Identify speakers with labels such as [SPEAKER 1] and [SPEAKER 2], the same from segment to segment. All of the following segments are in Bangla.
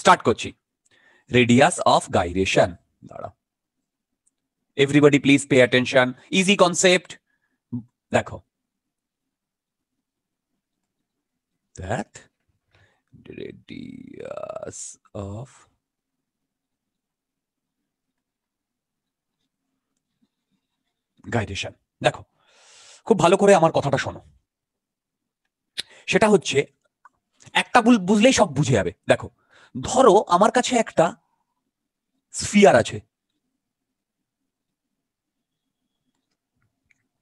[SPEAKER 1] স্টার্ট করছি রেডিয়াস অফ গাইরেশন দাঁড়া everybody please pay attention easy concept দেখো দ্যাট রেডিয়াস অফ গাইরেশন দেখো খুব ভালো করে আমার কথাটা শোনো সেটা হচ্ছে একটা বুঝলেই সব বুঝে যাবে দেখো ধরো আমার কাছে একটা স্ফিয়ার আছে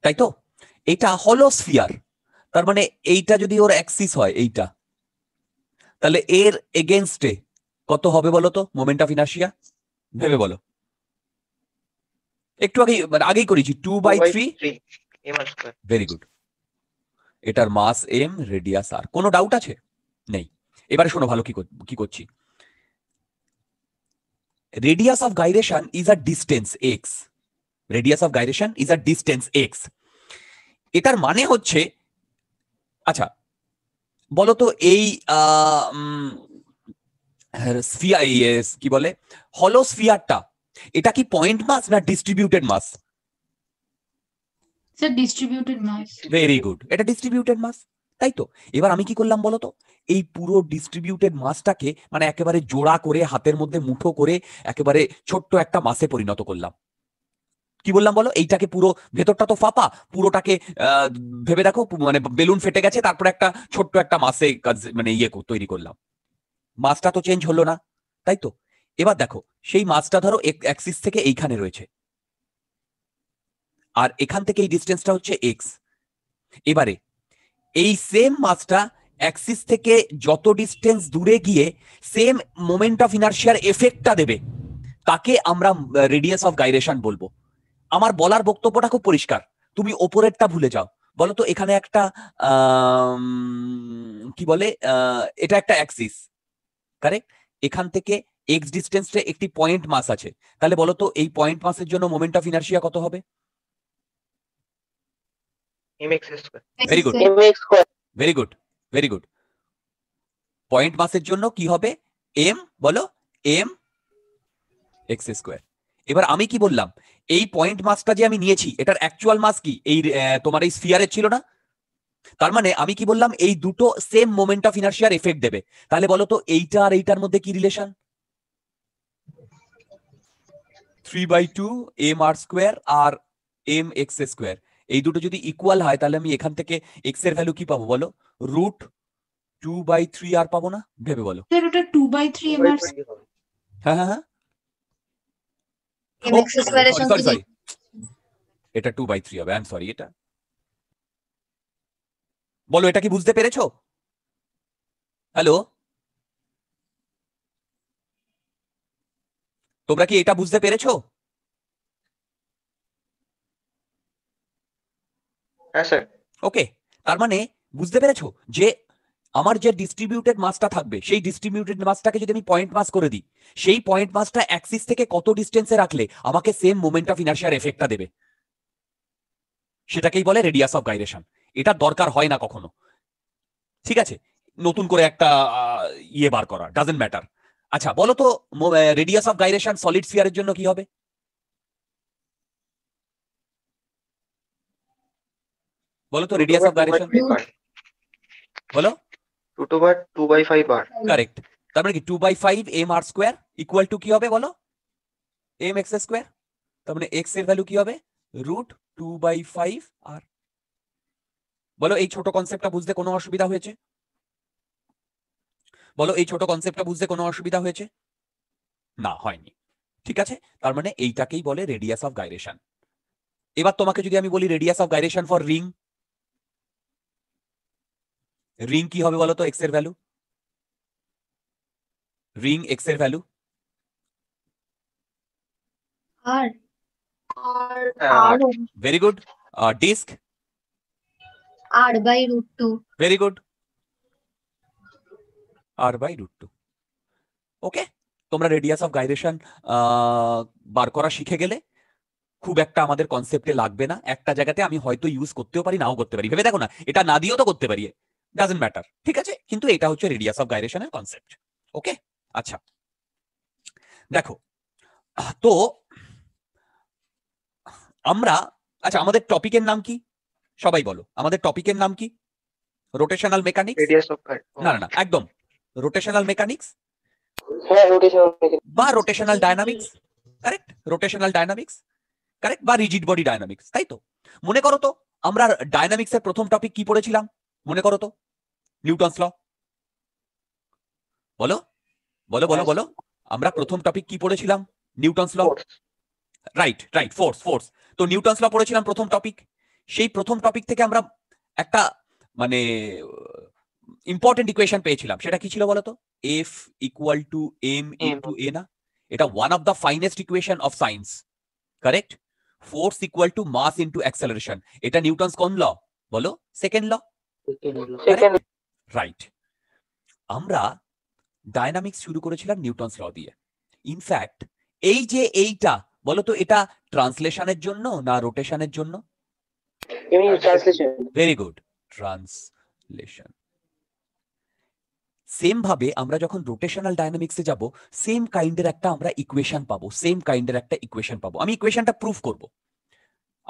[SPEAKER 1] তাই তো এটা হলো স্ফিয়ার তার মানে এইটা যদি ওর অ্যাক্সিস হয় এইটা তাহলে এর এগেনস্টে কত হবে বলো তো মোমেন্ট অফ ইনার্শিয়া ভেবে বলো একটু আগে মানে আগেই করেছি two by three very good এটার মাস এম রেডিয়াস আর কোনো ডাউট আছে নেই এবারে শোনো ভালো কি কি করছি radius of gyration is a distance x radius of gyration is a distance x এটার মানে হচ্ছে আচ্ছা বলো তো এই হ্যাঁ, কি বলে হলো স্ফিয়ারটা এটা কি পয়েন্ট মাস না distributed mass
[SPEAKER 2] distributed mass
[SPEAKER 1] very good এটা ডিস্ট্রিবিউটেড মাস তাই তো এবার আমি কি করলাম বলতো এই পুরো ডিস্ট্রিবিউটেড মাছটাকে মানে একেবারে জোড়া করে হাতের মধ্যে মুঠো করে একেবারে ছোট্ট একটা মাসে পরিণত করলাম কি বললাম বলো এইটাকে পুরো ভেতরটা তো ফাঁপা পুরোটাকে ভেবে দেখো মানে বেলুন ফেটে গেছে তারপরে একটা ছোট্ট একটা মাসে মানে ইয়ে তৈরি করলাম মাছটা তো চেঞ্জ হলো না তাই তো এবার দেখো সেই মাছটা ধরো অ্যাক্সিস থেকে এইখানে রয়েছে আর এখান থেকে এই ডিস্টেন্সটা হচ্ছে এক্স এবারে এই সেম মাছটা অ্যাক্সিস থেকে যত ডিস্টেন্স দূরে গিয়ে সেম মোমেন্ট অফ ইনার্শিয়ার এফেক্টটা দেবে তাকে আমরা রেডিয়াস অফ গাইরেশন বলবো আমার বলার বক্তব্যটা খুব পরিষ্কার তুমি ওপরেরটা ভুলে যাও বলো তো এখানে একটা কি বলে এটা একটা অ্যাক্সিস কারেক্ট এখান থেকে এক্স ডিস্টেন্সে একটি পয়েন্ট মাস আছে তাহলে বলো তো এই পয়েন্ট মাসের জন্য মোমেন্ট অফ ইনার্শিয়া কত হবে mx square very good mx square very good very good point মাসের জন্য কি হবে এম বলো এম এক্স স্কোয়ার এবার আমি কি বললাম এই পয়েন্ট মাসটা যে আমি নিয়েছি এটার অ্যাকচুয়াল মাস কি এই তোমার এই স্ফিয়ারের ছিল না তার মানে আমি কি বললাম এই দুটো সেম মোমেন্ট অফ ইনার্শিয়ার এফেক্ট দেবে তাহলে বলো তো এইটা আর এইটার মধ্যে কি relation three by two M R square আর এম এক্স স্কোয়ার এই দুটো যদি ইকুয়াল হয় তাহলে আমি এখান থেকে এক্স এর ভ্যালু কি পাবো বলো root two by three R পাবো না ভেবে বলো হ্যাঁ, হ্যাঁ, হ্যাঁ। oh, এটা টু বাই থ্রি হবে আই এম সরি এটা বলো এটা কি বুঝতে পেরেছো হ্যালো তোমরা কি এটা বুঝতে পেরেছো ওকে হ্যাঁ, তার মানে বুঝতে পেরেছো যে আমার যে ডিস্ট্রিবিউটেড মাসটা থাকবে সেই ডিস্ট্রিবিউটেড মাসটাকে যদি আমি পয়েন্ট মাস করে দিই সেই পয়েন্ট মাসটা অ্যাক্সিস থেকে কত ডিস্টেন্সে রাখলে আমাকে সেম মোমেন্ট অফ ইনার্শিয়ার এফেক্টটা দেবে সেটাকেই বলে রেডিয়াস অফ গাইরেশন এটা দরকার হয় না কখনো ঠিক আছে নতুন করে একটা ইয়ে বার করা ডাজেন্ট ম্যাটার আচ্ছা বলো তো রেডিয়াস অফ গাইরেশন সলিড স্ফিয়ারের জন্য কি হবে বলো তো রেডিয়াস অফ গাইরেশন বলো 2 টু 2 বাই 5 কারেক্ট তারপরে কি 2 by 5 M R square equal to কি হবে বলো এম এক্স স্কয়ার তার মানে এক্স এর ভ্যালু কি হবে রুট বাই আর বলো এই ছোট কনসেপ্টটা বুঝতে কোনো অসুবিধা হয়েছে বলো এই ছোট কনসেপ্টটা বুঝতে কোনো অসুবিধা হয়েছে না হয়নি ঠিক আছে তার মানে এইটাকেই বলে রেডিয়াস অফ গাইরেশন এবার তোমাকে যদি আমি বলি radius of gyration for ring ring কি হবে বলতো এক্স এর ভ্যালু রিং এক্স এর value R very good disk
[SPEAKER 2] R by root two
[SPEAKER 1] very good R by root two okay তোমরা রেডিয়াস অফ গাইরেশন বার করা শিখে গেলে খুব একটা আমাদের কনসেপ্টে লাগবে না একটা জায়গাতে আমি হয়তো ইউজ করতেও পারি নাও করতে পারি ভেবে দেখো না এটা না দিয়েও তো করতে পারি ডাজেন্ট ম্যাটার ঠিক আছে কিন্তু এটা হচ্ছে রেডিয়াস অফ গাইরেশনের কনসেপ্ট ওকে আচ্ছা দেখো তো আমরা আচ্ছা আমাদের টপিকের নাম কি সবাই বলো আমাদের টপিকের নাম কি রোটেশনাল মেকানিক্স না না একদম রোটেশনাল হ্যাঁ, মেকানিক্স বা rotational dynamics correct rotational dynamics correct বা রিজিড বডি ডায়নামিক্স তাই তো মনে করো তো আমরা ডায়নামিক্সের প্রথম টপিক কি পড়েছিলাম মনে করো তো নিউটন বলো বলো বলো বলো আমরা প্রথম টপিক কি পড়েছিলাম Newton's law right right force force তো নিউটনস ল পড়েছিলাম প্রথম টপিক সেই প্রথম টপিক থেকে আমরা একটা মানে ইম্পর্টেন্ট ইকুয়েশন পেয়েছিলাম সেটা কি ছিল বলো তো F equal to M to A না এটা one of the finest equation of science correct force equal to mass into acceleration এটা নিউটনস কোন ল বলো সেকেন্ড ল রাইট আমরা ডায়নামিক্স শুরু করেছিলাম নিউটনস ল দিয়ে ইনফ্যাক্ট এই যে এইটা বলতো এটা ট্রান্সলেশনের জন্য না রোটেশনের জন্য ভেরি গুড ট্রান্সলেশন সেম ভাবে আমরা যখন রোটেশনাল ডাইনামিক্সে যাব সেম কাইন্ডের একটা আমরা ইকুয়েশন পাবো সেম কাইন্ডের একটা ইকুয়েশন পাবো আমি ইকুয়েশনটা প্রুফ করবো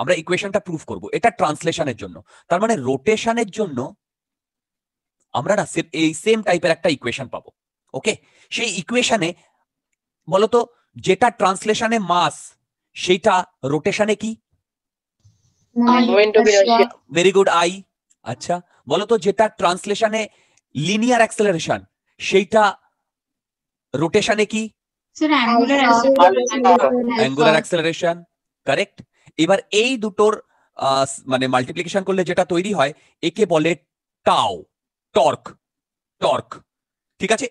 [SPEAKER 1] আমরা ইকুয়েশনটা প্রুফ করব এটা ট্রান্সলেশনের জন্য তার মানে রোটেশনের জন্য আমরা না এই সেম টাইপের একটা ইকুয়েশন পাবো ওকে সেই ইকুয়েশনে বলতো যেটা ট্রান্সলেশনে মাস সেটা রোটেশনে কি ভেরি গুড আই আচ্ছা বলতো যেটা ট্রান্সলেশনে লিনিয়ার অ্যাক্সেলারেশন সেইটা রোটেশনে কি
[SPEAKER 2] অ্যাঙ্গুলার
[SPEAKER 1] অ্যাক্সেলারেশন কারেক্ট এবার এই দুটোর মানে মাল্টিপ্লিকেশন করলে যেটা তৈরি হয় একে বলে টাও টর্ক টর্ক ঠিক আছে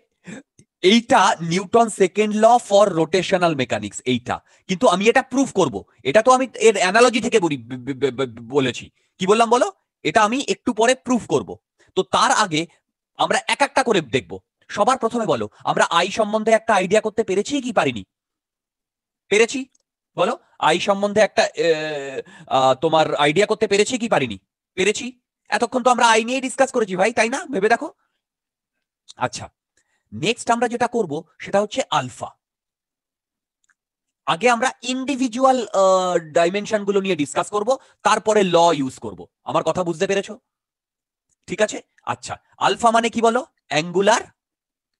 [SPEAKER 1] এইটা Newton second law for rotational mechanics এইটা কিন্তু আমি এটা প্রুফ করব এটা তো আমি এর অ্যানালজি থেকে বলেছি কি বললাম বলো এটা আমি একটু পরে প্রুফ করব তো তার আগে আমরা এক একটা করে দেখব সবার প্রথমে বলো আমরা আই সম্বন্ধে একটা আইডিয়া করতে পেরেছি কি পারিনি পেরেছি বলো আই সম্বন্ধে একটা তোমার আইডিয়া করতে পেরেছি কি পারিনি পেরেছি এতক্ষণ তো আমরা আই নিয়ে ডিসকাস করেছি ভাই তাই না ভেবে দেখো আচ্ছা নেক্সট আমরা যেটা করব সেটা হচ্ছে আলফা আগে আমরা ইন্ডিভিজুয়াল ডাইমেনশন গুলো নিয়ে ডিসকাস করব তারপরে ল ইউজ করব আমার কথা বুঝতে পেরেছো ঠিক আছে আচ্ছা আলফা মানে কি বলো অ্যাঙ্গুলার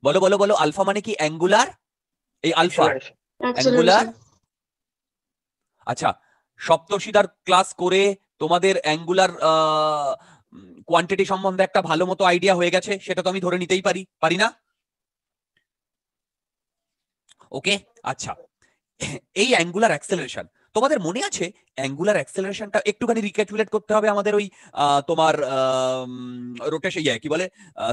[SPEAKER 1] বলো বলো বলো আলফা মানে কি অ্যাঙ্গুলার এই আলফা অ্যাঙ্গুলার আচ্ছা সপ্তশিদার ক্লাস করে তোমাদের অ্যাঙ্গুলার কোয়ান্টিটি সম্বন্ধে একটা ভালো মতো আইডিয়া হয়ে গেছে সেটা তো আমি ধরে নিতেই পারি পারি না ওকে আচ্ছা এই অ্যাঙ্গুলার অ্যাক্সেলারেশন তোমাদের মনে আছে অ্যাঙ্গুলার অ্যাক্সেলারেশনটা একটুখানি রিক্যাচুলেট করতে হবে আমাদের ওই তোমার রোটেশন ইয়ে কি বলে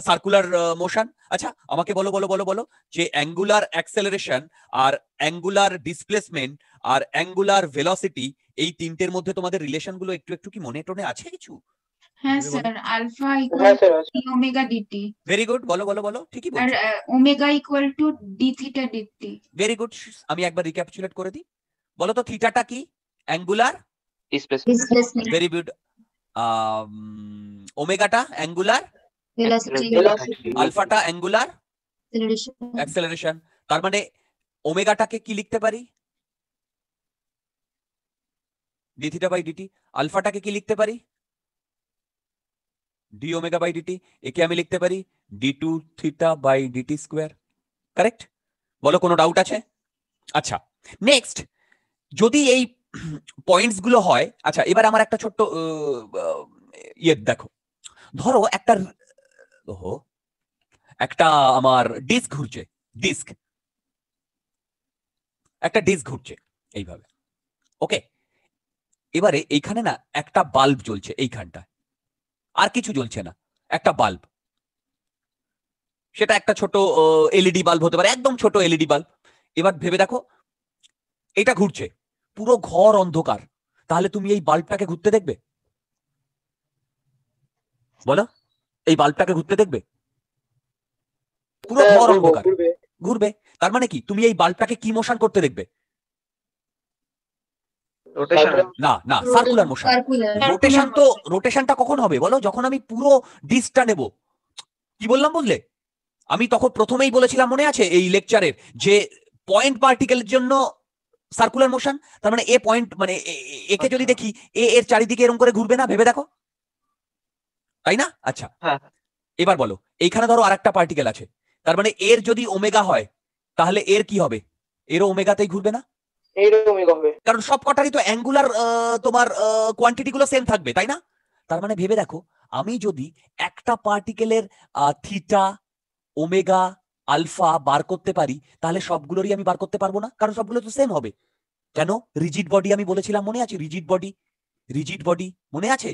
[SPEAKER 1] সার্কুলার মোশন আচ্ছা আমাকে বলো বলো বলো বলো যে অ্যাঙ্গুলার অ্যাক্সেলারেশন আর অ্যাঙ্গুলার ডিসপ্লেসমেন্ট আর অ্যাঙ্গুলার ভেলোসিটি এই তিনটের মধ্যে তোমাদের রিলেশনগুলো একটু একটু কি মনে টনে আছে কিছু
[SPEAKER 2] হ্যাঁ sir alpha equal to omega DT
[SPEAKER 1] very good বলো বলো বলো ঠিকই বলছো
[SPEAKER 2] আর omega equal to D theta DT
[SPEAKER 1] very good আমি একবার রিক্যাপচুলেট করে দিই বলো তো থিটাটা কি অ্যাঙ্গুলার ভেরি গুড ওমেগাটা অ্যাঙ্গুলার আলফাটা অ্যাঙ্গুলার অ্যাক্সেলারেশন তার মানে ওমেগাটাকে কি লিখতে পারি ডি থিটা বাই ডিটি আলফাটাকে কি লিখতে পারি ডি ওমেগা বাই ডিটি একে আমি লিখতে পারি D two theta by DT square correct বলো কোনো ডাউট আছে আচ্ছা নেক্সট যদি এই পয়েন্টস গুলো হয় আচ্ছা এবার আমার একটা ছোট্ট ইয়ে দেখো ধরো একটা ওহো একটা আমার ডিস্ক ঘুরছে ডিস্ক একটা ডিস্ক ঘুরছে এইভাবে ওকে এবারে এইখানে না একটা বাল্ব জ্বলছে এইখানটা আর কিছু জ্বলছে না একটা বাল্ব সেটা একটা ছোট এলইডি বাল্ব হতে পারে একদম ছোট এলইডি বাল্ব এবার ভেবে দেখো এটা ঘুরছে পুরো ঘর অন্ধকার তাহলে তুমি এই বাল্বটাকে ঘুরতে দেখবে বলো এই বাল্বটাকে ঘুরতে দেখবে পুরো হ্যাঁ, ঘর অন্ধকার ঘুরবে তার মানে কি তুমি এই বাল্বটাকে কি মোশন করতে দেখবে না না সার্কুলার মোশন রোটেশন তো রোটেশনটা কখন হবে বলো যখন আমি পুরো ডিস্কটা নেব কি বললাম বললে আমি তখন প্রথমেই বলেছিলাম মনে আছে এই লেকচারের যে পয়েন্ট পার্টিকেলের জন্য সার্কুলার মোশন তার মানে এ পয়েন্ট মানে একে যদি আচ্ছা। দেখি এ এর চারিদিকে এরকম করে ঘুরবে না ভেবে দেখো তাই না আচ্ছা হ্যাঁ। এবার বলো এইখানে ধরো আরেকটা পার্টিকেল আছে তার মানে এর যদি ওমেগা হয় তাহলে এর কি হবে এরও ওমেগাতেই ঘুরবে না কারণ সব কটারই তো অ্যাঙ্গুলার তোমার কোয়ান্টিটি গুলো সেম থাকবে তাই না তার মানে ভেবে দেখো আমি যদি একটা পার্টিকেলের থিটা ওমেগা আলফা বার করতে পারি তাহলে সবগুলোরই আমি বার করতে পারবো না কারণ সবগুলো তো সেম হবে কেন রিজিড বডি আমি বলেছিলাম মনে আছে রিজিড বডি রিজিড বডি মনে আছে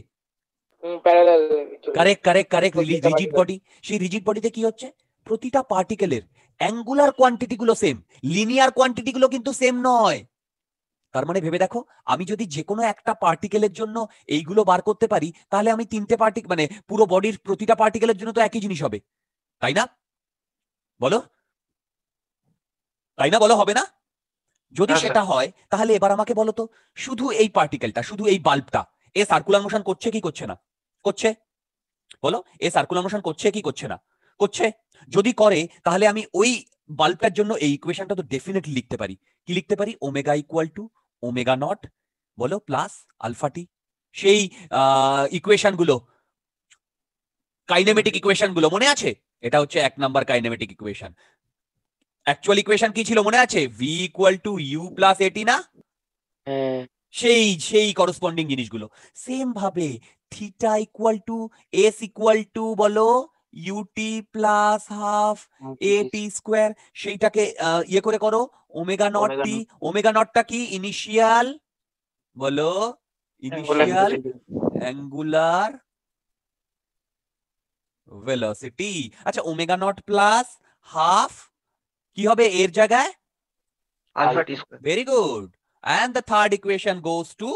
[SPEAKER 1] correct correct correct rigid body সেই রিজিড বডিতে কি হচ্ছে প্রতিটা পার্টিকেলের অ্যাঙ্গুলার কোয়ান্টিটি গুলো সেম লিনিয়ার কোয়ান্টিটি গুলো কিন্তু সেম নয় তার মানে ভেবে দেখো আমি যদি যে কোনো একটা পার্টিকেলের জন্য এইগুলো বার করতে পারি তাহলে আমি তিনটে পার্টি মানে পুরো বডির প্রতিটা পার্টিকেলের জন্য তো একই জিনিস হবে তাই না বলো তাই না বলো হবে না যদি হ্যাঁ, সেটা হ্যাঁ। হয় তাহলে এবার আমাকে বলো তো শুধু এই পার্টিকেলটা শুধু এই বাল্বটা এ সার্কুলার মোশন করছে কি করছে না করছে বলো এ সার্কুলার মোশন করছে কি করছে না করছে যদি করে তাহলে আমি ওই বাল্বটার জন্য এই ইকুয়েশনটা তো ডেফিনেটলি লিখতে পারি কি লিখতে পারি omega equal to omega naught বলো প্লাস আলফাটি সেই ইকুয়েশন গুলো কাইনেমেটিক ইকুয়েশন গুলো মনে আছে এটা হচ্ছে এক number kinematic equation actual equation কি ছিল মনে আছে v equal to U plus AT না হ্যাঁ। সেই সেই করসপন্ডিং জিনিসগুলো সেম ভাবে theta equal to S equal to বলো UT plus half A T square সেইটাকে ইয়ে করে করো ওমেগা নট টি ওমেগা নটটা কি ইনিশিয়াল বলো ইনিশিয়াল অ্যাঙ্গুলার ভেলোসিটি আচ্ছা ওমেগা নট প্লাস হাফ কি হবে এর জায়গায় alpha T square very good and the third equation goes to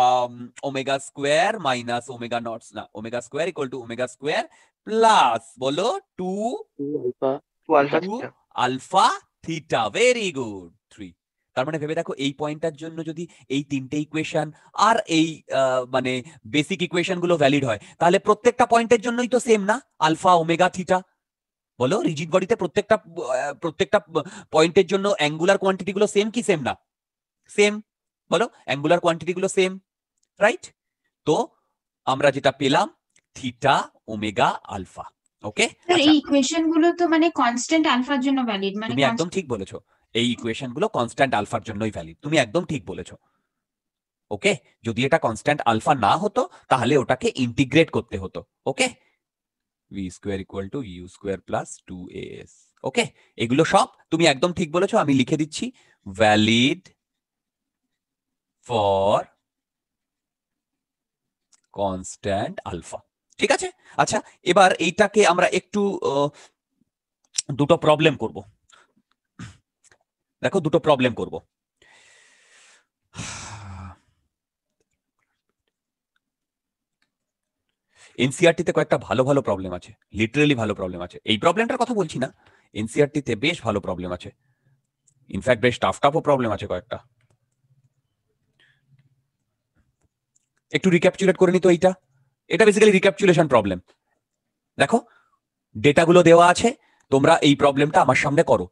[SPEAKER 1] um, omega square minus omega naught na, omega square equal to omega square plus bolo 2 2 alpha 2 alpha, two alpha theta very good তার মানে ভেবে দেখো এই পয়েন্টটার জন্য যদি এই তিনটে ইকুয়েশন আর এই মানে বেসিক ইকুয়েশন গুলো ভ্যালিড হয় তাহলে প্রত্যেকটা পয়েন্টের জন্যই তো সেম না আলফা ওমেগা থিটা বলো রিজিট বডিতে প্রত্যেকটা প্রত্যেকটা পয়েন্টের জন্য অ্যাঙ্গুলার কোয়ান্টিটি গুলো সেম কি সেম না সেম বলো অ্যাঙ্গুলার কোয়ান্টিটি গুলো সেম রাইট তো আমরা যেটা পেলাম থিটা ওমেগা আলফা ওকে
[SPEAKER 2] এই ইকুয়েশন গুলো তো মানে কনস্ট্যান্ট আলফার জন্য ভ্যালিড মানে তুমি একদম
[SPEAKER 1] ঠিক বলেছো এই ইকুয়েশনগুলো কনস্ট্যান্ট আলফার জন্যই ভ্যালিড তুমি একদম ঠিক বলেছ ওকে যদি এটা কনস্ট্যান্ট আলফা না হতো তাহলে ওটাকে ইন্টিগ্রেট করতে হতো okay v square equal to U square plus two S okay এগুলো সব তুমি একদম ঠিক বলেছো আমি লিখে দিচ্ছি ভ্যালিড ফর কনস্ট্যান্ট আলফা ঠিক আছে আচ্ছা এবার এইটাকে আমরা একটু দুটো প্রবলেম করব দেখো দুটো প্রবলেম করব এনসিআরটিতে কয়েকটা ভালো ভালো প্রবলেম আছে লিটারেলি ভালো প্রবলেম আছে এই প্রবলেমটার কথা বলছি না এনসিআরটিতে e বেশ ভালো প্রবলেম আছে ইনফ্যাক্ট বেশ টাফ টাফও প্রবলেম আছে কয়েকটা একটু রিক্যাপচুলেট করে তো এইটা এটা বেসিক্যালি রিক্যাপচুলেশন প্রবলেম দেখো ডেটাগুলো দেওয়া আছে তোমরা এই প্রবলেমটা আমার সামনে করো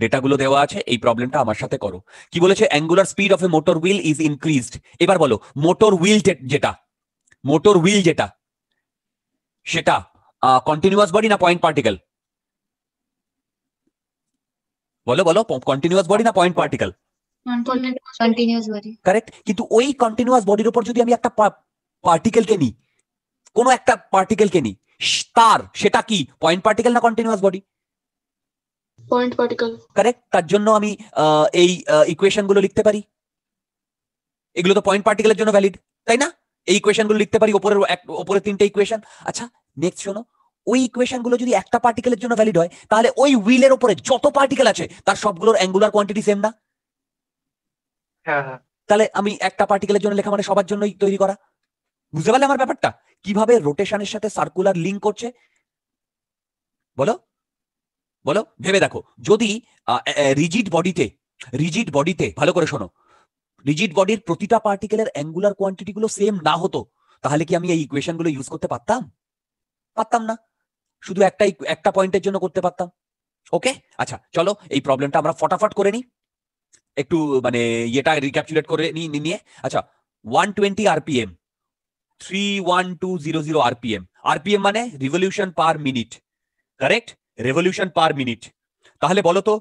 [SPEAKER 1] ডেটাগুলো দেওয়া আছে এই প্রবলেমটা আমার সাথে করো কি বলেছে angular speed of a motor wheel is increased এবার বলো মোটর হুইল যেটা মোটর হুইল যেটা সেটা কন্টিনিউয়াস বডি না পয়েন্ট পার্টিকেল বলো বলো কন্টিনিউয়াস বডি না পয়েন্ট পার্টিকেল কারেক্ট কিন্তু ওই কন্টিনিউয়াস বডির উপর যদি আমি একটা পার্টিকেলকে নিই কোনো একটা পার্টিকেলকে নিই তার সেটা কি পয়েন্ট পার্টিকেল না continuous body point particle correct তার জন্য আমি এই ইকুয়েশন গুলো লিখতে পারি এগুলো তো পয়েন্ট পার্টিকেলের জন্য ভ্যালিড তাই না এই ইকুয়েশন গুলো লিখতে পারি উপরের উপরে তিনটে ইকুয়েশন আচ্ছা নেক্সট শোনো ওই ইকুয়েশন গুলো যদি একটা পার্টিকেলের জন্য ভ্যালিড হয় তাহলে ওই হুইলের ওপরে যত পার্টিকেল আছে তার সবগুলোর অ্যাঙ্গুলার কোয়ান্টিটি সেম না হ্যাঁ হ্যাঁ তাহলে আমি একটা পার্টিকেলের জন্য লেখা মানে সবার জন্যই তৈরি করা বুঝতে পারলে আমার ব্যাপারটা কিভাবে রোটেশনের সাথে সার্কুলার লিঙ্ক করছে বলো বলো ভেবে দেখো যদি রিজিড বডিতে রিজিড বডিতে ভালো করে শোনো রিজিড বডির প্রতিটা পার্টিকেলের অ্যাঙ্গুলার কোয়ান্টিটি গুলো সেম না হতো তাহলে কি আমি এই ইকুয়েশন গুলো ইউজ করতে পারতাম পারতাম না শুধু একটা একটা পয়েন্টের জন্য করতে পারতাম ওকে আচ্ছা চলো এই প্রবলেমটা আমরা ফটাফট করে নিই একটু মানে ইয়েটা রিক্যাপচুলেট করে নিয়ে আচ্ছা one twenty RPM three one two zero zero RPM RPM মানে revolution per minute correct revolution per minute তাহলে বলো তো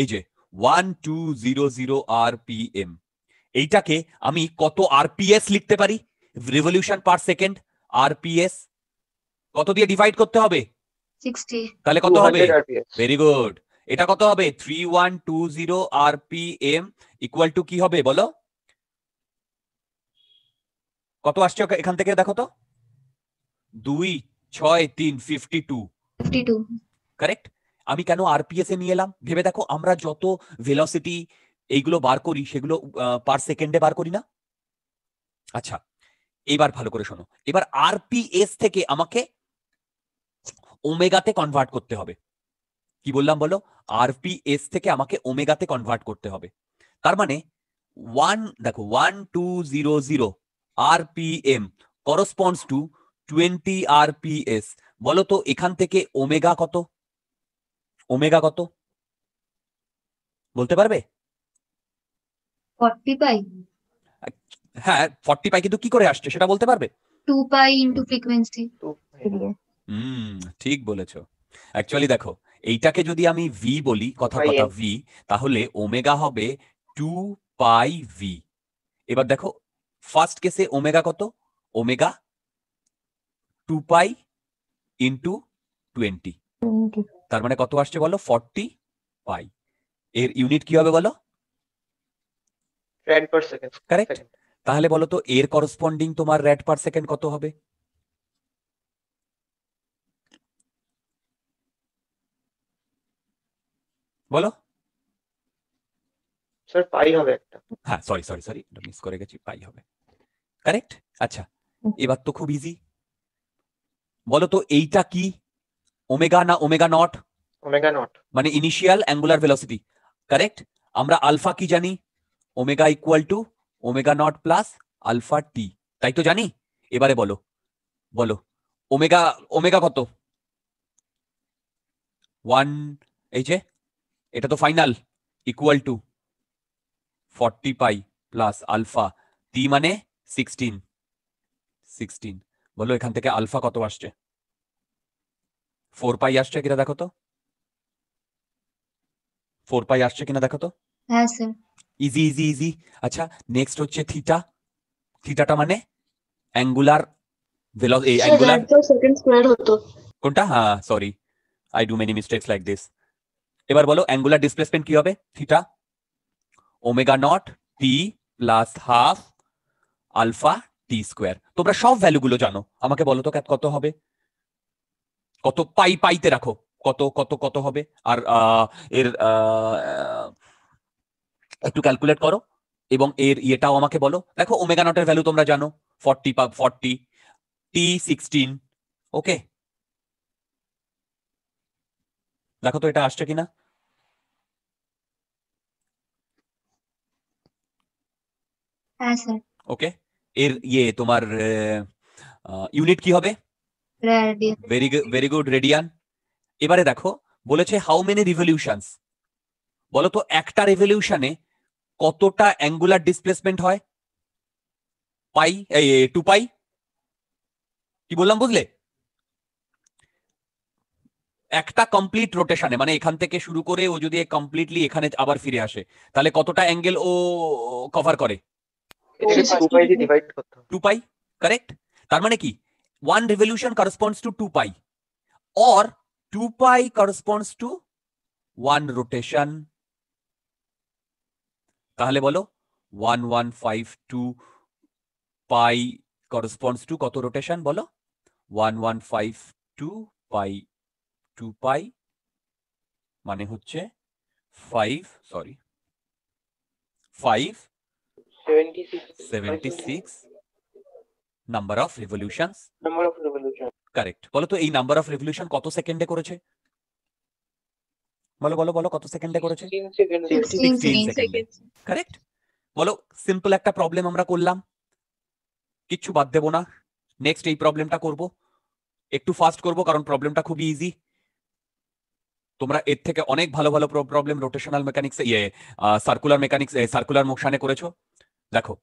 [SPEAKER 1] এই যে one two zero zero R P M এইটাকে আমি কত আরপিএস লিখতে পারি রেভলিউশন পার সেকেন্ড আরপিএস কত দিয়ে ডিভাইড করতে হবে তাহলে কত হবে ভেরি গুড এটা কত হবে three one two zero RPM equal to কি হবে বলো কত আসছে এখান থেকে দেখো তো দুই ছয় তিন fifty two fifty two correct আমি কেন আরপিএস এ নিয়ে এলাম ভেবে দেখো আমরা যত ভেলোসিটি এইগুলো বার করি সেগুলো পার সেকেন্ডে বার করি না আচ্ছা এবার ভালো করে শোনো এবার আরপিএস থেকে আমাকে ওমেগাতে কনভার্ট করতে হবে কি বললাম বলো আরপিএস থেকে আমাকে ওমেগাতে কনভার্ট করতে হবে তার মানে ওয়ান দেখো one two zero zero RPM corresponds to twenty RPS বলো তো এখান থেকে ওমেগা কত ওমেগা কত বলতে পারবে হ্যাঁ ফর্টি পাই কিন্তু কি করে আসছে সেটা বলতে পারবে
[SPEAKER 2] টু পাই ইন্টু
[SPEAKER 1] হুম ঠিক বলেছো অ্যাকচুয়ালি দেখো এইটাকে যদি আমি ভি বলি কথা কথা ভি তাহলে ওমেগা হবে টু পাই ভি এবার দেখো ফার্স্ট কেসে ওমেগা কত omega two pi into twenty তার মানে কত আসছে বলো ফর্টি পাই এর ইউনিট কি হবে বলো
[SPEAKER 3] র্যাড পার সেকেন্ড
[SPEAKER 1] কারেক্ট তাহলে বলো তো এর করসপন্ডিং তোমার র্যাড পার সেকেন্ড কত হবে বলো স্যার পাই হবে একটা হ্যাঁ সরি সরি সরি মিস করে গেছি পাই হবে কারেক্ট আচ্ছা এবার তো খুব ইজি বলো তো এইটা কি ওমেগা না ওমেগা নট ওমেগা নট মানে ইনিশিয়াল অ্যাঙ্গুলার ভেলোসিটি কারেক্ট আমরা আলফা কি জানি omega equal to omega naught plus alpha t তাই তো জানি এবারে বলো বলো ওমেগা ওমেগা কত ওয়ান এই যে এটা তো final equal to forty pi plus alpha t মানে সিক্সটিন সিক্সটিন বলো এখান থেকে আলফা কত আসছে ফোর পাই আসছে কিনা দেখো তো ফোর পাই আসছে কিনা দেখো তো হ্যাঁ স্যার ইজি ইজি ইজি আচ্ছা নেক্সট হচ্ছে থিটা থিটাটা মানে অ্যাঙ্গুলার ভেলস এই অ্যাঙ্গুলার
[SPEAKER 2] সেকেন্ড স্কয়ার হতো
[SPEAKER 1] কোনটা হ্যাঁ sorry I do many mistakes like this এবার বলো অ্যাঙ্গুলার ডিসপ্লেসমেন্ট কি হবে theta omega naught t plus half alpha t square তোমরা সব ভ্যালু গুলো জানো আমাকে বলো তো কত হবে কত পাই পাইতে রাখো কত কত কত হবে আর এর একটু ক্যালকুলেট করো এবং এর ইয়েটাও আমাকে বলো দেখো ওমেগা নটের ভ্যালু তোমরা জানো forty forty t sixteen okay দেখো তো এটা আসছে কিনা ওকে হ্যাঁ, এর ইয়ে তোমার ইউনিট কি হবে ভেরি ভেরি গুড রেডিয়ান এবারে দেখো বলেছে হাউ মেনি রিভলিউশনস বলো তো একটা রেভলিউশনে কতটা অ্যাঙ্গুলার ডিসপ্লেসমেন্ট হয় পাই এই টু পাই কি বললাম বুঝলে একটা কমপ্লিট রোটেশনে মানে এখান থেকে শুরু করে ও যদি কমপ্লিটলি এখানে আবার ফিরে আসে তাহলে কতটা অ্যাঙ্গেল ও কভার করে টু পাই কারেক্ট তার মানে কি one revolution corresponds to 2 pi or 2 pi corresponds to one rotation তাহলে বলো 1152 পাই করসপন্ডস টু কত রোটেশন বলো 1152 pi 2 পাই মানে হচ্ছে 5 sorry 5
[SPEAKER 3] 76
[SPEAKER 1] 76 number of revolutions
[SPEAKER 3] number of revolution
[SPEAKER 1] correct বলো তো এই নাম্বার অফ রেভলিউশন কত সেকেন্ডে করেছে বলো বলো বলো কত সেকেন্ডে করেছে 16 সেকেন্ড কারেক্ট বলো সিম্পল একটা প্রবলেম আমরা করলাম কিচ্ছু বাদ দেব না নেক্সট এই প্রবলেমটা করব একটু ফাস্ট করব কারণ প্রবলেমটা খুব ইজি তোমরা এর থেকে অনেক ভালো ভালো প্রবলেম রোটেশনাল মেকানিক্স ইয়ে সার্কুলার মেকানিক্স সার্কুলার মোশনে করেছো দেখো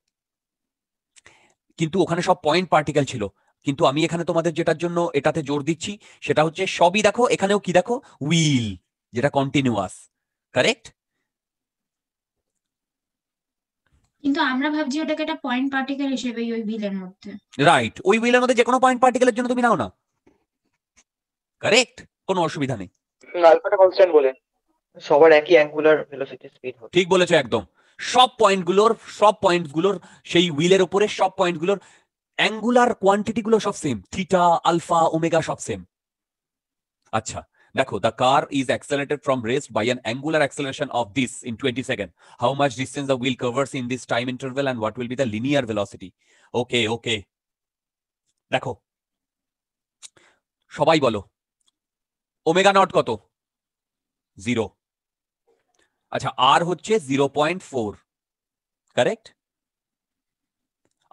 [SPEAKER 1] কিন্তু ওখানে সব পয়েন্ট পার্টিকেল ছিল কিন্তু আমি এখানে তোমাদের যেটার জন্য এটাতে জোর দিচ্ছি সেটা হচ্ছে সবই দেখো এখানেও কি দেখো উইল যেটা কন্টিনিউয়াস কারেক্ট
[SPEAKER 2] কিন্তু আমরা ভাবছি ওটাকে একটা পয়েন্ট পার্টিকেল হিসেবে ওই উইলের মধ্যে
[SPEAKER 1] রাইট ওই উইলের মধ্যে যে কোনো পয়েন্ট পার্টিকেলের জন্য তুমি নাও না কারেক্ট কোনো অসুবিধা নেই আলফাটা কনস্ট্যান্ট বলে সবার একই অ্যাঙ্গুলার ভেলোসিটি স্পিড হবে ঠিক বলেছো একদম সব পয়েন্টগুলোর সব পয়েন্টগুলোর সেই উইলের ওপরে সব পয়েন্টগুলোর অ্যাঙ্গুলার কোয়ান্টিটিগুলো সব সেম থিটা আলফা ওমেগা সব সেম আচ্ছা দেখো the car is accelerated from rest by an angular acceleration of this in twenty second how much distance the will covers in this time interval and what will be the linear velocity okay okay দেখো সবাই বলো ওমেগা নট কত জিরো আচ্ছা আর হচ্ছে zero point four correct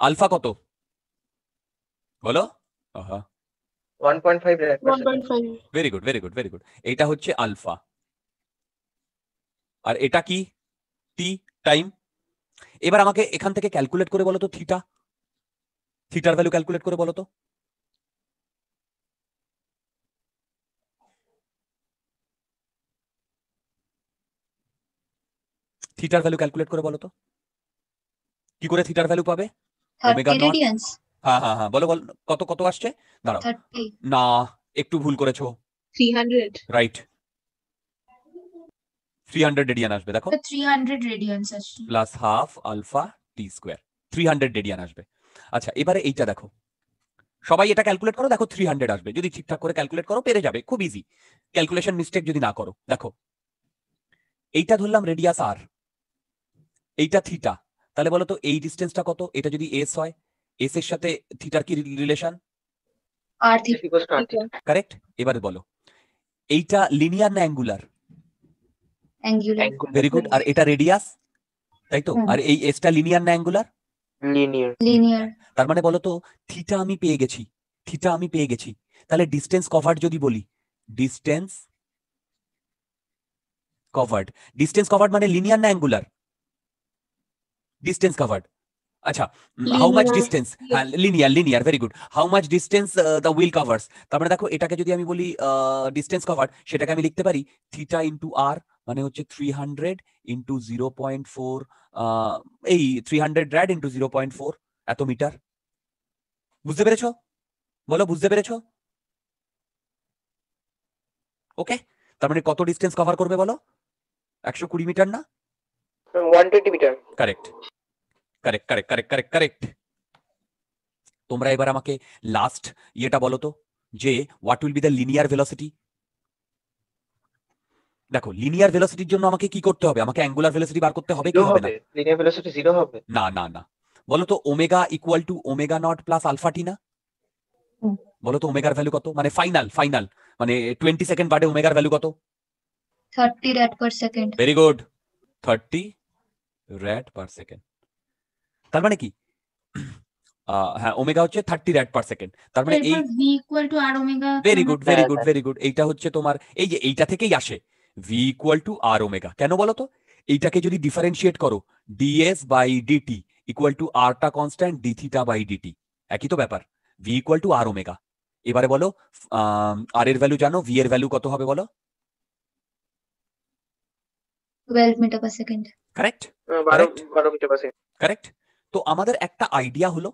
[SPEAKER 1] alpha কত বলো very good very good very good এটা হচ্ছে আলফা আর এটা কি টি টাইম এবার আমাকে এখান থেকে ক্যালকুলেট করে বলো তো থিটা থিটার ভ্যালু ক্যালকুলেট করে বলো তো থিটার ভ্যালু ক্যালকুলেট করে বলো তো কি করে থিটার ভ্যালু পাবে ওমেগা নট হ্যাঁ হ্যাঁ হ্যাঁ বলো বল কত কত আসছে দাঁড়াও না একটু ভুল করেছো
[SPEAKER 2] 300
[SPEAKER 1] রাইট 300 রেডিয়ান আসবে দেখো
[SPEAKER 2] 300 রেডিয়ানস আসছে
[SPEAKER 1] প্লাস হাফ আলফা টি স্কয়ার 300 রেডিয়ান আসবে আচ্ছা এবারে এইটা দেখো সবাই এটা ক্যালকুলেট করো দেখো 300 আসবে যদি ঠিকঠাক করে ক্যালকুলেট করো পেরে যাবে খুব ইজি ক্যালকুলেশন মিস্টেক যদি না করো দেখো এইটা ধরলাম রেডিয়াস আর এইটা থিটা তাহলে বলো তো এই ডিসটেন্সটা কত এটা যদি এস হয় এস এর সাথে থিটার কি রিলেশন কারেক্ট এবারে বলো এইটা লিনিয়ার না অ্যাঙ্গুলার ভেরি গুড আর এটা রেডিয়াস তাই তো হ্যাঁ। আর এই এসটা লিনিয়ার না অ্যাঙ্গুলার লিনিয়ার তার মানে বলো তো থিটা আমি পেয়ে গেছি থিটা আমি পেয়ে গেছি তাহলে ডিস্টেন্স কভার্ড যদি বলি ডিসটেন্স কভার্ড ডিসটেন্স কভার্ড মানে লিনিয়ার না অ্যাঙ্গুলার distance covered আচ্ছা how much distance linear linear very good how much distance the will covers তার মানে দেখো এটাকে যদি আমি বলি ডিস্টেন্স কভার সেটাকে আমি লিখতে পারি থিটা ইন্টু আর মানে হচ্ছে three hundred into zero point four এই three hundred rad into zero point four এত মিটার বুঝতে পেরেছো বলো বুঝতে পেরেছো ওকে তার মানে কত ডিস্টেন্স কভার করবে বলো একশো কুড়ি মিটার না one twenty metre correct correct correct correct correct correct তোমরা এবার আমাকে লাস্ট ইয়েটা বলো তো যে what will be the linear velocity দেখো লিনিয়ার ভেলোসিটির জন্য আমাকে কি করতে হবে আমাকে অ্যাঙ্গুলার ভেলোসিটি বার করতে হবে কি হবে না লিনিয়ার ভেলোসিটি জিরো হবে না না না বলো তো omega equal to omega naught plus alpha t না বলো তো ওমেগার ভ্যালু কত মানে ফাইনাল ফাইনাল মানে 20 সেকেন্ড বাদে ওমেগার ভ্যালু কত
[SPEAKER 2] 30 rad per second
[SPEAKER 1] very good 30 rad per second তার মানে কি হ্যাঁ ওমেগা হচ্ছে থার্টি র্যাড পার সেকেন্ড তার মানে এই
[SPEAKER 2] very good very good very
[SPEAKER 1] good এইটা হচ্ছে তোমার এই যে এইটা থেকেই আসে v equal to r omega কেন বলো তো এইটাকে যদি ডিফারেন্সিয়েট করো ds by dt equal to আরটা constant d theta by dt একই তো ব্যাপার v equal to r omega এবারে বলো আর এর ভ্যালু জানো ভি এর ভ্যালু কত হবে বলো
[SPEAKER 2] twelve metre per second
[SPEAKER 1] correct correct তো আমাদের একটা আইডিয়া হলো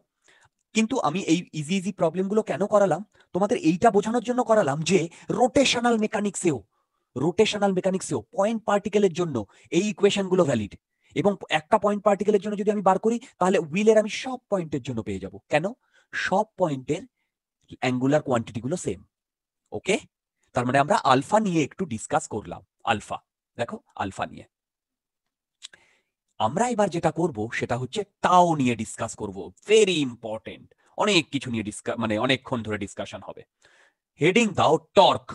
[SPEAKER 1] কিন্তু আমি এই ইজি ইজি প্রবলেমগুলো কেন করালাম তোমাদের এইটা বোঝানোর জন্য করালাম যে রোটেশনাল মেকানিক্সেও রোটেশনাল মেকানিক্সেও পয়েন্ট পার্টিকেলের জন্য এই ইকুয়েশনগুলো ভ্যালিড এবং একটা পয়েন্ট পার্টিকেলের জন্য যদি আমি বার করি তাহলে উইলের আমি সব পয়েন্টের জন্য পেয়ে যাব কেন সব পয়েন্টের অ্যাঙ্গুলার কোয়ান্টিটিগুলো সেম ওকে তার মানে আমরা আলফা নিয়ে একটু ডিসকাস করলাম আলফা দেখো আলফা নিয়ে আমরা এবার যেটা করব সেটা হচ্ছে তাও নিয়ে ডিসকাস করব ভেরি ইম্পর্টেন্ট অনেক কিছু নিয়ে ডিসকাস মানে অনেকক্ষণ ধরে ডিসকাশন হবে হেডিং দাও টর্ক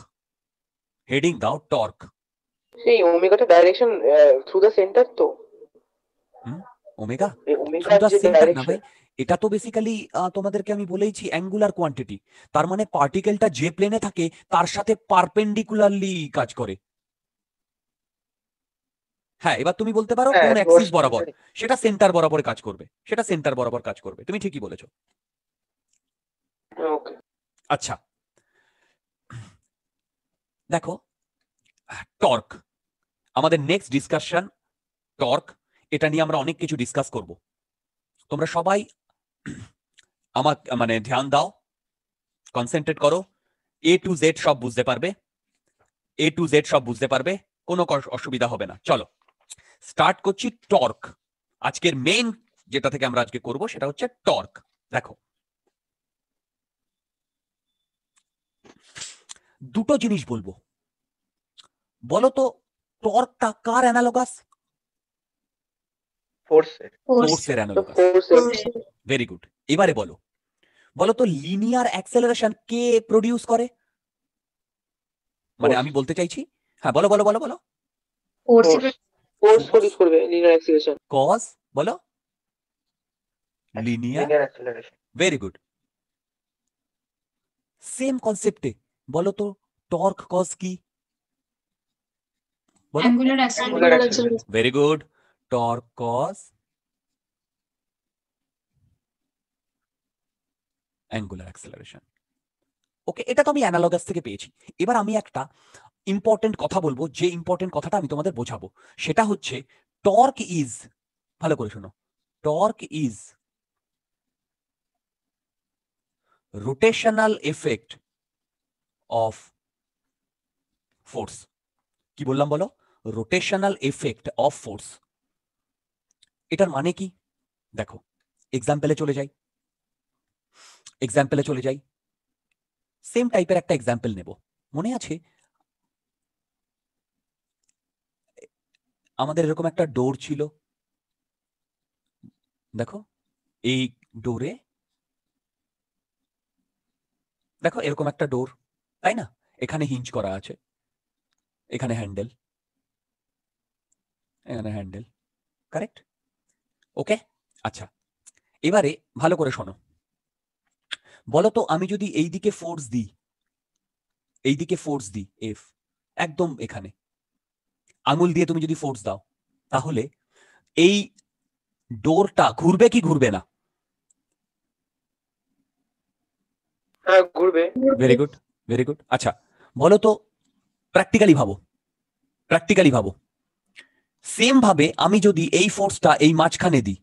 [SPEAKER 1] হেডিং দাও টর্ক
[SPEAKER 3] সেই ওমেগাটা ডাইরেকশন থ্রু দা সেন্টার তো ওমেগা থ্রু দা সেন্টার না ভাই
[SPEAKER 1] এটা তো বেসিক্যালি তোমাদেরকে আমি বলেইছি অ্যাঙ্গুলার কোয়ান্টিটি তার মানে পার্টিকেলটা যে প্লেনে থাকে তার সাথে পারপেন্ডিকুলারলি কাজ করে হ্যাঁ এবার তুমি বলতে পারো হ্যাঁ, কোন অ্যাক্সিস বরাবর সেটা সেন্টার বরাবর কাজ করবে সেটা সেন্টার বরাবর কাজ করবে তুমি ঠিকই বলেছ আচ্ছা দেখো টর্ক আমাদের নেক্সট ডিসকাশন টর্ক এটা নিয়ে আমরা অনেক কিছু ডিসকাস করব তোমরা সবাই আমার মানে ধ্যান দাও কনসেন্ট্রেট করো এ টু জেড সব বুঝতে পারবে এ টু জেড সব বুঝতে পারবে কোনো অসুবিধা হবে না চলো স্টার্ট করছি টর্ক আজকের মেইন যেটা থেকে আমরা আজকে করব সেটা হচ্ছে টর্ক দেখো দুটো জিনিস বলবো বলতো টর্কটা কার অ্যানালগাস ফোর্সের ভেরি গুড এবারে বলো বলো তো লিনিয়ার অ্যাক্সেলারেশন কে প্রডিউস করে মানে আমি বলতে চাইছি হ্যাঁ বলো বলো বলো বলো ফোর্সফুলি করবে লিনিয়ার অ্যাক্সিলারেশন কজ বলো linear acceleration very good same কনসেপ্টে বলো তো টর্ক কজ কি very good torque cause angular acceleration okay এটা তো আমি অ্যানালগাস থেকে পেয়েছি এবার আমি একটা ইম্পর্টেন্ট কথা বলবো যে ইম্পর্টেন্ট কথাটা আমি তোমাদের বোঝাবো সেটা হচ্ছে টর্ক ইজ ভালো করে শোনো torque is rotational effect of force কি বললাম বলো রোটেশনাল এফেক্ট অফ ফোর্স এটার মানে কি দেখো এক্সাম্পলে চলে যাই এক্সাম্পলে চলে যাই সেম টাইপের একটা এক্সাম্পল নেব মনে আছে আমাদের এরকম একটা ডোর ছিল দেখো এই ডোরে দেখো এরকম একটা ডোর তাই না এখানে হিঞ্জ করা আছে এখানে হ্যান্ডেল এখানে হ্যান্ডেল কারেক্ট ওকে আচ্ছা এবারে ভালো করে শোনো বলো তো আমি যদি এই দিকে ফোর্স দিই এইদিকে ফোর্স দিই এফ একদম এখানে আঙুল দিয়ে তুমি যদি ফোর্স দাও তাহলে এই ডোরটা ঘুরবে কি ঘুরবে না হ্যাঁ, ঘুরবে ভেরি গুড ভেরি গুড আচ্ছা বলো তো প্র্যাকটিক্যালি ভাবো প্র্যাকটিক্যালি ভাবো সেম ভাবে আমি যদি এই ফোর্সটা এই মাঝখানে দিই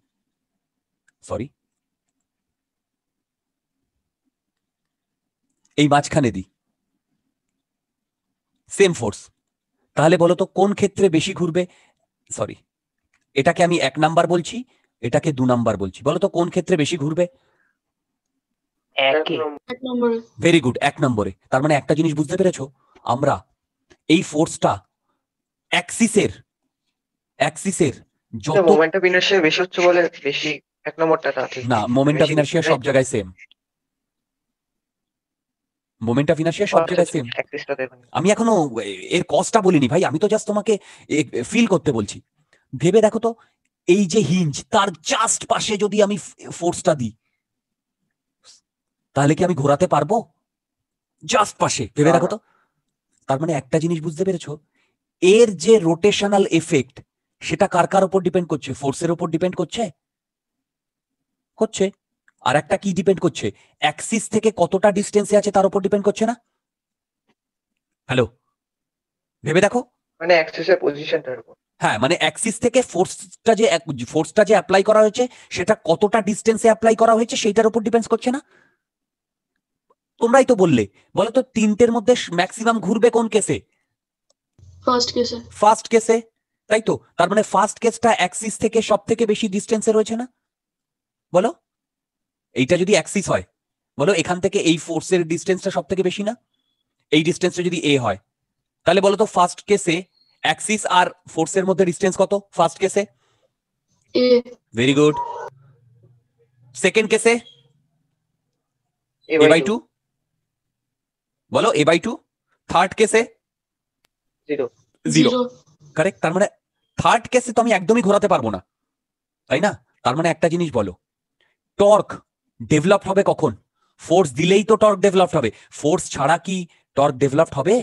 [SPEAKER 1] সরি এই মাঝখানে দিই সেম ফোর্স তাহলে বলো তো কোন ক্ষেত্রে বেশি ঘুরবে সরি এটাকে আমি এক নাম্বার বলছি এটাকে দু নাম্বার বলছি বলো তো কোন ক্ষেত্রে বেশি ঘুরবে ভেরি গুড এক নম্বরে তার মানে একটা জিনিস বুঝতে পেরেছো আমরা এই ফোর্সটা অ্যাক্সিসের অ্যাক্সিসের যত অফ
[SPEAKER 3] ইনার্শিয়া বেশি হচ্ছে বলে বেশি এক নম্বরটা না অফ ইনার্শিয়া সব জায়গায়
[SPEAKER 1] সেম মোমেন্টা ফিনান্সিয়ার সব জায়গায় সেম আমি এখনো এর কস্টটা বলিনি ভাই আমি তো জাস্ট তোমাকে ফিল করতে বলছি ভেবে দেখো তো এই যে হিঞ্জ তার জাস্ট পাশে যদি আমি ফোর্সটা দিই তাহলে কি আমি ঘোরাতে পারবো জাস্ট পাশে ভেবে দেখো তো তার মানে একটা জিনিস বুঝতে পেরেছো এর যে রোটেশনাল এফেক্ট সেটা কার কার উপর ডিপেন্ড করছে ফোর্সের উপর ডিপেন্ড করছে হচ্ছে আর একটা কি ডিপেন্ড করছে অ্যাক্সিস থেকে কতটা ডিস্টেন্সে আছে তার উপর ডিপেন্ড করছে না হ্যালো ভেবে দেখো মানে অ্যাক্সিসের পজিশনটার উপর হ্যাঁ মানে অ্যাক্সিস থেকে ফোর্সটা যে ফোর্সটা যে অ্যাপ্লাই করা হয়েছে সেটা কতটা ডিস্টেন্সে অ্যাপ্লাই করা হয়েছে সেটার উপর ডিপেন্ড করছে না তোমরাই তো বললে বলো তো তিনটের মধ্যে ম্যাক্সিমাম ঘুরবে কোন কেসে ফার্স্ট কেসে ফার্স্ট কেসে তাই তো তার মানে ফার্স্ট কেসটা অ্যাক্সিস থেকে সব থেকে বেশি ডিস্টেন্সে রয়েছে না বলো এইটা যদি অ্যাক্সিস হয় বলো এখান থেকে এই ফোর্সের ডিস্টেন্সটা সব থেকে বেশি না এই ডিস্টেন্সটা যদি এ হয় তাহলে বলো তো ফার্স্ট কেসে অ্যাক্সিস আর ফোর্সের মধ্যে ডিস্টেন্স কত ফার্স্ট কেসে ভেরি গুড সেকেন্ড কেসে এ বাই টু বলো এ বাই টু থার্ড কেসে জিরো কারেক্ট তার মানে থার্ড কেসে তো আমি একদমই ঘোরাতে পারবো না তাই না তার মানে একটা জিনিস বলো টর্ক ডেভেলপ হবে কখন ফোর্স দিলেই তো টর্ক ডেভেলপ হবে ফোর্স ছাড়া কি টর্ক ডেভেলপ হবে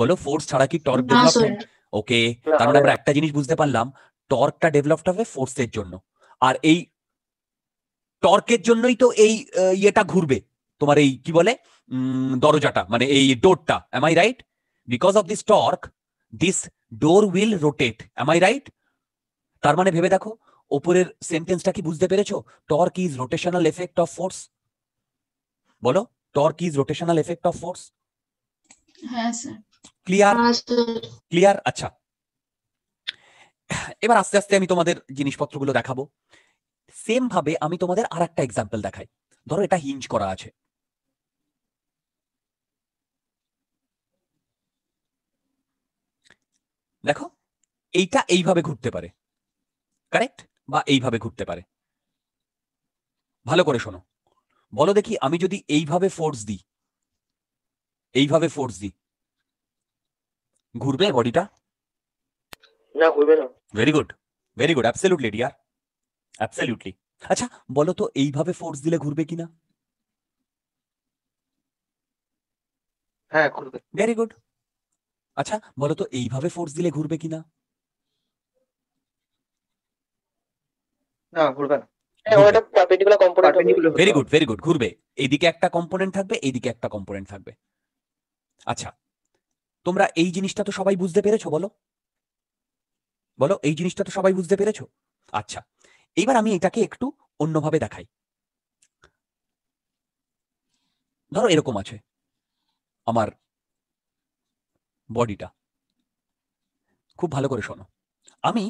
[SPEAKER 1] বলো ফোর্স ছাড়া কি টর্ক ডেভেলপ হবে ওকে তাহলে মানে আমরা একটা জিনিস বুঝতে পারলাম টর্কটা ডেভেলপড হবে ফোর্সের জন্য আর এই টর্কের জন্যই তো এই ইয়েটা ঘুরবে তোমার এই কি বলে দরজাটা মানে এই ডোরটা am I right because of this torque this door will rotate am I right তার মানে ভেবে দেখো উপরের সেন্টেন্সটা কি বুঝতে পেরেছো torque is rotational effect of force বলো torque is rotational effect of force হ্যাঁ স্যার ক্লিয়ার ক্লিয়ার আচ্ছা এবার আস্তে আস্তে আমি তোমাদের জিনিসপত্রগুলো দেখাবো সেম ভাবে আমি তোমাদের আর একটা এক্সাম্পল দেখাই ধরো এটা হিঞ্জ করা আছে দেখো এইটা এইভাবে ঘুরতে পারে কারেক্ট বা এইভাবে ঘুরতে পারে ভালো করে শোনো বলো দেখি আমি যদি এইভাবে ফোর্স দিই এইভাবে ফোর্স দিই ঘুরবে বডিটা না ঘুরবে না very good very good absolutely dear absolutely আচ্ছা বলো তো এইভাবে ফোর্স দিলে ঘুরবে কিনা হ্যাঁ ঘুরবে ভেরি গুড আচ্ছা বলো তো এইভাবে ফোর্স দিলে ঘুরবে কিনা না ঘুরবে না ভেরি গুড ভেরি গুড ঘুরবে এইদিকে একটা কম্পোনেন্ট থাকবে এইদিকে একটা কম্পোনেন্ট থাকবে আচ্ছা তোমরা এই জিনিসটা তো সবাই বুঝতে পেরেছো বলো বলো এই জিনিসটা তো সবাই বুঝতে পেরেছো আচ্ছা এবার আমি এটাকে একটু অন্যভাবে দেখাই ধরো এরকম আছে আমার বডিটা খুব ভালো করে শোনো আমি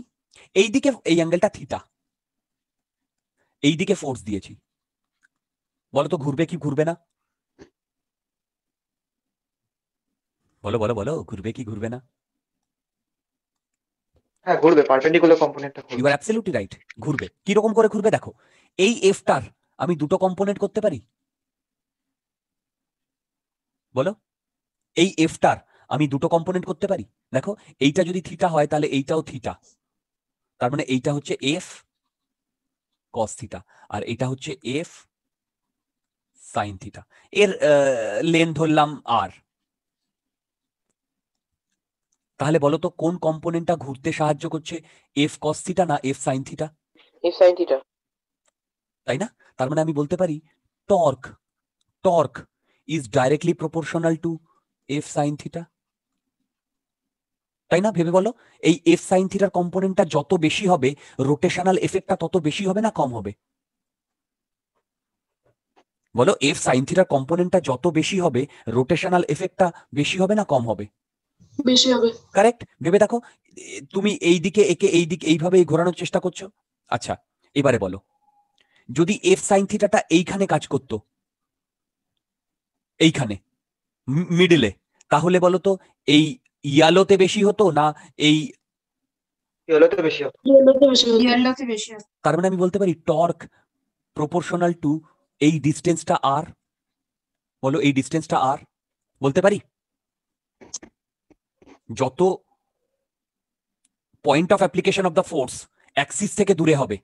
[SPEAKER 1] এইদিকে এই অ্যাঙ্গেলটা থিতা এই দিকে ফোর্স দিয়েছি বলো তো ঘুরবে কি ঘুরবে না বলো বলো বলো ঘুরবে কি ঘুরবে না হ্যাঁ ঘুরবে পারপেন্ডিকুলার কম্পোনেন্টটা ইউ আর অ্যাবসলিউটলি রাইট ঘুরবে কি রকম করে ঘুরবে দেখো এই এফটার আমি দুটো কম্পোনেন্ট করতে পারি বলো এই এফটার আমি দুটো কম্পোনেন্ট করতে পারি দেখো এইটা যদি থিটা হয় তাহলে এইটাও থিটা তার মানে এইটা হচ্ছে এফ কস থিটা আর এটা হচ্ছে এফ সাইন থিটা এর লেন ধরলাম আর তাহলে বলো তো কোন কম্পোনেন্টটা ঘুরতে সাহায্য করছে এফ কস থিটা না f sine theta f sine theta তাই না তার মানে আমি বলতে পারি torque torque is directly proportional to f sine theta তাই না ভেবে বলো এই এফ সাইন থিটার কম্পোনেন্টটা যত বেশি হবে রোটেশনাল এফেক্টটা তত বেশি হবে না কম হবে বলো এফ সাইন থিটার কম্পোনেন্টটা যত বেশি হবে রোটেশনাল এফেক্টটা বেশি হবে না কম হবে বেশি হবে কারেক্ট ভেবে দেখো তুমি এই দিকে একে এই দিক এইভাবে ঘোরানোর চেষ্টা করছো আচ্ছা এবারে বলো যদি এফ সাইন থিটাটা এইখানে কাজ করত এইখানে মিডিলে তাহলে বলো তো এই ইয়ালোতে বেশি হতো না এই তার মানে আমি বলতে পারি টর্ক প্রপোর্শনাল টু এই ডিস্টেন্সটা আর বলো এই ডিস্টেন্সটা আর বলতে পারি যত point of application of the force axis থেকে দূরে হবে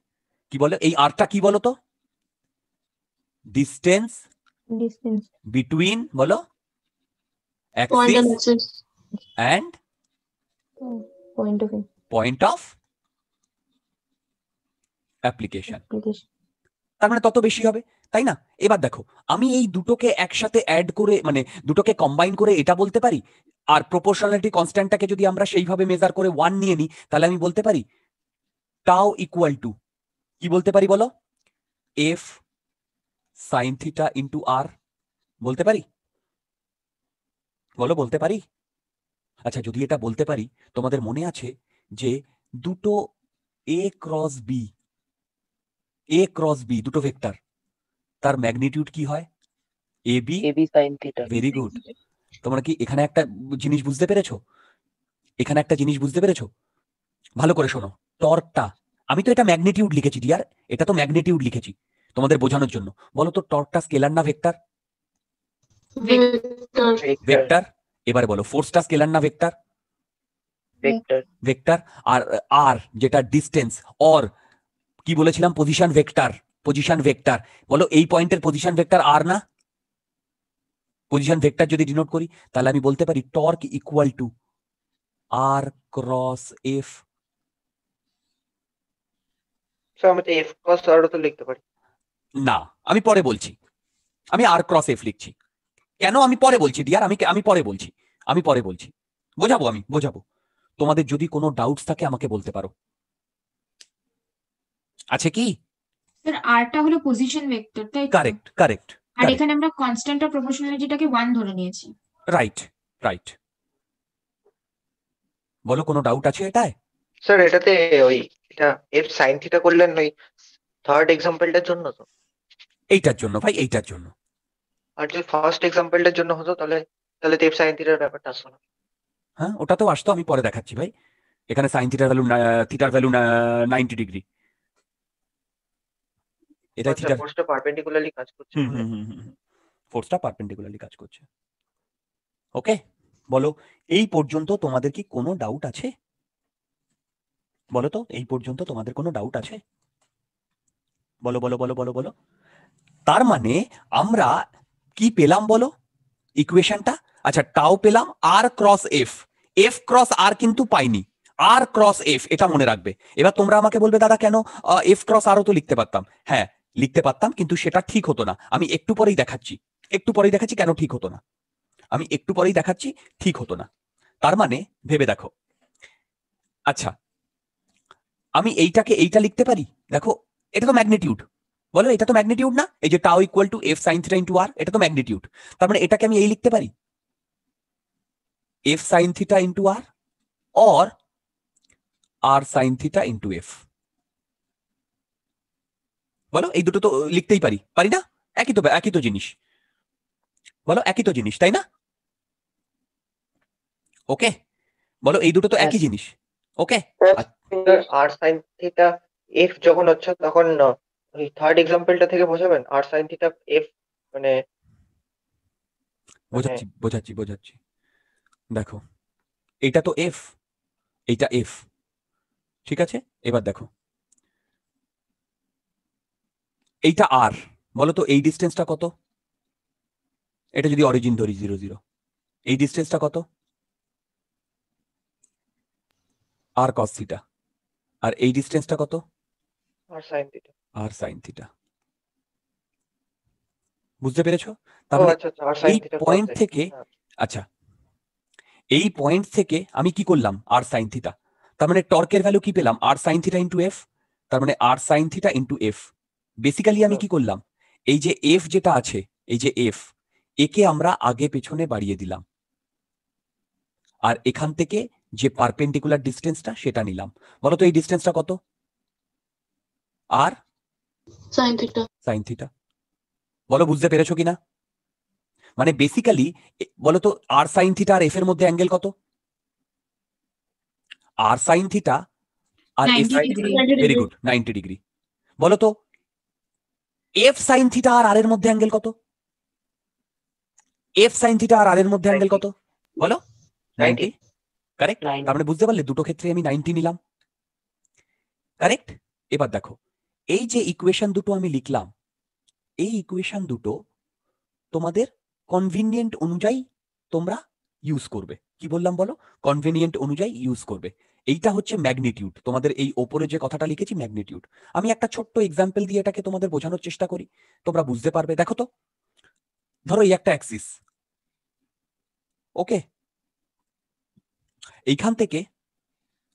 [SPEAKER 1] কি বলে এই আরটা কি বলো তো ডিস্টেন্স বিটুইন বলো and point of point of application তার মানে তত বেশি হবে তাই না এবার দেখো আমি এই দুটোকে একসাথে অ্যাড করে মানে দুটোকে কম্বাইন করে এটা বলতে পারি আর প্রপোর্শনালিটি কনস্ট্যান্টটাকে যদি আমরা সেইভাবে মেজার করে ওয়ান নিয়ে নিই তাহলে আমি বলতে পারি টাও ইকুয়াল টু কি বলতে পারি বলো f sine theta into r বলতে পারি বলো বলতে পারি আচ্ছা যদি এটা বলতে পারি তোমাদের মনে আছে যে দুটো a cross b a cross b দুটো ভেক্টর তার ম্যাগনিটিউড কি হয় এ বি ভেরি গুড তোমরা কি এখানে একটা জিনিস বুঝতে পেরেছো এখানে একটা জিনিস বুঝতে পেরেছো ভালো করে শোনো টর্কটা আমি তো এটা ম্যাগনিটিউড লিখেছি ডিয়ার এটা তো ম্যাগনিটিউড লিখেছি তোমাদের বোঝানোর জন্য বলো তো টর্কটা স্কেলার না ভেক্টর ভেক্টর এবারে বলো ফোর্সটা স্কেলার না ভেক্টর ভেক্টর ভেক্টর আর আর যেটা ডিস্টেন্স অর কি বলেছিলাম পজিশন ভেক্টর পজিশন ভেক্টর বলো এই পয়েন্টের পজিশন ভেক্টর আর না পজিশন ভেক্টর যদি ডিনোট করি তাহলে আমি বলতে পারি torque equal to r cross f না আমি পরে বলছি আমি আর ক্রস এফ লিখছি কেন আমি পরে বলছি ডিয়ার আমি আমি পরে বলছি আমি পরে বলছি বোঝাবো আমি বোঝাবো তোমাদের যদি কোনো ডাউটস থাকে আমাকে বলতে পারো আছে কি
[SPEAKER 2] স্যার আরটা হলো পজিশন ভেক্টর তাই কারেক্ট
[SPEAKER 1] কারেক্ট আর এখানে
[SPEAKER 2] আমরা কনস্ট্যান্ট অফ প্রপোর্শনালিটিটাকে 1 ধরে নিয়েছি
[SPEAKER 1] রাইট রাইট বলো কোনো ডাউট আছে এটায়
[SPEAKER 3] স্যার এটাতে ওই এটা এফ সাইন থিটা করলেন ওই থার্ড এক্সাম্পলটার জন্য তো
[SPEAKER 1] এইটার জন্য ভাই এইটার জন্য
[SPEAKER 3] আর যদি ফার্স্ট एग्जांपलটার জন্য হতো তাহলে তাহলে দেব সাইন থিটার ব্যাপারটা আসলো
[SPEAKER 1] হ্যাঁ ওটা তো আসতো আমি পরে দেখাচ্ছি ভাই এখানে সাইন থিটার ভ্যালু থিটার ভ্যালু নাইনটি ডিগ্রি এটা থিটার
[SPEAKER 3] ফোর্সটা পারপেন্ডিকুলারলি কাজ
[SPEAKER 1] করছে ফোর্সটা পারপেন্ডিকুলারলি কাজ করছে ওকে বলো এই পর্যন্ত তোমাদের কি কোনো ডাউট আছে বলো তো এই পর্যন্ত তোমাদের কোনো ডাউট আছে বলো বলো বলো বলো বলো তার মানে আমরা কি পেলাম বলো ইকুয়েশনটা আচ্ছা টাও পেলাম r cross f f cross r কিন্তু পাইনি আর ক্রস এফ এটা মনে রাখবে এবার তোমরা আমাকে বলবে দাদা কেন এফ ক্রস আরও তো লিখতে পারতাম হ্যাঁ লিখতে পারতাম কিন্তু সেটা ঠিক হতো না আমি একটু পরেই দেখাচ্ছি একটু পরেই দেখাচ্ছি কেন ঠিক হতো না আমি একটু পরেই দেখাচ্ছি ঠিক হতো না তার মানে ভেবে দেখো আচ্ছা আমি এইটাকে এইটা লিখতে পারি দেখো এটা তো ম্যাগনিটিউড বলো এটা তো ম্যাগনিটিউড না এই যে tau equal to f sine টাইন টু আর এটা তো ম্যাগনিটিউড তার মানে এটাকে আমি এই লিখতে পারি f sin theta into r or r sin theta into f বলো এই দুটো তো লিখতেই পারি পারি না একই তো একই তো জিনিস বলো একই তো জিনিস তাই না ওকে বলো এই দুটো তো হ্যাঁ। একই জিনিস ওকে হ্যাঁ, আর
[SPEAKER 2] আচ্ছা।
[SPEAKER 1] sin
[SPEAKER 3] theta f যখন হচ্ছে তখন ওই থার্ড এক্সাম্পলটা থেকে বোঝাবেন আর sin theta f মানে বোঝাচ্ছি
[SPEAKER 1] বোঝাচ্ছি বোঝাচ্ছি দেখো এটা তো এফ এটা এফ ঠিক আছে এবার দেখো এইটা আর বলো তো এই ডিস্টেন্সটা কত এটা যদি অরিজিন ধরি জিরো জিরো এই ডিস্টেন্সটা কত আর কস থিটা আর এই ডিস্টেন্সটা কত r sine theta r sine theta বুঝতে পেরেছো তাহলে মানে আচ্ছা, আচ্ছা, এই পয়েন্ট থেকে হ্যাঁ। আচ্ছা এই পয়েন্ট থেকে আমি কি করলাম আর সাইন থিটা তার মানে টর্কের ভ্যালু কি পেলাম r sine theta into f তার মানে r sine theta into f basically আমি কি করলাম এই যে এফ যেটা আছে এই যে এফ একে আমরা আগে পেছনে বাড়িয়ে দিলাম আর এখান থেকে যে পারপেন্ডিকুলার ডিস্টেন্সটা সেটা নিলাম বলতো এই ডিস্টেন্সটা কত r sine theta sine theta বলো বুঝতে পেরেছো কিনা মানে বেসিক্যালি বলতো আর সাইন থিটা আর এফ এর মধ্যে অ্যাঙ্গেল কত আর সাইন থিটা আর f very good ninety degree বলতো এফ সাইন থিটা আর আর এর মধ্যে অ্যাঙ্গেল কত এফ সাইন থিটা আর আর এর মধ্যে অ্যাঙ্গেল কত বলো নাইনটি কারেক্ট তার মানে বুঝতে পারলে দুটো ক্ষেত্রে আমি নাইনটি নিলাম কারেক্ট এবার দেখো এই যে ইকুয়েশন দুটো আমি লিখলাম এই ইকুয়েশন দুটো তোমাদের কনভিনিয়েন্ট অনুযায়ী তোমরা ইউজ করবে কি বললাম বলো কনভিনিয়েন্ট অনুযায়ী ইউজ করবে এইটা হচ্ছে ম্যাগনিটিউড তোমাদের এই ওপরে যে কথাটা লিখেছি ম্যাগনিটিউড আমি একটা ছোট্ট এক্সাম্পল দিয়ে এটাকে তোমাদের বোঝানোর চেষ্টা করি তোমরা বুঝতে পারবে দেখো তো ধরো এই একটা অ্যাক্সিস ওকে এইখান থেকে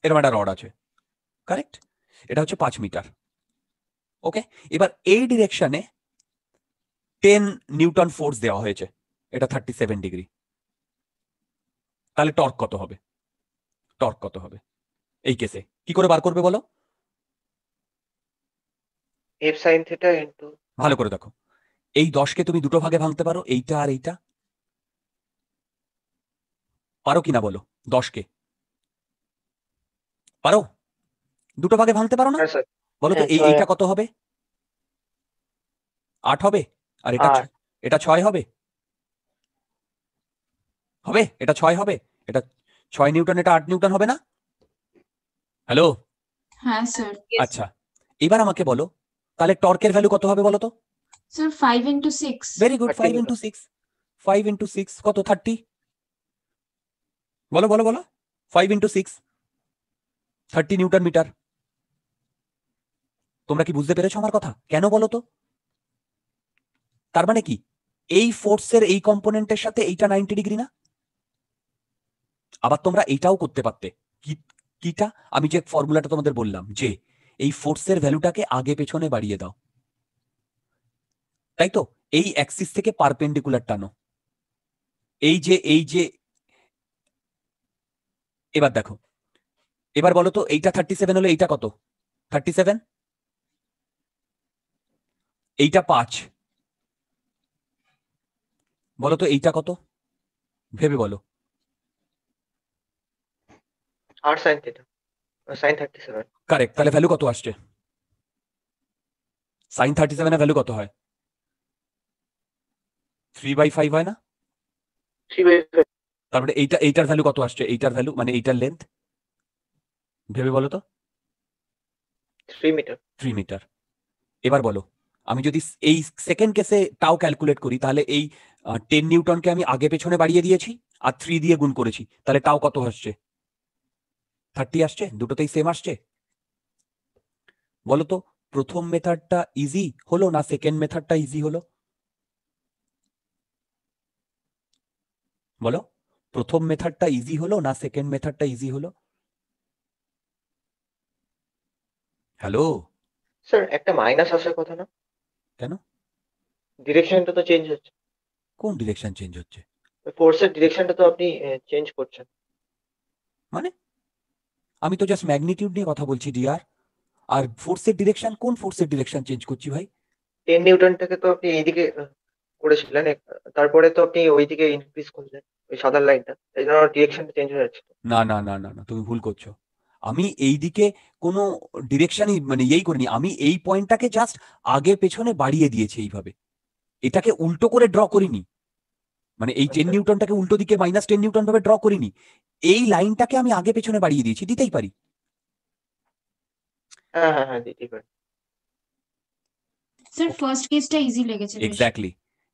[SPEAKER 1] এরকম একটা রড আছে কারেক্ট এটা হচ্ছে পাঁচ মিটার ওকে এবার এই ডিরেকশনে টেন নিউটন ফোর্স দেওয়া হয়েছে এটা থার্টি সেভেন ডিগ্রি তাহলে টর্ক কত হবে টর্ক কত হবে এই কেসে কি করে বার করবে বলো ভালো করে দেখো এই দশকে তুমি দুটো ভাগে ভাঙতে পারো এইটা আর এইটা পারো কিনা বলো দশকে পারো দুটো ভাগে ভাঙতে পারো না হ্যাঁ, বলো তো হ্যাঁ, এইটা কত হবে আট হবে আর এটা এটা ছয় হবে হবে এটা ছয় হবে এটা ছয় নিউটন এটা আট নিউটন হবে না হ্যালো আচ্ছা এবার আমাকে বলো তাহলে টর্কের ভ্যালু কত হবে বলো তো
[SPEAKER 2] sir 5 into 6 very good 5 into 6
[SPEAKER 1] 5 into 6 কত 30 বলো বলো বলো 5 ইনটু 6 30 নিউটন মিটার তোমরা কি বুঝতে পেরেছো আমার কথা কেন বলো তো তার মানে কি এই ফোর্সের এই কম্পোনেন্টের সাথে এইটা 90 ডিগ্রি না আবার তোমরা এটাও করতে পারতে কিটা আমি যে ফর্মুলাটা তোমাদের বললাম যে এই ফোর্সের ভ্যালুটাকে আগে পেছনে বাড়িয়ে দাও তাই তো এই অ্যাক্সিস থেকে পারপেন্ডিকুলার টানো এই যে এই যে এবার দেখো এবার বলো তো এইটা থার্টি সেভেন হলে এইটা কত থার্টি সেভেন এইটা পাঁচ বলো তো এইটা কত ভেবে বলো
[SPEAKER 3] r sine theta sine 37
[SPEAKER 1] correct তাহলে ভ্যালু কত আসছে সাইন 37 এর ভ্যালু কত হয় থ্রি বাই ফাইভ হয় না তারপরে মানে এইটা এইটার ভ্যালু কত আসছে এইটার ভ্যালু মানে এইটার লেন্থ ভেবে বলো তো থ্রি মিটার থ্রি মিটার এবার বলো আমি যদি এই সেকেন্ড কেসে টাও ক্যালকুলেট করি তাহলে এই টেন নিউটনকে আমি আগে পেছনে বাড়িয়ে দিয়েছি আর থ্রি দিয়ে গুণ করেছি তাহলে টাও কত আসছে থার্টি আসছে দুটোতেই সেম আসছে বলতো প্রথম মেথডটা ইজি হলো না সেকেন্ড মেথডটা ইজি হলো বলো প্রথম মেথডটা ইজি হলো না সেকেন্ড মেথডটা ইজি হলো হ্যালো
[SPEAKER 3] স্যার একটা মাইনাস আসার কথা না কেন ডিরেকশনটা তো চেঞ্জ হচ্ছে
[SPEAKER 1] কোন ডিরেকশন চেঞ্জ হচ্ছে
[SPEAKER 3] ফোর্সের ডিরেকশনটা তো আপনি চেঞ্জ করছেন
[SPEAKER 1] মানে আমি তো জাস্ট ম্যাগনিটিউড নিয়ে কথা বলছি ডিআর আর ফোর্সের ডিরেকশন কোন ফোর্সের ডিরেকশন চেঞ্জ করছি ভাই
[SPEAKER 3] 10 নিউটনটাকে তো আপনি এইদিকে করেছিলেন তারপরে তো আপনি ওইদিকে ইনক্রিজ করলেন ওই সাদা লাইনটা এই জন্য ডিরেকশন চেঞ্জ হয়ে যাচ্ছে
[SPEAKER 1] না না না না না তুমি ভুল করছো আমি এইদিকে কোনো ডিরেকশনই মানে ইয়েই করিনি আমি এই পয়েন্টটাকে জাস্ট আগে পেছনে বাড়িয়ে দিয়েছি এইভাবে এটাকে উল্টো করে ড্র করিনি মানে এই টেন নিউটনটাকে আচ্ছা। উল্টো দিকে মাইনাস টেন নিউটন ভাবে ড্র করিনি এই লাইনটাকে আমি আগে পেছনে বাড়িয়ে দিয়েছি দিতেই পারি
[SPEAKER 2] স্যার ফার্স্ট কেসটা ইজি লেগেছে
[SPEAKER 1] এক্স্যাক্টলি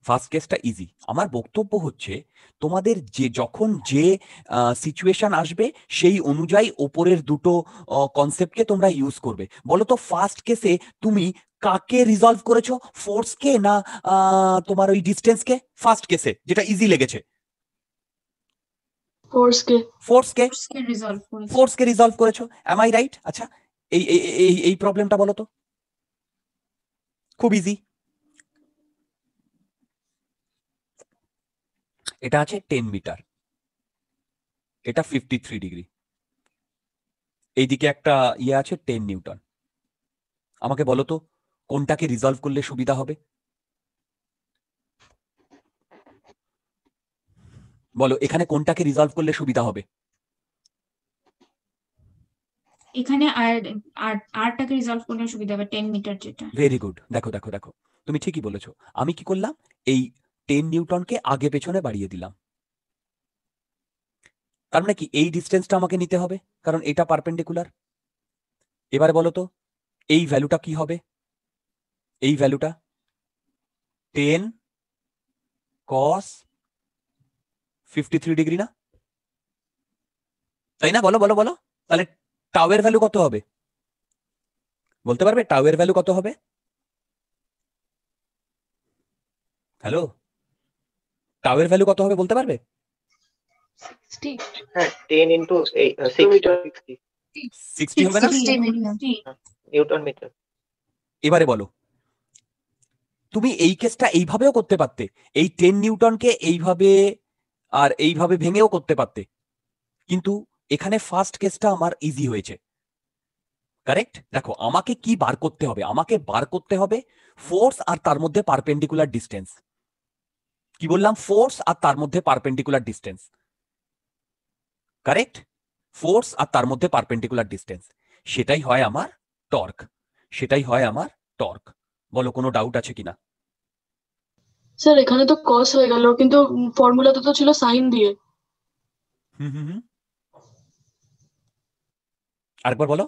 [SPEAKER 1] ফার্স্ট কেসটা ইজি আমার বক্তব্য হচ্ছে তোমাদের যে যখন যে সিচুয়েশন আসবে সেই অনুযায়ী ওপরের দুটো কনসেপ্টকে তোমরা ইউজ করবে বলতো ফার্স্ট কেসে তুমি কাকে রিজলভ করেছো ফোর্সকে না তোমার ওই ডিস্টেন্সকে ফার্স্ট কেসে যেটা ইজি লেগেছে ফোর্সকে ফোর্সকে ফোর্সকে রিজলভ করেছো এম আই রাইট আচ্ছা এই এই এই প্রবলেমটা বলো তো খুব ইজি এটা আছে টেন মিটার এটা ফিফটি থ্রি ডিগ্রি এইদিকে একটা ইয়ে আছে টেন নিউটন আমাকে বলো তো কোনটাকে রিজলভ করলে সুবিধা হবে বলো এখানে কোনটাকে রিজলভ করলে সুবিধা হবে
[SPEAKER 2] এখানে আর আরটাকে রিজলভ করলে সুবিধা হবে 10 মিটার যেটা
[SPEAKER 1] ভেরি গুড দেখো দেখো দেখো তুমি ঠিকই বলেছো আমি কি করলাম এই 10 নিউটনকে আগে পেছনে বাড়িয়ে দিলাম তার মানে কি এই ডিসটেন্সটা আমাকে নিতে হবে কারণ এটা পারপেন্ডিকুলার এবারে বলো তো এই ভ্যালুটা কি হবে এই ভ্যালুটা ten cos fifty three degree না তাই না বলো বলো বলো তাহলে টাওয়ের ভ্যালু কত হবে বলতে পারবে টাওয়ের ভ্যালু কত হবে হ্যালো টাওয়ের ভ্যালু কত হবে বলতে পারবে
[SPEAKER 2] হ্যাঁ,
[SPEAKER 3] uh,
[SPEAKER 1] এবারে বলো তুমি এই কেসটা এইভাবেও করতে পারতে এই টেন নিউটনকে এইভাবে আর এইভাবে ভেঙেও করতে পারতে কিন্তু এখানে ফার্স্ট কেসটা আমার ইজি হয়েছে কারেক্ট দেখো আমাকে কি বার করতে হবে আমাকে বার করতে হবে ফোর্স আর তার মধ্যে পারপেন্ডিকুলার ডিস্টেন্স কি বললাম ফোর্স আর তার মধ্যে পারপেন্ডিকুলার ডিস্টেন্স কারেক্ট ফোর্স আর তার মধ্যে পারপেন্ডিকুলার ডিস্টেন্স সেটাই হয় আমার টর্ক সেটাই হয় আমার টর্ক বলো কোনো ডাউট আছে কিনা
[SPEAKER 2] স্যার এখানে তো কস হয়ে গেল কিন্তু ফর্মুলাতে তো ছিল সাইন দিয়ে আরেকবার বলো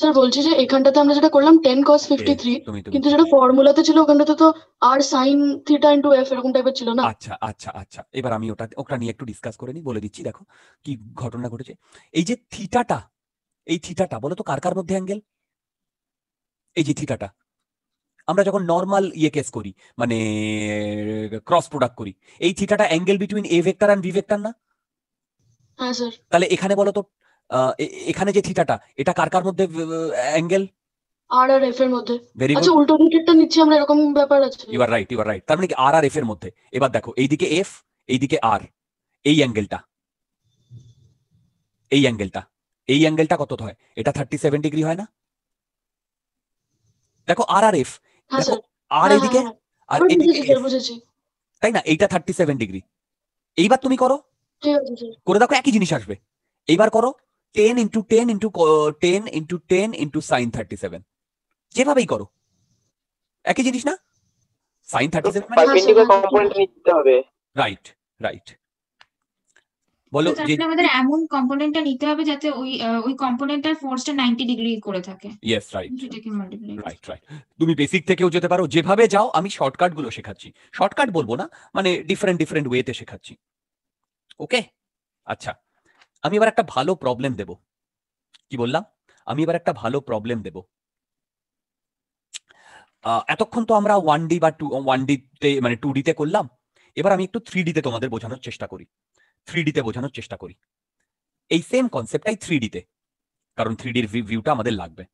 [SPEAKER 2] স্যার বলছি যে এখানটাতে আমরা যেটা করলাম টেন কস ফিফটি থ্রি কিন্তু যেটা ফর্মুলাতে ছিল ওখানটাতে তো r sine
[SPEAKER 1] theta into f এরকম টাইপের ছিল না আচ্ছা আচ্ছা আচ্ছা এবার আমি ওটা ওটা নিয়ে একটু ডিসকাস করে নিই বলে দিচ্ছি দেখো কি ঘটনা ঘটেছে এই যে থিটাটা এই থিটাটা বলো তো কার কার মধ্যে অ্যাঙ্গেল এই যে থিটাটা আমরা যখন নর্মাল ইয়ে কেস করি মানে ক্রস প্রোডাক্ট করি এই থিটাটা angle between a vector and b vector না হ্যাঁ, তাহলে এখানে বলো তো এখানে যে থিটাটা এটা কার কার মধ্যে অ্যাঙ্গেল
[SPEAKER 2] আর আর এফ এর মধ্যে আচ্ছা উল্টো দিকেরটা নিচে আমরা এরকম ব্যাপার আছে
[SPEAKER 1] you are right you are right তার মানে কি আর আর এফ এর মধ্যে এবার দেখো এইদিকে এফ এইদিকে আর এই অ্যাঙ্গেলটা এই অ্যাঙ্গেলটা এই অ্যাঙ্গেলটা কত হয় এটা থার্টি সেভেন ডিগ্রি হয় না দেখো আর আর এফ আচ্ছা, আর এদিকে আর তাই না এইটা থার্টি সেভেন ডিগ্রি এইবার তুমি করো করে দেখো একই জিনিস আসবে এইবার করো ten into ten into ten into ten into sine thirty seven যেভাবেই করো একই জিনিস না sine thirty seven right right বলো যে
[SPEAKER 2] আমাদের এমন কম্পোনেন্টটা নিতে হবে যাতে ওই ওই কম্পোনেন্টটার ফোর্সটা 90 ডিগ্রি করে থাকে
[SPEAKER 1] ইয়েস রাইট রাইট রাইট তুমি বেসিক থেকেও যেতে পারো যেভাবে যাও আমি শর্টকাট গুলো শেখাচ্ছি শর্টকাট বলবো না মানে ডিফারেন্ট ডিফারেন্ট ওয়েতে শেখাচ্ছি ওকে আচ্ছা আমি এবার একটা ভালো প্রবলেম দেব কি বললাম আমি এবার একটা ভালো প্রবলেম দেব এতক্ষণ তো আমরা ওয়ান ডি বা টু ওয়ান ডিতে মানে টু ডিতে করলাম এবার আমি একটু থ্রি ডিতে তোমাদের বোঝানোর চেষ্টা করি থ্রি ডিতে বোঝানোর চেষ্টা করি এই সেম কনসেপ্টটাই থ্রি ডিতে কারণ থ্রি ডির ভিউটা আমাদের লাগবে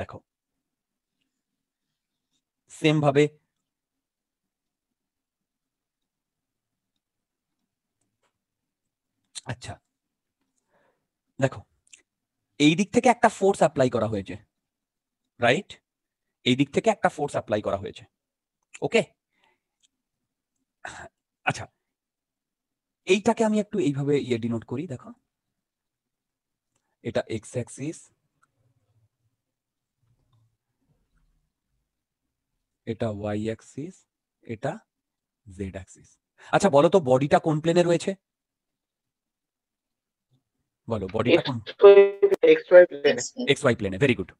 [SPEAKER 1] দেখো সেম ভাবে আচ্ছা দেখো এই দিক থেকে একটা ফোর্স অ্যাপ্লাই করা হয়েছে রাইট এই দিক থেকে একটা ফোর্স অ্যাপ্লাই করা হয়েছে ওকে আচ্ছা এইটাকে আমি একটু এইভাবে ইয়ে ডিনোট করি দেখো এটা এক্স অ্যাক্সিস এটা ওয়াই অ্যাক্সিস এটা জেড অ্যাক্সিস আচ্ছা বলো তো বডিটা কোন প্লেনে রয়েছে বলো বডিটা কোন এক্স ওয়াই প্লেনে এক্স প্লেনে ভেরি গুড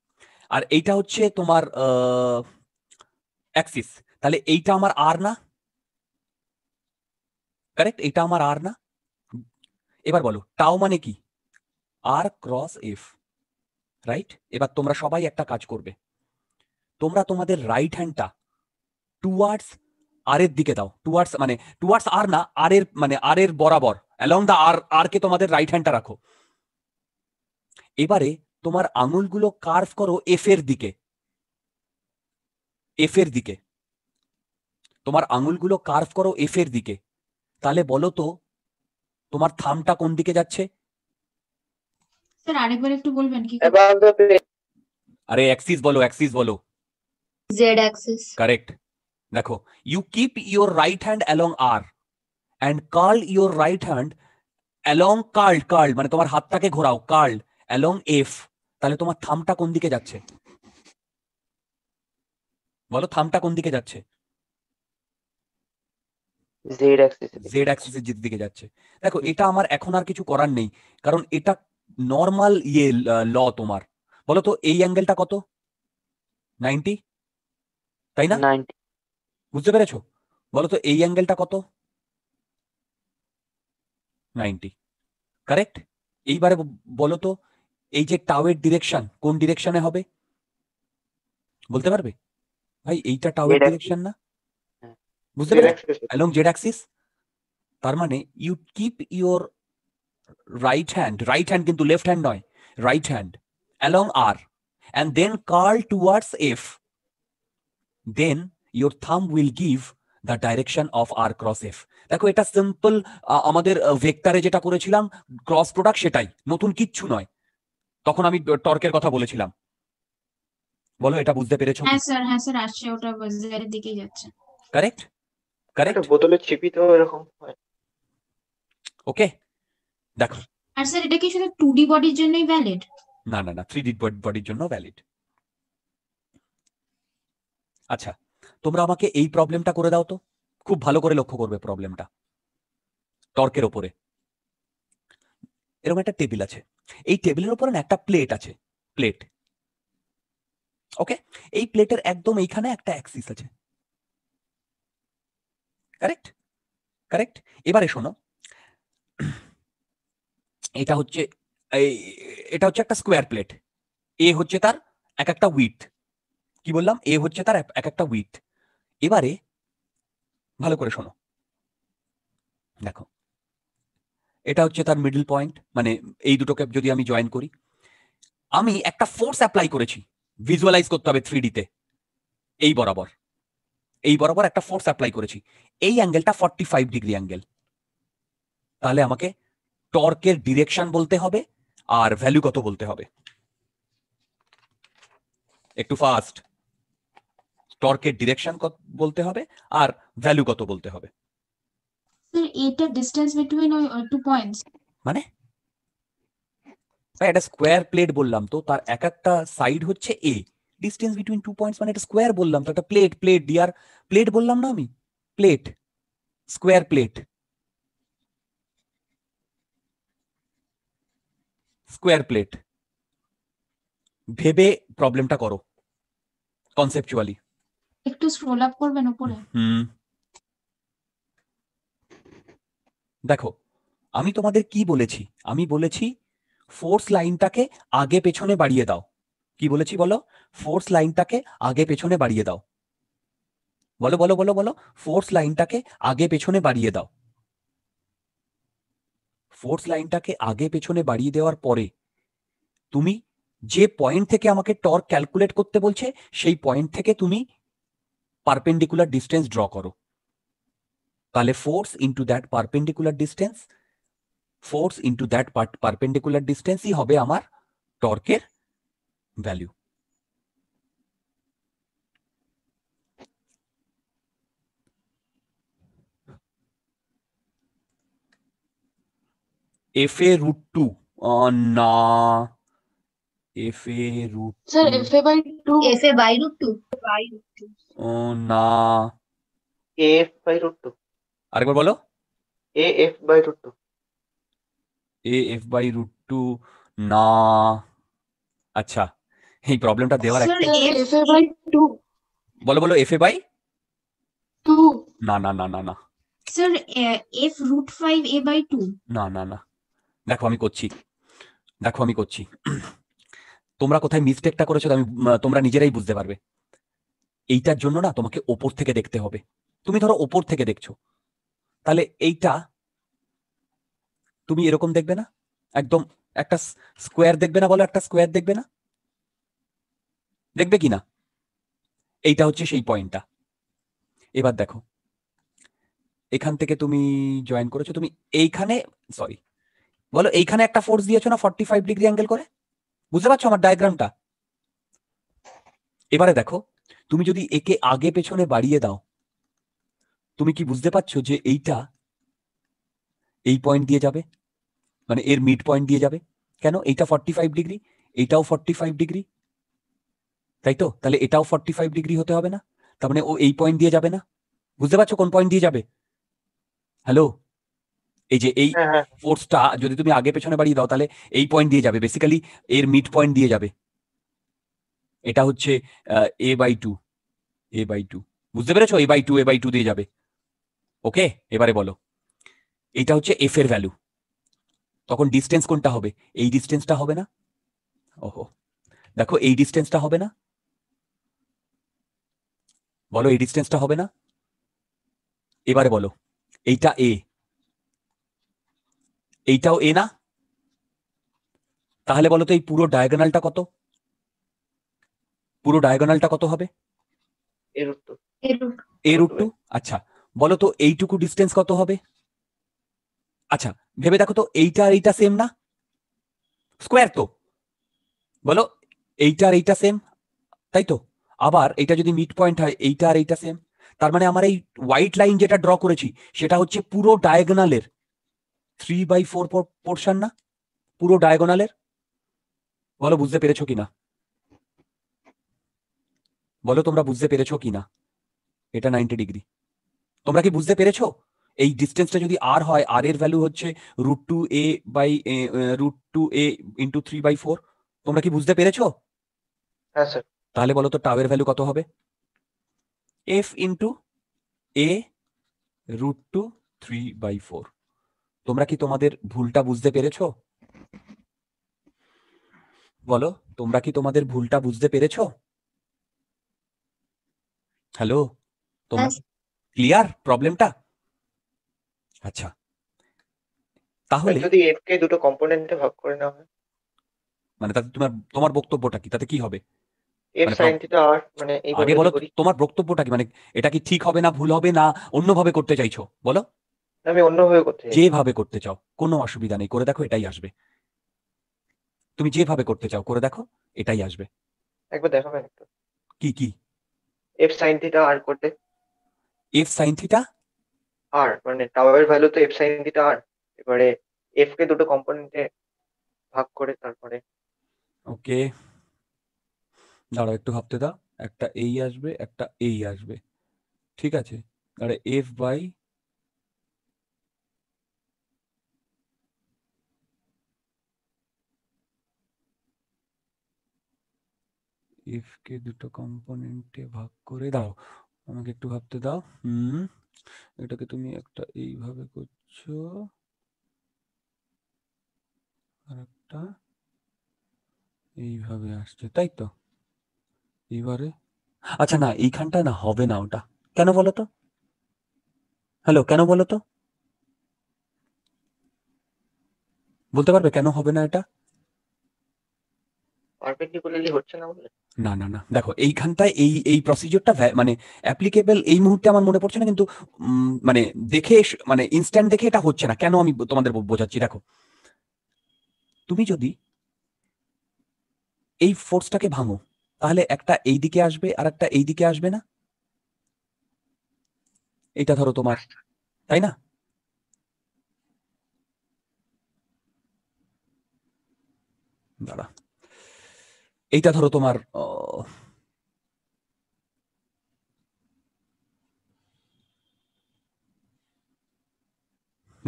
[SPEAKER 1] আর এইটা হচ্ছে তোমার অ্যাক্সিস তাহলে এইটা আমার আর না কারেক্ট এটা আমার আর না এবার বলো টাও মানে কি আর ক্রস এফ রাইট এবার তোমরা সবাই একটা কাজ করবে তোমরা তোমাদের রাইট হ্যান্ডটা টুয়ার্ডস আর এর দিকে দাও টুয়ার্ডস মানে টুয়ার্ডস আর না আর এর মানে আর এর বরাবর অ্যালং দা আর আর কে তোমাদের রাইট হ্যান্ডটা রাখো এবারে তোমার আঙুলগুলো কার্ভ করো এফ এর দিকে এফ এর দিকে তোমার আঙুলগুলো কার্ভ করো এফ এর দিকে তাহলে বলো তো তোমার থামটা কোন দিকে যাচ্ছে আরে অ্যাক্সিস বলো অ্যাক্সিস বলো জেড অ্যাক্সিস কারেক্ট দেখো you keep your right hand along R and curl your right hand along curl curl মানে তোমার হাতটাকে ঘোরাও কার্ল অ্যালং এফ তাহলে তোমার থামটা কোন দিকে যাচ্ছে বলো থামটা কোন দিকে যাচ্ছে জেড অ্যাক্সিস এর দিকে যাচ্ছে দেখো এটা আমার এখন আর কিছু করার নেই কারণ এটা নর্মাল ইয়ে ল তোমার বলো তো এই অ্যাঙ্গেলটা কত নাইনটি তাই না বুঝতে পেরেছো বলো তো এই অ্যাঙ্গেলটা কত নাইনটি কারেক্ট এইবারে বলো তো এই যে টাওয়ের ডিরেকশন কোন ডিরেকশনে হবে বলতে পারবে ভাই এইটা টাওয়ের ডিরেকশন না বুঝতে অ্যালং জেড অ্যাক্সিস তার মানে you keep your right hand right hand কিন্তু লেফট হ্যান্ড নয় right hand along R and then curl towards F then your thumb will give the direction of R cross F দেখো এটা সিম্পল আমাদের ভেক্টারে যেটা করেছিলাম ক্রস প্রোডাক্ট সেটাই নতুন কিচ্ছু নয় তখন আমি টর্কের কথা বলেছিলাম বলো এটা বুঝতে পেরেছো হ্যাঁ
[SPEAKER 2] স্যার হ্যাঁ স্যার আসছে ওটা বাজারের দিকেই যাচ্ছে
[SPEAKER 1] কারেক্ট কারেক্ট বোতলে চিপি তো এরকম হয় ওকে দেখো
[SPEAKER 2] আর স্যার এটা কি শুধু 2D বডির জন্যই ভ্যালিড
[SPEAKER 1] না না না 3D বডির জন্য ভ্যালিড আচ্ছা তোমরা আমাকে এই প্রবলেমটা করে দাও তো খুব ভালো করে লক্ষ্য করবে প্রবলেমটা টর্কের ওপরে এরকম একটা টেবিল আছে এই টেবিলের উপরে না একটা প্লেট আছে প্লেট ওকে এই প্লেটের একদম এইখানে একটা অ্যাক্সিস আছে কারেক্ট কারেক্ট এবারে শোনো এটা হচ্ছে এটা হচ্ছে একটা স্কোয়ার প্লেট এ হচ্ছে তার এক একটা উইথ কি বললাম এ হচ্ছে তার এক একটা উইথ এবারে ভালো করে শোনো দেখো এটা হচ্ছে তার মিডল পয়েন্ট মানে এই দুটোকে যদি আমি জয়েন করি আমি একটা ফোর্স অ্যাপ্লাই করেছি ভিজুয়ালাইজ করতে হবে থ্রি ডিতে এই বরাবর এই বরাবর একটা ফোর্স অ্যাপ্লাই করেছি এই অ্যাঙ্গেলটা ফর্টি ফাইভ ডিগ্রি অ্যাঙ্গেল তাহলে আমাকে টর্কের ডিরেকশন বলতে হবে আর ভ্যালু কত বলতে হবে একটু ফাস্ট টর্কের ডিরেকশন বলতে হবে আর ভ্যালু কত বলতে হবে
[SPEAKER 2] এটা ডিসটেন্স বিটুইন টু পয়েন্টস
[SPEAKER 1] মানে এটা স্কোয়ার প্লেট বললাম তো তার এক একটা সাইড হচ্ছে a distance between two points মানে একটা স্কোয়ার বললাম তো একটা প্লেট প্লেট ডিয়ার প্লেট বললাম না আমি plate square plate square plate ভেবে প্রবলেমটা করো কনসেপচুয়ালি
[SPEAKER 2] একটু স্ক্রল আপ করবেন উপরে
[SPEAKER 1] হুম দেখো আমি তোমাদের কি বলেছি আমি বলেছি ফোর্স লাইনটাকে আগে পেছনে বাড়িয়ে দাও কি বলেছি বলো ফোর্স লাইনটাকে আগে পেছনে বাড়িয়ে দাও বলো বলো বলো বলো ফোর্স লাইনটাকে আগে পেছনে বাড়িয়ে দাও ফোর্স লাইনটাকে আগে পেছনে বাড়িয়ে দেওয়ার পরে তুমি যে পয়েন্ট থেকে আমাকে টর্ক ক্যালকুলেট করতে বলছে সেই পয়েন্ট থেকে তুমি পারপেন্ডিকুলার ডিস্টেন্স ড্র করো তাহলে force into that perpendicular distance force into that perpendicular ডিস্টেন্সই হবে আমার টর্কের value. FA root 2 on uh, FA root Sir, two.
[SPEAKER 2] FA by 2. FA by root 2. By root 2.
[SPEAKER 1] Oh, na.
[SPEAKER 3] AF by root 2. আরেকবার বলো A F by root two
[SPEAKER 1] A F by root two না আচ্ছা এই প্রবলেমটা দেওয়ার বলো বলো এফ এ বাই না না না না না
[SPEAKER 2] sir F root five A by two
[SPEAKER 1] না না না দেখো আমি করছি দেখো আমি করছি তোমরা কোথায় মিসটেকটা করেছো আমি তোমরা নিজেরাই বুঝতে পারবে এইটার জন্য না তোমাকে ওপর থেকে দেখতে হবে তুমি ধরো ওপর থেকে দেখছো তাহলে এইটা তুমি এরকম দেখবে না একদম একটা স্কোয়ার দেখবে না বলো একটা স্কোয়ার দেখবে না দেখবে কিনা এইটা হচ্ছে সেই পয়েন্টটা এবার দেখো এখান থেকে তুমি জয়েন করেছো তুমি এইখানে সরি বলো এইখানে একটা ফোর্স দিয়েছো না ফর্টি ফাইভ ডিগ্রি অ্যাঙ্গেল করে বুঝতে পারছো আমার ডায়াগ্রামটা এবারে দেখো তুমি যদি একে আগে পেছনে বাড়িয়ে দাও তুমি কি বুঝতে পারছো যে এইটা এই পয়েন্ট দিয়ে যাবে মানে এর মিড পয়েন্ট দিয়ে যাবে কেন এইটা ফর্টি ফাইভ ডিগ্রি এইটাও ফর্টি ফাইভ ডিগ্রি তাই তো তাহলে এটাও ফর্টি ফাইভ ডিগ্রি হতে হবে না তার মানে ও এই পয়েন্ট দিয়ে যাবে না বুঝতে পারছো কোন পয়েন্ট দিয়ে যাবে হ্যালো এই যে এই ফোর্সটা হ্যাঁ, হ্যাঁ। যদি তুমি আগে পেছনে বাড়িয়ে দাও তাহলে এই পয়েন্ট দিয়ে যাবে বেসিক্যালি এর মিড পয়েন্ট দিয়ে যাবে এটা হচ্ছে A by two A by two বুঝতে পেরেছো A by two A by two দিয়ে যাবে ওকে এবারে বলো এটা হচ্ছে এফ এর ভ্যালু তখন ডিস্টেন্স কোনটা হবে এই ডিস্টেন্সটা হবে না ওহো দেখো এই ডিস্টেন্সটা হবে না বলো এই ডিস্টেন্সটা হবে না এবারে বলো এইটা এ এইটাও এ না তাহলে বলো তো এই পুরো ডায়াগোনালটা কত পুরো ডায়াগোনালটা কত হবে এ রুট টু আচ্ছা বলো তো এইটুকু ডিস্টেন্স কত হবে আচ্ছা ভেবে দেখো তো এইটা আর এইটা সেম না স্কোয়ার তো বলো এইটা আর এইটা সেম তাই তো আবার এটা যদি মিড পয়েন্ট হয় এইটা আর এইটা সেম তার মানে আমার এই হোয়াইট লাইন যেটা ড্র করেছি সেটা হচ্ছে পুরো ডায়াগোনালের থ্রি বাই ফোর পোর্শন না পুরো ডায়াগোনালের বলো বুঝতে পেরেছো কিনা বলো তোমরা বুঝতে পেরেছো কিনা এটা নাইনটি ডিগ্রি তোমরা কি বুঝতে পেরেছো এই ডিস্টেন্সটা যদি আর হয় আর এর ভ্যালু হচ্ছে root two A by root two A into three by four তোমরা কি বুঝতে পেরেছো হ্যাঁ স্যার তাহলে বলো তো টাউ এর ভ্যালু কত হবে F into A root two three by four তোমরা কি তোমাদের ভুলটা বুঝতে পেরেছ বলো তোমরা কি তোমাদের ভুলটা বুঝতে পেরেছ হ্যালো তোমার ক্লিয়ার প্রবলেমটা আচ্ছা তাহলে যদি এফ
[SPEAKER 3] কে দুটো কম্পোনেন্টে ভাগ করে নেওয়া হয়
[SPEAKER 1] মানে তাতে তোমার তোমার বক্তব্যটা কি তাতে কি হবে এফ সাইন
[SPEAKER 3] মানে, মানে আগে বলো
[SPEAKER 1] তোমার বক্তব্যটা কি মানে এটা কি ঠিক হবে না ভুল হবে না অন্যভাবে করতে চাইছো বলো আমি অন্যভাবে করতে যেভাবে করতে চাও কোনো অসুবিধা নেই করে দেখো এটাই আসবে তুমি যেভাবে করতে চাও করে দেখো এটাই আসবে
[SPEAKER 3] একবার দেখাবেন একটু কি কি এফ সাইন থিটা আর করতে এফ সাইন থিটা আর মানে টাওয়ারের ভ্যালু তো এফ সাইন থিটা আর এবারে এফ কে দুটো
[SPEAKER 1] কম্পোনেন্টে ভাগ করে তারপরে ওকে দাঁড়া একটু ভাবতে দাও একটা এই আসবে একটা এই আসবে ঠিক আছে তাহলে এফ বাই এফ কে দুটো কম্পোনেন্টে ভাগ করে দাও আমাকে একটু ভাবতে দাও হুম এটাকে তুমি একটা এইভাবে করছো আর একটা এইভাবে আসছে তাই তো এবারে আচ্ছা না এইখানটা না হবে না ওটা কেন বলো তো হ্যালো কেন বলো তো বলতে পারবে কেন হবে না এটা না না না দেখো এইখানটায় এই এই প্রসিডিওরটা মানে অ্যাপ্লিকেবল এই মুহূর্তে আমার মনে পড়ছে না কিন্তু মানে দেখে মানে ইনস্ট্যান্ট দেখে এটা হচ্ছে না কেন আমি তোমাদের বোঝাচ্ছি দেখো তুমি যদি এই ফোর্সটাকে ভাঙো তাহলে একটা এই দিকে আসবে আর একটা এই দিকে আসবে না এটা ধরো তোমার তাই না দাঁড়া এইটা ধরো তোমার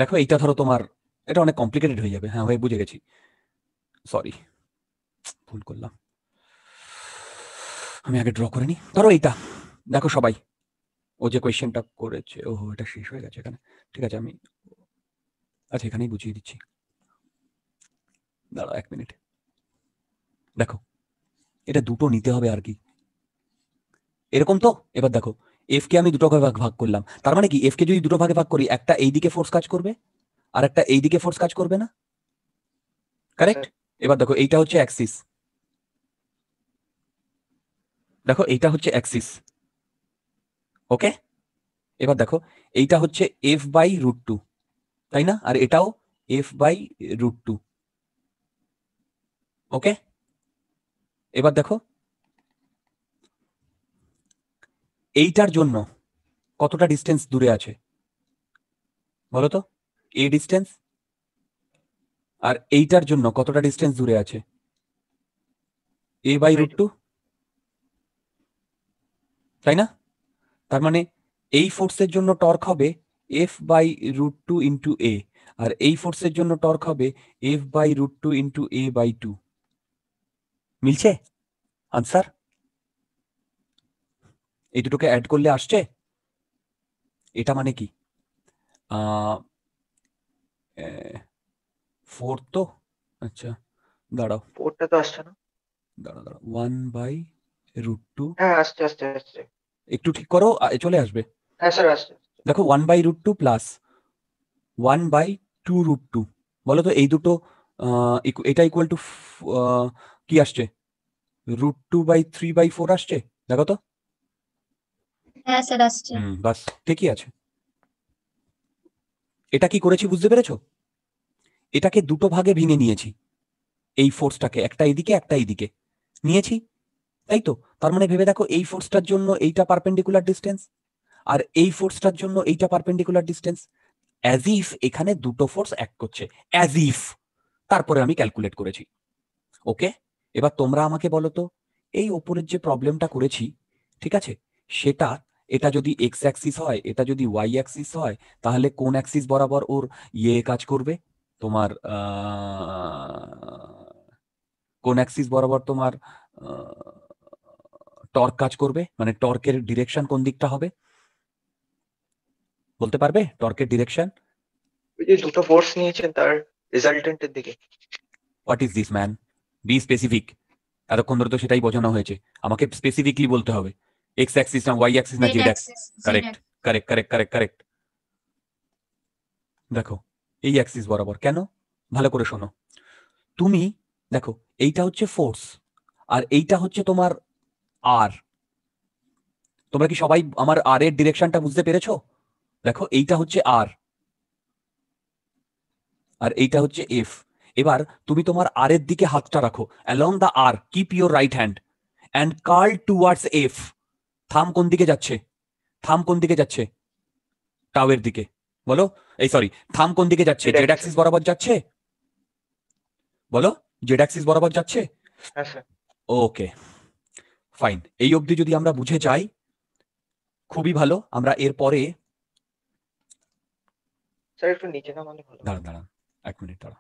[SPEAKER 1] দেখো এইটা ধরো তোমার এটা অনেক কমপ্লিকেটেড হয়ে যাবে হ্যাঁ ভাই বুঝে গেছি সরি ভুল করলাম আমি আগে ড্র করে নিই ধরো এইটা দেখো সবাই ও যে কোয়েশ্চেনটা করেছে ও এটা শেষ হয়ে গেছে এখানে ঠিক আছে আমি আচ্ছা এখানেই বুঝিয়ে দিচ্ছি দাঁড়াও এক মিনিট দেখো এটা দুটো নিতে হবে আর কি এরকম তো এবার দেখো এফ কে আমি দুটো ভাগ ভাগ করলাম তার মানে কি এফ কে যদি দুটো ভাগে ভাগ করি একটা এই দিকে ফোর্স কাজ করবে আর একটা এই দিকে ফোর্স কাজ করবে না কারেক্ট এবার দেখো এইটা হচ্ছে অ্যাক্সিস দেখো এইটা হচ্ছে অ্যাক্সিস ওকে এবার দেখো এইটা হচ্ছে এফ বাই রুট টু তাই না আর এটাও F by root two okay এবার দেখো এইটার জন্য কতটা ডিস্টেন্স দূরে আছে বলো তো এই ডিস্টেন্স আর এইটার জন্য কতটা ডিস্টেন্স দূরে আছে এ বাই রুট টু তাই না তার মানে এই ফোর্সের জন্য টর্ক হবে F by root two into A আর এই ফোর্সের জন্য টর্ক হবে F by root two into A by two মিলছে আনসার এই দুটোকে অ্যাড করলে আসছে এটা মানে কি ফোর তো আচ্ছা দাঁড়াও
[SPEAKER 3] ফোরটা তো আসছে না
[SPEAKER 1] দাঁড়াও দাঁড়াও ওয়ান বাই রুট টু হ্যাঁ আসছে আসছে আসছে একটু ঠিক করো চলে আসবে হ্যাঁ স্যার আসছে দেখো one by root two plus one by two root two বলো তো এই দুটো এটা ইকুয়াল টু কি আসছে root two by three by four আসছে দেখো তো হ্যাঁ বাস ঠিকই আছে এটা কি করেছি বুঝতে পেরেছো এটাকে দুটো ভাগে ভেঙে নিয়েছি এই ফোর্সটাকে একটা এদিকে একটা এদিকে নিয়েছি তাই তো তার মানে ভেবে দেখো এই ফোর্সটার জন্য এইটা পারপেন্ডিকুলার ডিস্টেন্স আর এই ফোর্সটার জন্য এইটা পারপেন্ডিকুলার ডিস্টেন্স অ্যাজ ইফ এখানে দুটো ফোর্স অ্যাক্ট করছে অ্যাজ ইফ তারপরে আমি ক্যালকুলেট করেছি ওকে এবার তোমরা আমাকে বলো তো এই ওপরের যে প্রবলেমটা করেছি ঠিক আছে সেটা এটা যদি এক্স অ্যাক্সিস হয় এটা যদি ওয়াই অ্যাক্সিস হয় তাহলে কোন অ্যাক্সিস বরাবর ওর ইয়ে কাজ করবে তোমার কোন অ্যাক্সিস বরাবর তোমার টর্ক কাজ করবে মানে টর্কের ডিরেকশন কোন দিকটা হবে বলতে পারবে টর্কের ডিরেকশন
[SPEAKER 3] ওই যে দুটো ফোর্স নিয়েছেন তার এর দিকে
[SPEAKER 1] what is this man be specific এতক্ষণ ধরে তো সেটাই বোঝানো হয়েছে আমাকে স্পেসিফিকলি বলতে হবে এক্স অ্যাক্সিস না ওয়াই অ্যাক্সিস না Z axis correct correct correct correct correct দেখো এই অ্যাক্সিস বরাবর কেন ভালো করে শোনো তুমি দেখো এইটা হচ্ছে ফোর্স আর এইটা হচ্ছে তোমার আর তোমরা কি সবাই আমার আর এর ডিরেকশনটা বুঝতে পেরেছো দেখো এইটা হচ্ছে আর আর এইটা হচ্ছে এফ এবার তুমি তোমার আর এর দিকে হাতটা রাখো along the R keep your right hand and curl towards F thumb কোন দিকে যাচ্ছে থাম কোন দিকে যাচ্ছে টাওয়ের দিকে বলো এই সরি থাম কোন দিকে যাচ্ছে জেড অ্যাক্সিস বরাবর যাচ্ছে বলো জেড অ্যাক্সিস বরাবর যাচ্ছে ওকে হ্যাঁ, ফাইন এই অবধি যদি আমরা বুঝে যাই খুবই ভালো আমরা এরপরে পরে দাঁড়ান দাঁড়ান এক মিনিট দাঁড়া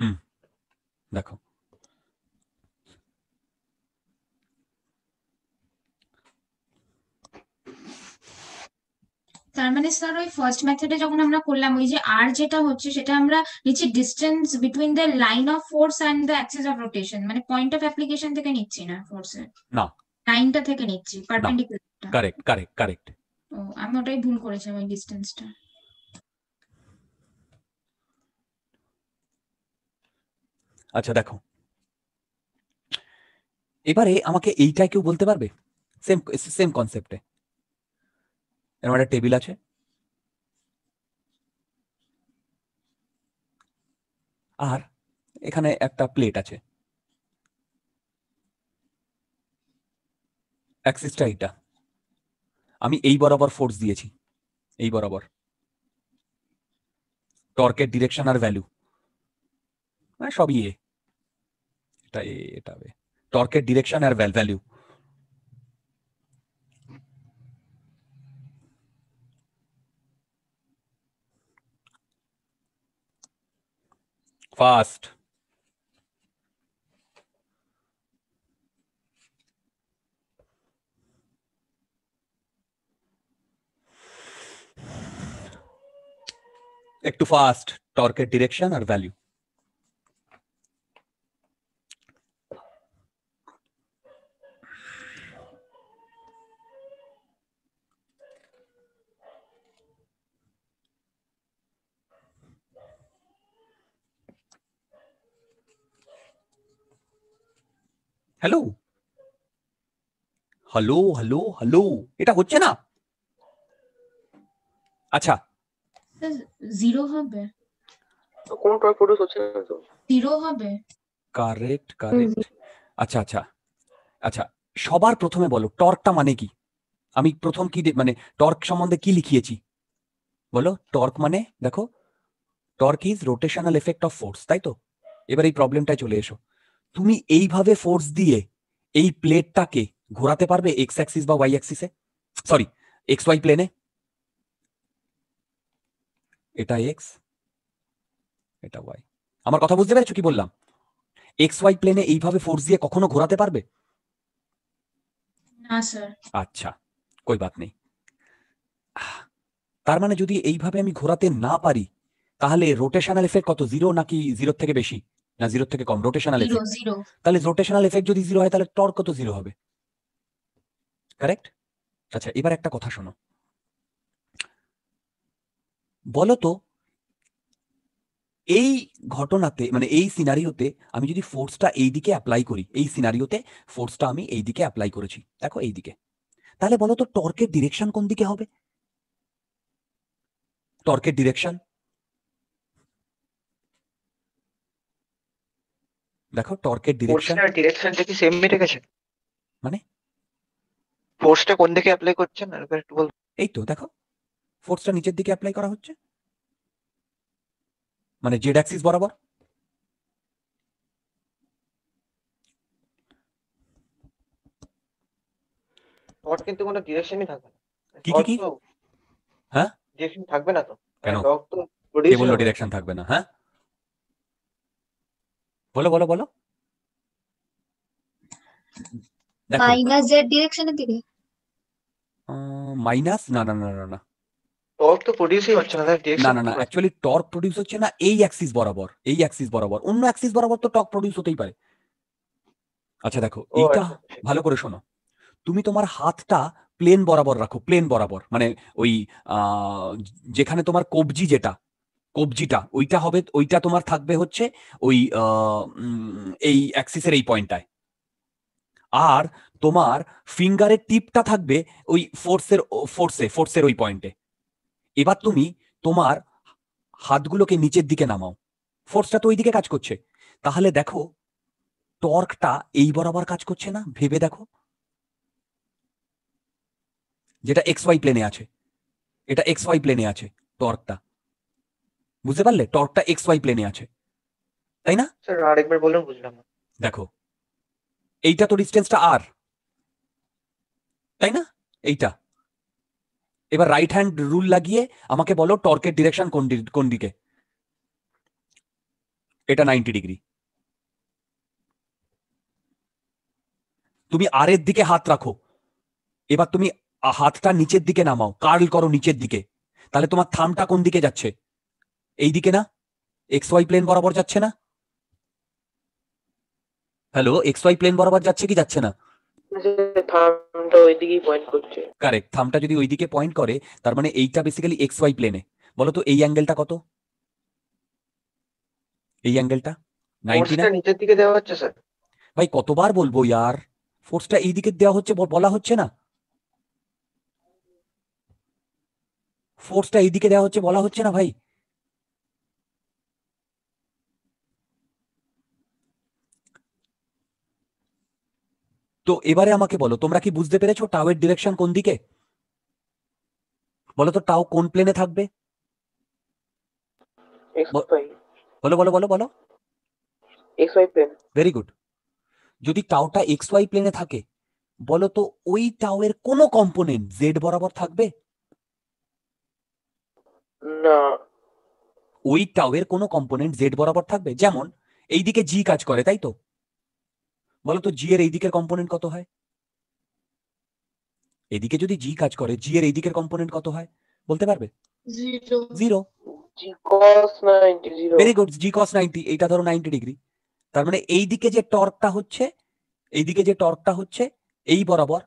[SPEAKER 1] হম দেখো
[SPEAKER 2] তার মানে স্যার ওই ফার্স্ট মেথডে যখন আমরা করলাম ওই যে আর যেটা হচ্ছে সেটা আমরা নিচে distance between the line of force and the axis of rotation মানে পয়েন্ট অফ অ্যাপ্লিকেশন থেকে নিচ্ছি না ফোর্সের না লাইনটা থেকে নিচ্ছি পারপেন্ডিকুলারটা
[SPEAKER 1] কারেক্ট কারেক্ট কারেক্ট
[SPEAKER 2] ও আমি ওটাই ভুল করেছিলাম ওই ডিস্টেন্সটা
[SPEAKER 1] আচ্ছা দেখো এবারে আমাকে এইটাকেও কেউ বলতে পারবে সেম সেম কনসেপ্টে এরকম একটা টেবিল আছে আর এখানে একটা প্লেট আছে অ্যাক্সিসটা এইটা আমি এই বরাবর ফোর্স দিয়েছি এই বরাবর টর্কের ডিরেকশন আর ভ্যালু মানে হ্যাঁ সবই এটা এটা টর্কের ডিরেকশন আর value fast. Ek to fast, torque direction or value. Hello hello hello hello এটা হচ্ছে না আচ্ছা
[SPEAKER 2] জিরো হবে
[SPEAKER 3] কোনো টয় প্রডিউস হচ্ছে না তো
[SPEAKER 2] জিরো হবে
[SPEAKER 1] কারেক্ট কারেক্ট আচ্ছা আচ্ছা আচ্ছা সবার প্রথমে বলো টর্কটা মানে কি আমি প্রথম কি মানে টর্ক সম্বন্ধে কি লিখিয়েছি বলো টর্ক মানে দেখো torque is rotational effect of force তাই তো এবার এই প্রবলেমটায় চলে এসো তুমি এইভাবে ফোর্স দিয়ে এই প্লেটটাকে ঘোরাতে পারবে এক্স অ্যাক্সিস বা ওয়াই অ্যাক্সিসে সরি এক্স ওয়াই প্লেনে এটা এক্স এটা ওয়াই আমার কথা বুঝতে পেরেছো কি বললাম এক্স ওয়াই প্লেনে এইভাবে ফোর্স দিয়ে কখনো ঘোরাতে পারবে না স্যার আচ্ছা কই বাত নেই তার মানে যদি এইভাবে আমি ঘোরাতে না পারি তাহলে রোটেশনাল এফেক্ট কত জিরো নাকি জিরোর থেকে বেশি না জিরোর থেকে কম রোটেশনাল এফেক্ট জিরো তাহলে রোটেশনাল এফেক্ট যদি জিরো হয় তাহলে টর্ক তো জিরো হবে কারেক্ট আচ্ছা এবার একটা কথা শোনো বলতো এই ঘটনাতে মানে এই সিনারিওতে আমি যদি ফোর্সটা এই দিকে অ্যাপ্লাই করি এই সিনারিওতে ফোর্সটা আমি এই দিকে অ্যাপ্লাই করেছি দেখো এই দিকে তাহলে বলতো টর্কের ডিরেকশন কোন দিকে হবে টর্কের ডিরেকশন দেখো টর্কের ডিরেকশন
[SPEAKER 3] ডিরেকশন দেখি সেম মিটে গেছে মানে ফোর্সটা কোন দিকে অ্যাপ্লাই করছেন আর একটু বল এই তো দেখো ফোর্সটা নিচের দিকে অ্যাপ্লাই করা হচ্ছে
[SPEAKER 1] মানে জেড অ্যাক্সিস বরাবর
[SPEAKER 3] টর্ক কিন্তু কোনো ডিরেকশনই থাকবে না কি কি হ্যাঁ ডিরেকশন থাকবে না তো কেন টর্ক তো ডিরেকশন
[SPEAKER 1] থাকবে না হ্যাঁ বলো বলো বলো মাইনাস
[SPEAKER 2] জেড ডিরেকশনের দিকে
[SPEAKER 1] মাইনাস না না না না না হচ্ছে না এই অ্যাক্সিস বরাবর এই অ্যাক্সিস বরাবর অন্য অ্যাক্সিস বরাবর তো টর্ক হতেই পারে আচ্ছা দেখো আচ্ছা, আচ্ছা। ভালো করে শোনো তুমি তোমার হাতটা প্লেন বরাবর রাখো প্লেন বরাবর মানে ওই যেখানে তোমার কবজি যেটা কবজিটা ওইটা হবে ওইটা তোমার থাকবে হচ্ছে ওই এই অ্যাক্সিসের এই পয়েন্টটায় আর তোমার ফিঙ্গারের টিপটা থাকবে ওই ফোর্সের ফোর্সে ফোর্সের ওই পয়েন্টে এবার তুমি তোমার হাতগুলোকে নিচের দিকে নামাও ফোর্সটা তো ওই দিকে কাজ করছে তাহলে দেখো টর্কটা এই বরাবর কাজ করছে না ভেবে দেখো যেটা এক্স ওয়াই প্লেনে আছে এটা এক্স ওয়াই প্লেনে আছে টর্কটা বুঝতে পারলে টর্কটা এক্স ওয়াই প্লেনে আছে তাই না
[SPEAKER 3] আরেকবার বুঝলাম
[SPEAKER 1] দেখো এইটা তো ডিস্টেন্সটা আর তাই না এইটা এবার রাইট হ্যান্ড রুল লাগিয়ে আমাকে বলো টর্কের ডিরেকশন কোন কোন দিকে এটা নাইনটি ডিগ্রি তুমি আর এর দিকে হাত রাখো এবার তুমি হাতটা নিচের দিকে নামাও কার্ল করো নিচের দিকে তাহলে তোমার থামটা কোন দিকে যাচ্ছে এইদিকে না এক্স ওয়াই প্লেন বরাবর যাচ্ছে না হ্যালো এক্স ওয়াই প্লেন বরাবর যাচ্ছে কি যাচ্ছে না
[SPEAKER 3] থামটা
[SPEAKER 1] কারেক্ট থামটা যদি ওইদিকে পয়েন্ট করে তার মানে এইটা বেসিক্যালি এক্স ওয়াই প্লেনে বলতো এই অ্যাঙ্গেলটা কত এই অ্যাঙ্গেলটা নাইনটি নিচের দিকে দেওয়া হচ্ছে স্যার ভাই কতবার বলবো ইয়ার ফোর্সটা এই দিকে দেওয়া হচ্ছে বলা হচ্ছে না ফোর্সটা এই দিকে দেওয়া হচ্ছে বলা হচ্ছে না ভাই তো এবারে আমাকে বলো তোমরা কি বুঝতে পেরেছো টাও এর ডিরেকশন কোন দিকে বলো তো টাও কোন প্লেনে থাকবে বলো বলো বলো বলো ভেরি গুড যদি টাওটা এক্স ওয়াই প্লেনে থাকে বলো তো ওই টাও এর কম্পোনেন্ট জেড বরাবর থাকবে না ওই টাও এর কোনো কম্পোনেন্ট জেড বরাবর থাকবে যেমন এইদিকে জি কাজ করে তাই তো বলতো জি এর এই দিকের কম্পোনেন্ট কত হয় এদিকে যদি জি কাজ করে জি এর এই দিকের কম্পোনেন্ট কত হয় বলতে পারবে zero very good G cos ninety এইটা ধরো নাইনটি ডিগ্রি তার মানে এই যে টর্কটা হচ্ছে এইদিকে যে টর্কটা হচ্ছে এই বরাবর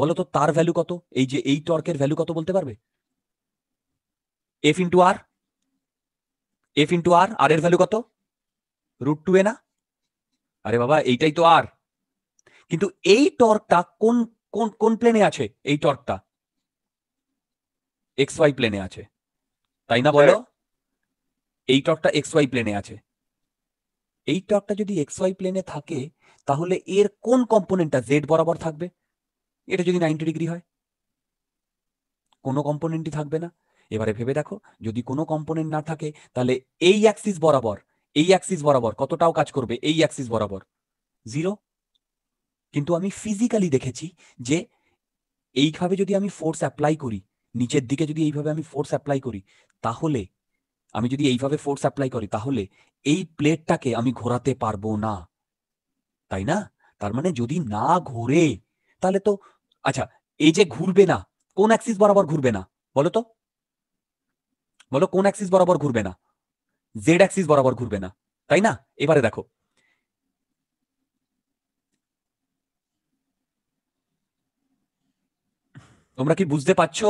[SPEAKER 1] বলতো তার ভ্যালু কত এই যে এই টর্কের ভ্যালু কত বলতে পারবে F into R F into R আর এর ভ্যালু কত রুট টু এ না আরে বাবা এইটাই তো আর কিন্তু এই টর্কটা কোন কোন কোন প্লেনে আছে এই টর্কটা এক্স ওয়াই প্লেনে আছে তাই না বলো এই টর্কটা এক্স ওয়াই প্লেনে আছে এই টর্কটা যদি এক্স ওয়াই প্লেনে থাকে তাহলে এর কোন কম্পোনেন্টটা জেড বরাবর থাকবে এটা যদি নাইনটি ডিগ্রি হয় কোনো কম্পোনেন্টই থাকবে না এবারে ভেবে দেখো যদি কোনো কম্পোনেন্ট না থাকে তাহলে এই অ্যাক্সিস বরাবর এই অ্যাক্সিস বরাবর কতটাও কাজ করবে এই অ্যাক্সিস বরাবর জিরো কিন্তু আমি ফিজিক্যালি দেখেছি যে এইভাবে যদি আমি ফোর্স অ্যাপ্লাই করি নিচের দিকে যদি এইভাবে আমি ফোর্স অ্যাপ্লাই করি তাহলে আমি যদি এইভাবে ফোর্স অ্যাপ্লাই করি তাহলে এই প্লেটটাকে আমি ঘোরাতে পারবো না তাই না তার মানে যদি না ঘোরে তাহলে তো আচ্ছা এই যে ঘুরবে না কোন অ্যাক্সিস বরাবর ঘুরবে না বলো তো বলো কোন অ্যাক্সিস বরাবর ঘুরবে না জেড অ্যাক্সিস বরাবর ঘুরবে না তাই না এবারে দেখো তোমরা কি বুঝতে পারছো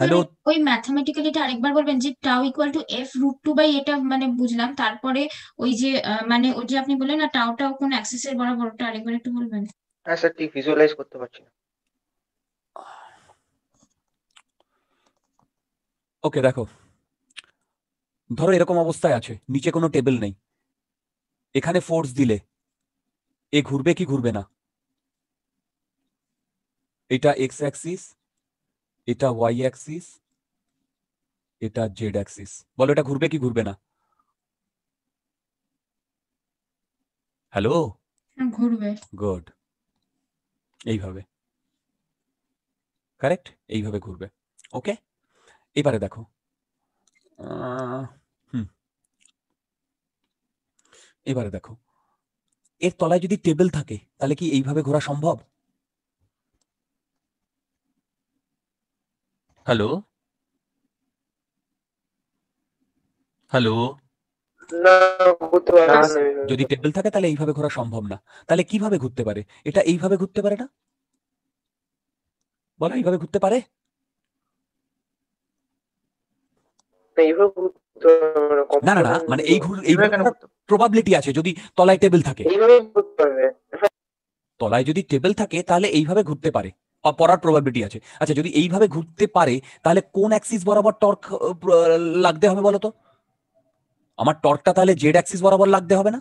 [SPEAKER 1] হ্যালো
[SPEAKER 2] ওই ম্যাথমেটিক্যালি এটা আরেকবার বলবেন যে tau equal to F root two by এটা মানে বুঝলাম তারপরে ওই যে মানে ওই যে আপনি বললেন না টাউ টাউ কোন অ্যাক্সিস এর বরাবর ওটা আরেকবার একটু বলবেন
[SPEAKER 1] হ্যাঁ
[SPEAKER 3] স্যার ঠিক ভিজুয়ালাইজ করতে পারছি না
[SPEAKER 1] ওকে দেখো ধরো এরকম অবস্থায় আছে নিচে কোনো টেবিল নেই এখানে ফোর্স দিলে এ ঘুরবে কি ঘুরবে না এটা এক্স অ্যাক্সিস এটা ওয়াই অ্যাক্সিস এটা জেড অ্যাক্সিস বলো এটা ঘুরবে কি ঘুরবে না হ্যালো ঘুরবে গুড এইভাবে কারেক্ট এইভাবে ঘুরবে ওকে এবারে দেখো এবারে দেখো এর তলায় যদি টেবিল থাকে তাহলে কি এইভাবে ঘোরা সম্ভব হ্যালো হ্যালো যদি টেবিল থাকে তাহলে এইভাবে ঘোরা সম্ভব না তাহলে কিভাবে ঘুরতে পারে এটা এইভাবে ঘুরতে পারে না বলো এইভাবে ঘুরতে পারে
[SPEAKER 3] মানে না না না মানে এই
[SPEAKER 1] এই প্রবাবিলিটি আছে যদি তলায় টেবিল থাকে তলায় যদি টেবিল থাকে তাহলে এইভাবে ঘুরতে পারে পড়ার প্রবাবিলিটি আছে আচ্ছা যদি এইভাবে ঘুরতে পারে তাহলে কোন অ্যাক্সিস বরাবর টর্ক লাগতে হবে বলতো আমার টর্কটা তাহলে জেড অ্যাক্সিস বরাবর লাগতে হবে না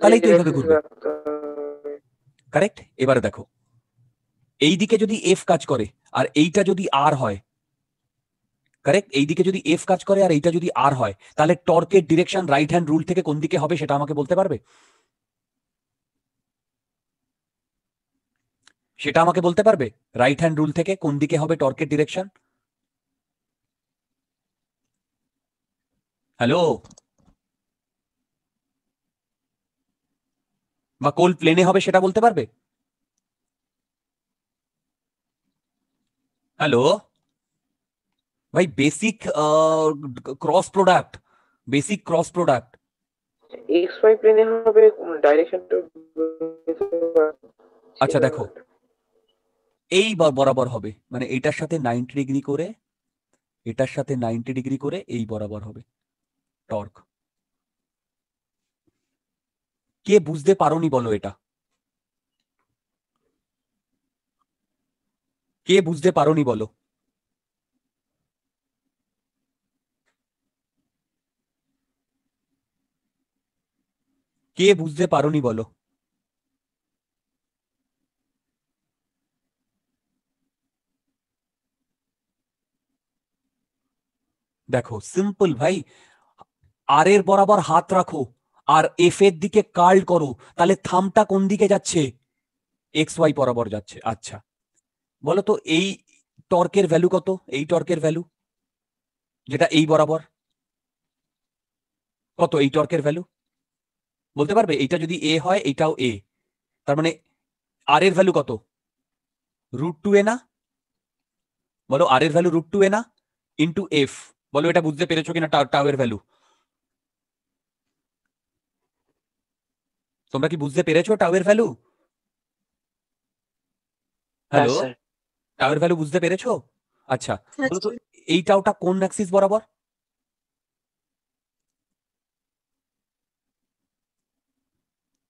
[SPEAKER 1] তাহলেই তো এইভাবে ঘুরবে কারেক্ট এবারে দেখো এই দিকে যদি এফ কাজ করে আর এইটা যদি আর হয় কারেক্ট এইদিকে যদি এফ কাজ করে আর এইটা যদি আর হয় তাহলে টর্কের ডিরেকশন রাইট হ্যান্ড রুল থেকে কোন দিকে হবে সেটা আমাকে বলতে পারবে সেটা আমাকে বলতে পারবে রাইট হ্যান্ড রুল থেকে কোন দিকে হবে টর্কের ডিরেকশন হ্যালো বা কোল প্লেনে হবে সেটা বলতে পারবে হ্যালো ভাই basic cross product basic cross product
[SPEAKER 3] X Y প্লেনে হবে ডাইরেকশন টু
[SPEAKER 1] আচ্ছা দেখো এই বরাবর হবে মানে এটার সাথে 90 ডিগ্রি করে এটার সাথে 90 ডিগ্রি করে এই বরাবর হবে টর্ক কে বুঝতে পারোনি বলো এটা কে বুঝতে পারোনি বলো কে বুঝতে পারোনি বলো দেখো সিম্পল ভাই আর এর বরাবর হাত রাখো আর এফ এর দিকে কার্ল করো তাহলে থামটা কোন দিকে যাচ্ছে এক্স ওয়াই বরাবর যাচ্ছে আচ্ছা বলো তো এই টর্কের ভ্যালু কত এই টর্কের ভ্যালু যেটা এই বরাবর কত এই টর্কের ভ্যালু বলতে পারবে এইটা যদি এ হয় এইটাও এ তার মানে আর এর ভ্যালু কত রুট টু এ না বলো আর এর ভ্যালু রুট টু এ না ইন্টু এফ বলো এটা বুঝতে পেরেছো কিনা টাও এর ভ্যালু তোমরা কি বুঝতে পেরেছো টাও এর ভ্যালু হ্যালো টাও এর ভ্যালু বুঝতে পেরেছো আচ্ছা এই টাওটা কোন অ্যাক্সিস বরাবর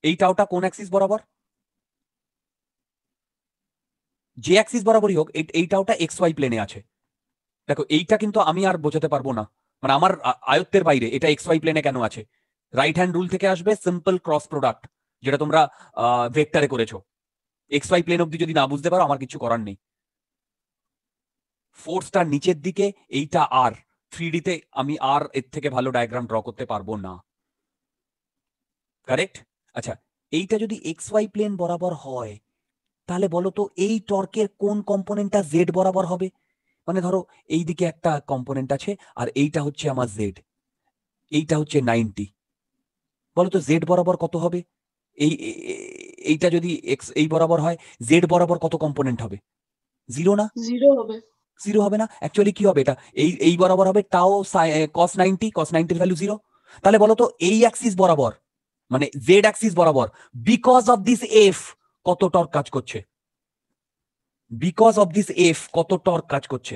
[SPEAKER 1] এই টাউটা কোন অ্যাক্সিস বরাবর যে অ্যাক্সিস বরাবরই হোক এই এক্স ওয়াই প্লেনে আছে দেখো এইটা কিন্তু আমি আর বোঝাতে পারবো না মানে আমার আয়ত্তের বাইরে এটা এক্স ওয়াই প্লেনে কেন আছে রাইট হ্যান্ড রুল থেকে আসবে সিম্পল ক্রস প্রোডাক্ট যেটা তোমরা ভেক্টরে করেছো এক্স ওয়াই প্লেন অব্দি যদি না বুঝতে পারো আমার কিছু করার নেই ফোর্সটা নিচের দিকে এইটা আর থ্রি ডিতে আমি আর এর থেকে ভালো ডায়াগ্রাম ড্র করতে পারবো না কারেক্ট আচ্ছা এইটা যদি এক্স ওয়াই প্লেন বরাবর হয় তাহলে বলো তো এই টর্কের কোন কম্পোনেন্টটা জেড বরাবর হবে মানে ধরো এই দিকে একটা কম্পোনেন্ট আছে আর এইটা হচ্ছে আমার জেড এইটা হচ্ছে নাইনটি বলো তো জেড বরাবর কত হবে এই এইটা যদি এক্স এই বরাবর হয় জেড বরাবর কত কম্পোনেন্ট হবে জিরো না জিরো হবে জিরো হবে না অ্যাকচুয়ালি কি হবে এটা এই এই বরাবর হবে তাও কস নাইনটি কস নাইনটির ভ্যালু জিরো তাহলে বলো তো এই অ্যাক্সিস বরাবর মানে জেড অ্যাক্সিস বরাবর বিকজ অফ দিস এফ কত টর্ক কাজ করছে বিকজ অফ দিস এফ কত টর্ক কাজ করছে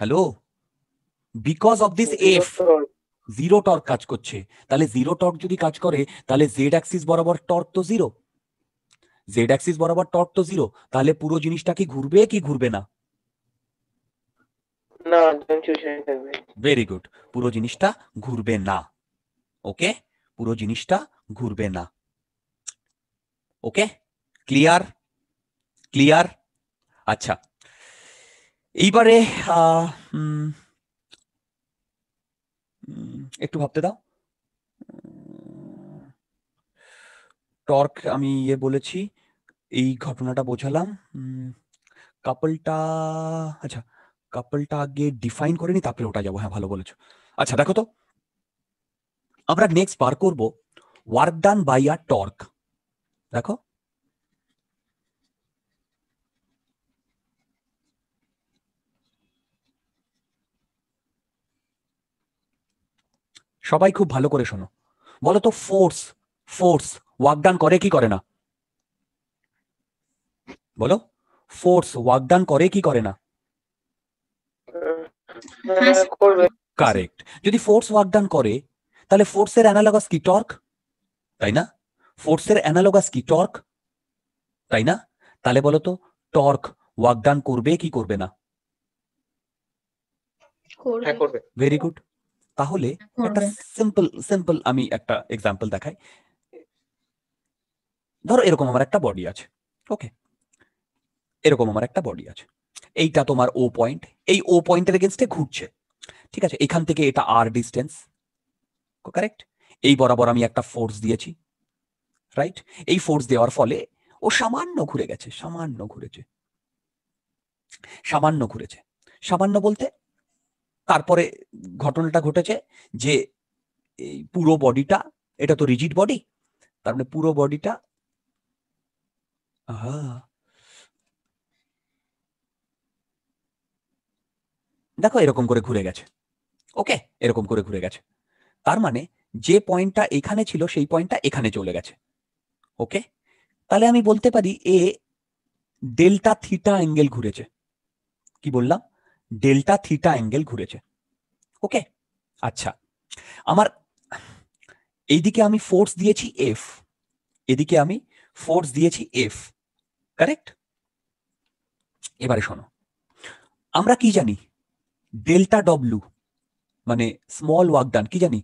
[SPEAKER 1] hello because of this F zero torque কাজ করছে তাহলে জিরো টর্ক যদি কাজ করে তাহলে জেড অ্যাক্সিস বরাবর টর্ক তো জিরো জেড অ্যাক্সিস বরাবর টর্ক তো জিরো তাহলে পুরো জিনিসটা কি ঘুরবে কি ঘুরবে না ভেরি গুড পুরো জিনিসটা ঘুরবে না ওকে পুরো জিনিসটা ঘুরবে না ওকে ক্লিয়ার ক্লিয়ার আচ্ছা এইবারে একটু ভাবতে দাও টর্ক আমি ইয়ে বলেছি এই ঘটনাটা বোঝালাম কাপলটা আচ্ছা কাপলটা আগে ডিফাইন করে নি তারপরে ওটা যাবো হ্যাঁ ভালো বলেছো আচ্ছা দেখো তো আমরা নেক্সট বার করব ওয়ার্ক ডান বাই আর টর্ক দেখো সবাই খুব ভালো করে শোনো বলো তো ফোর্স ফোর্স ওয়াকডান করে কি করে না বলো ফোর্স ওয়াকডান করে কি করে না
[SPEAKER 3] হ্যাঁ, হ্যাঁ,
[SPEAKER 1] কারেক্ট যদি ফোর্স ওয়ার্কডান করে তাহলে ফোর্সের অ্যানালগাস কি টর্ক তাই না ফোর্সের অ্যানালগাস কি টর্ক তাই না তাহলে বলো তো টর্ক ওয়ার্কডান করবে কি করবে না
[SPEAKER 3] ভেরি
[SPEAKER 1] হ্যাঁ, গুড তাহলে একটা সিম্পল সিম্পল আমি একটা এক্সাম্পল দেখাই ধরো এরকম আমার একটা বডি আছে ওকে এরকম আমার একটা বডি আছে এইটা তোমার ও পয়েন্ট এই ও পয়েন্টের এগেনস্টে ঘুরছে ঠিক আছে এখান থেকে এটা আর ডিস্টেন্স কারেক্ট এই বরাবর আমি একটা ফোর্স দিয়েছি রাইট এই ফোর্স দেওয়ার ফলে ও সামান্য ঘুরে গেছে সামান্য ঘুরেছে সামান্য ঘুরেছে সামান্য বলতে তারপরে ঘটনাটা ঘটেছে যে পুরো বডিটা এটা তো রিজিড বডি তার মানে পুরো বডিটা হ্যাঁ দেখো এরকম করে ঘুরে গেছে ওকে এরকম করে ঘুরে গেছে তার মানে যে পয়েন্টটা এখানে ছিল সেই পয়েন্টটা এখানে চলে গেছে ওকে তাহলে আমি বলতে পারি এ ডেল্টা থিটা অ্যাঙ্গেল ঘুরেছে কি বললাম ডেল্টা থিটা অ্যাঙ্গেল ঘুরেছে ওকে আচ্ছা আমার এইদিকে আমি ফোর্স দিয়েছি এফ এদিকে আমি ফোর্স দিয়েছি এফ কারেক্ট এবারে শোনো আমরা কি জানি ডেল্টা ডব্লু মানে স্মল ওয়ার্ক ডান কি জানি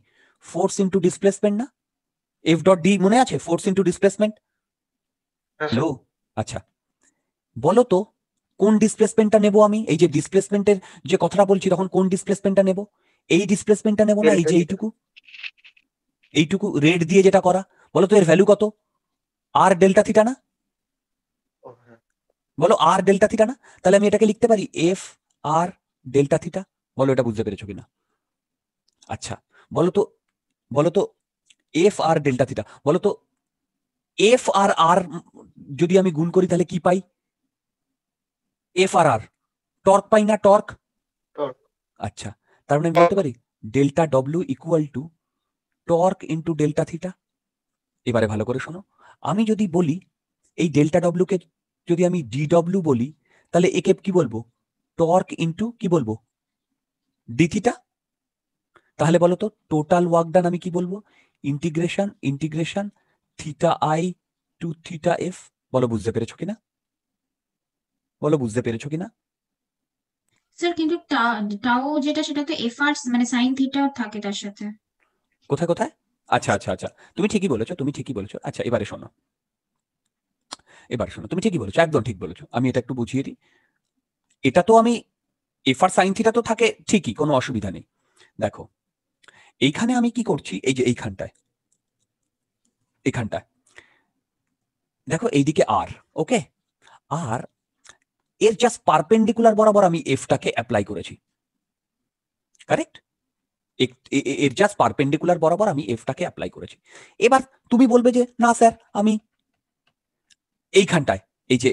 [SPEAKER 1] ফোর্স ইনটু ডিসপ্লেসমেন্ট না এফ ডট ডি মনে আছে ফোর্স ইন্টু ডিসপ্লেসমেন্ট হ্যালো আচ্ছা বলো তো কোন ডিসপ্লেসমেন্টটা নেব আমি এই যে ডিসপ্লেসমেন্টের যে কথাটা বলছি তখন কোন ডিসপ্লেসমেন্টটা নেব এই ডিসপ্লেসমেন্টটা নেব না এই যে এইটুকু এইটুকু রেড দিয়ে যেটা করা হ্যাঁ। বলো তো এর ভ্যালু কত আর ডেল্টা থিটা না বলো আর ডেল্টা থিটা না তাহলে আমি এটাকে লিখতে পারি এফ আর ডেল্টা থিটা বলো এটা বুঝতে পেরেছো কিনা আচ্ছা বলো তো বলো তো এফ আর ডেল্টা থিটা বলো তো এফ আর আর যদি আমি গুণ করি তাহলে কি পাই এফ আর আর টর্ক পাই না টর্ক আচ্ছা তার মানে আমি বলতে পারি delta W equal to torque into delta theta এবারে ভালো করে শোনো আমি যদি বলি এই ডেল্টা ডব্লিউকে যদি আমি ডি ডব্লিউ বলি তাহলে একে কি বলবো টর্ক ইন্টু কি বলবো ডিথিটা তাহলে বলো তো টোটাল ওয়ার্ক ডান আমি কি বলবো integration integration theta I to theta F বলো বুঝতে পেরেছো কিনা বলো বুঝতে পেরেছো কিনা
[SPEAKER 2] স্যার কিন্তু টাও যেটা সেটা তো এফ আর মানে সাইন থিটা থাকে তার সাথে
[SPEAKER 1] কোথায় কোথায় আচ্ছা আচ্ছা আচ্ছা তুমি ঠিকই বলেছো তুমি ঠিকই বলেছো আচ্ছা এবারে শোনো এবার শোনো তুমি ঠিকই বলেছো একদম ঠিক বলেছো আমি এটা একটু বুঝিয়ে দিই এটা তো আমি এফ আর সাইন থিটা তো থাকে ঠিকই কোনো অসুবিধা নেই দেখো এইখানে আমি কি করছি এই যে এইখানটায় এখানটায় দেখো এইদিকে আর ওকে আর এর জাস্ট পারপেন্ডিকুলার বরাবর আমি এফটাকে অ্যাপ্লাই করেছি কারেক্ট এর জাস্ট পারপেন্ডিকুলার বরাবর আমি এফটাকে অ্যাপ্লাই করেছি এবার তুমি বলবে যে না স্যার আমি এইখানটায় এই যে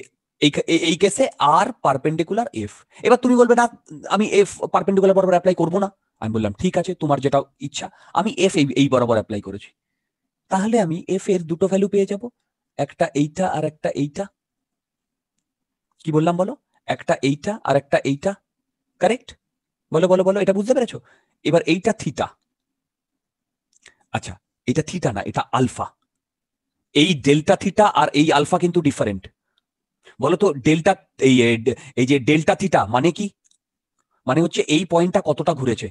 [SPEAKER 1] এই কেসে আর পারপেন্ডিকুলার এফ এবার তুমি বলবে না আমি এফ পারপেন্ডিকুলার বরাবর অ্যাপ্লাই করবো না আমি বললাম ঠিক আছে তোমার যেটা ইচ্ছা আমি এফ এই বরাবর অ্যাপ্লাই করেছি তাহলে আমি এফ এর দুটো ভ্যালু পেয়ে যাব একটা এইটা আর একটা এইটা কি বললাম বলো একটা এইটা আর একটা এইটা কারেক্ট বলো বলো বলো এটা বুঝতে পেরেছো এবার এইটা থিটা আচ্ছা এটা থিটা না এটা আলফা এই ডেল্টা থিটা আর এই আলফা কিন্তু ডিফারেন্ট বলতো ডেল্টা এই এই যে ডেল্টা থিটা মানে কি মানে হচ্ছে এই পয়েন্টটা কতটা ঘুরেছে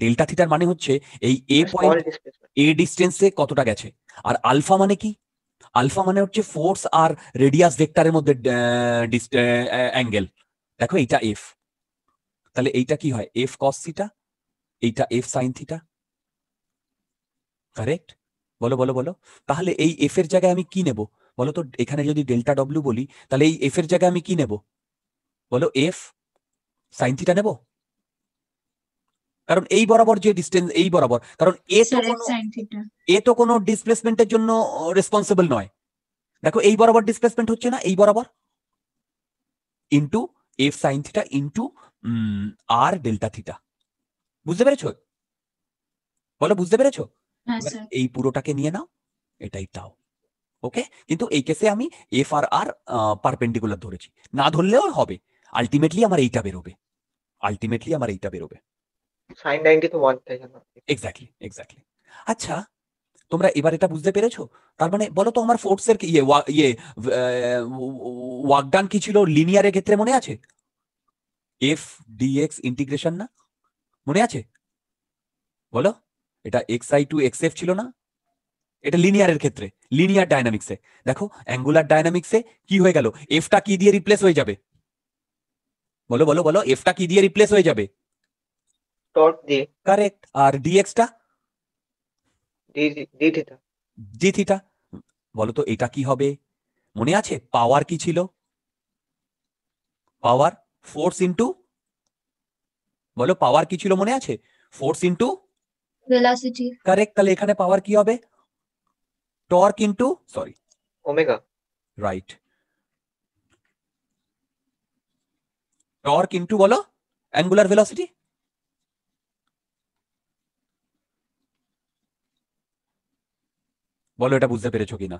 [SPEAKER 1] ডেল্টা থিটার মানে হচ্ছে এই এ পয়েন্ট এ ডিস্টেন্সে কতটা গেছে আর আলফা মানে কি আলফা মানে হচ্ছে ফোর্স আর রেডিয়াস ভেক্টরের মধ্যে অ্যাঙ্গেল দেখো এইটা এফ তাহলে এইটা কি হয় এফ কস থিটা এইটা এফ সাইন থিটা কারেক্ট বলো বলো বলো তাহলে এই এফ এর জায়গায় আমি কি নেব বলো তো এখানে যদি ডেল্টা ডব্লিউ বলি তাহলে এই এফ এর জায়গায় আমি কি নেব বলো এফ সাইন থিটা নেব কারণ এই বরাবর যে ডিস্টেন্স এই বরাবর কারণ এ তো কোনো এ তো কোনো ডিসপ্লেসমেন্টের জন্য রেসপন্সিবল uh, নয় দেখো এই বরাবর ডিসপ্লেসমেন্ট হচ্ছে না এই বরাবর into F sine theta into R delta theta বুঝতে পেরেছো বলো বুঝতে পেরেছো হ্যাঁ, এই পুরোটাকে নিয়ে নাও এটাই তাও ওকে কিন্তু এই কেসে আমি এফ আর আর পারপেন্ডিকুলার ধরেছি না ধরলেও হবে আলটিমেটলি আমার এইটা বেরোবে আলটিমেটলি আমার এইটা বেরোবে
[SPEAKER 3] সাইন 90 তো 1 তাই না এক্স্যাক্টলি
[SPEAKER 1] এক্স্যাক্টলি আচ্ছা তোমরা এবার এটা বুঝতে পেরেছো তার মানে বলো তো আমার ফোর্সের ইয়ে ইয়ে ওয়াকডান কি ছিল লিনিয়ারের ক্ষেত্রে মনে আছে এফ ডিএক্স ইন্টিগ্রেশন না মনে আছে বলো এটা X I to X F ছিল না এটা লিনিয়ারের ক্ষেত্রে লিনিয়ার ডায়নামিক্সে দেখো অ্যাঙ্গুলার ডায়নামিক্সে কি হয়ে গেল এফটা কি দিয়ে রিপ্লেস হয়ে যাবে বলো বলো বলো এফটা কি দিয়ে রিপ্লেস হয়ে যাবে টর্ক দিয়ে কারেক্ট আর ডিএক্সটা ডি থিটা ডি থিটা বলো তো এটা কি হবে মনে আছে পাওয়ার কি ছিল পাওয়ার ফোর্স ইনটু বলো পাওয়ার কি ছিল মনে আছে ফোর্স ইনটু ভেলোসিটি কারেক্ট তাহলে এখানে পাওয়ার কি হবে torque into sorry omega right torque into বলো angular velocity বলো এটা বুঝতে পেরেছো কিনা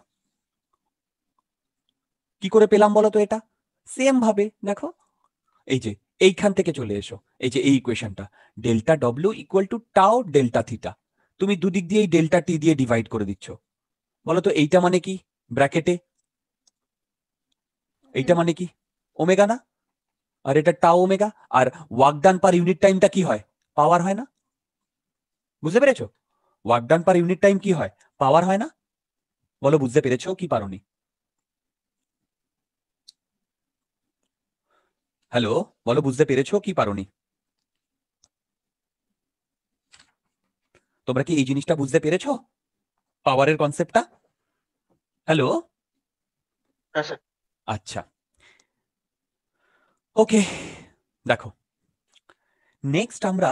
[SPEAKER 1] কি করে পেলাম বলো তো এটা সেম ভাবে দেখো এই যে এইখান থেকে চলে এসো এই যে এই ইকুয়েশনটা delta W equal to tau delta theta তুমি দুদিক দিয়ে এই ডেল্টা টি দিয়ে ডিভাইড করে দিচ্ছ বলো তো এইটা মানে কি ব্র্যাকেটে এইটা মানে কি ওমেগা না আর এটা টাও ওমেগা আর ওয়ার্ক ডান পার ইউনিট টাইমটা কি হয় পাওয়ার হয় না বুঝতে পেরেছো work done per unit time কি হয় পাওয়ার হয় না বলো বুঝতে পেরেছো কি পারোনি হ্যালো বলো বুঝতে পেরেছো কি পারোনি তোমরা কি এই জিনিসটা বুঝতে পেরেছো পাওয়ারের কনসেপ্টটা হ্যালো আচ্ছা ওকে দেখো নেক্সট আমরা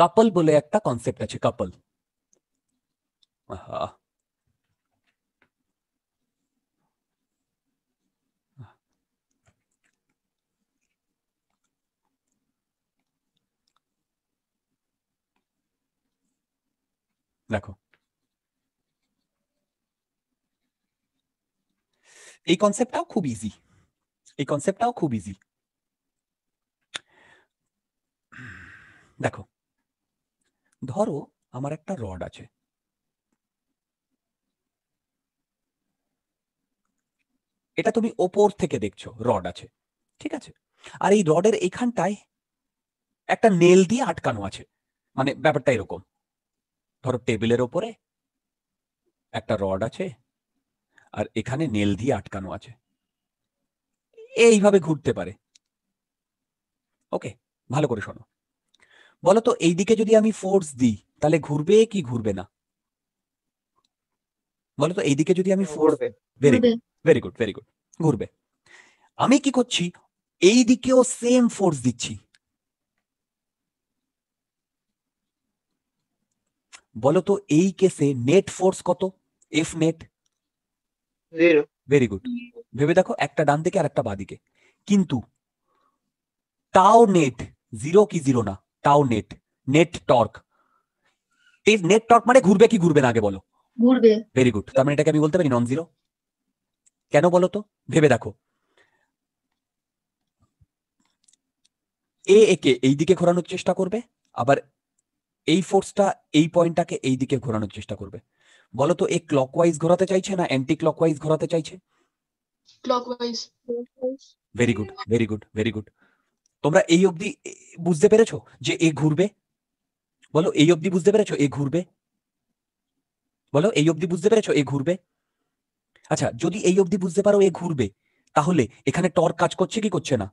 [SPEAKER 1] কাপল বলে একটা কনসেপ্ট আছে কাপল আহা দেখো এই কনসেপ্টটাও খুব ইজি এই কনসেপ্টটাও খুব ইজি দেখো ধরো আমার একটা রড আছে এটা তুমি ওপর থেকে দেখছো রড আছে ঠিক আছে আর এই রডের এখানটায় একটা নেল দিয়ে আটকানো আছে মানে ব্যাপারটা এরকম ধরো টেবিলের ওপরে একটা রড আছে আর এখানে নেল দিয়ে আটকানো আছে এইভাবে ঘুরতে পারে ওকে ভালো করে শোনো বলো তো এইদিকে যদি আমি ফোর্স দিই তাহলে ঘুরবে কি ঘুরবে না বলো তো এইদিকে যদি আমি force very good very good very good ঘুরবে আমি কি করছি এই দিকেও সেম ফোর্স দিচ্ছি বলতো এই কেসে নেট ফোর্স কত এফ নেট ভেরি গুড ভেবে দেখো একটা ডান দিকে আর একটা বাদিকে কিন্তু টাও নেট জিরো কি জিরো না tau net net torque net torque মানে ঘুরবে কি ঘুরবে না আগে বলো ঘুরবে ভেরি গুড তার মানে এটাকে আমি বলতে পারি নন জিরো কেন বলো তো ভেবে দেখো এ একে এই দিকে ঘোরানোর চেষ্টা করবে আবার এই ফোর্সটা এই পয়েন্টটাকে এই দিকে ঘোরানোর চেষ্টা করবে বলো তো এ ক্লকওয়াইজ ঘোরাতে চাইছে না অ্যান্টি ক্লকওয়াইজ ঘোরাতে চাইছে clockwise very good very good very good তোমরা এই অবধি বুঝতে পেরেছো যে এ ঘুরবে বলো এই অবধি বুঝতে পেরেছো এ ঘুরবে বলো এই অবধি বুঝতে পেরেছো এ ঘুরবে আচ্ছা যদি এই অবধি বুঝতে পারো এ ঘুরবে তাহলে এখানে টর্ক কাজ করছে কি করছে না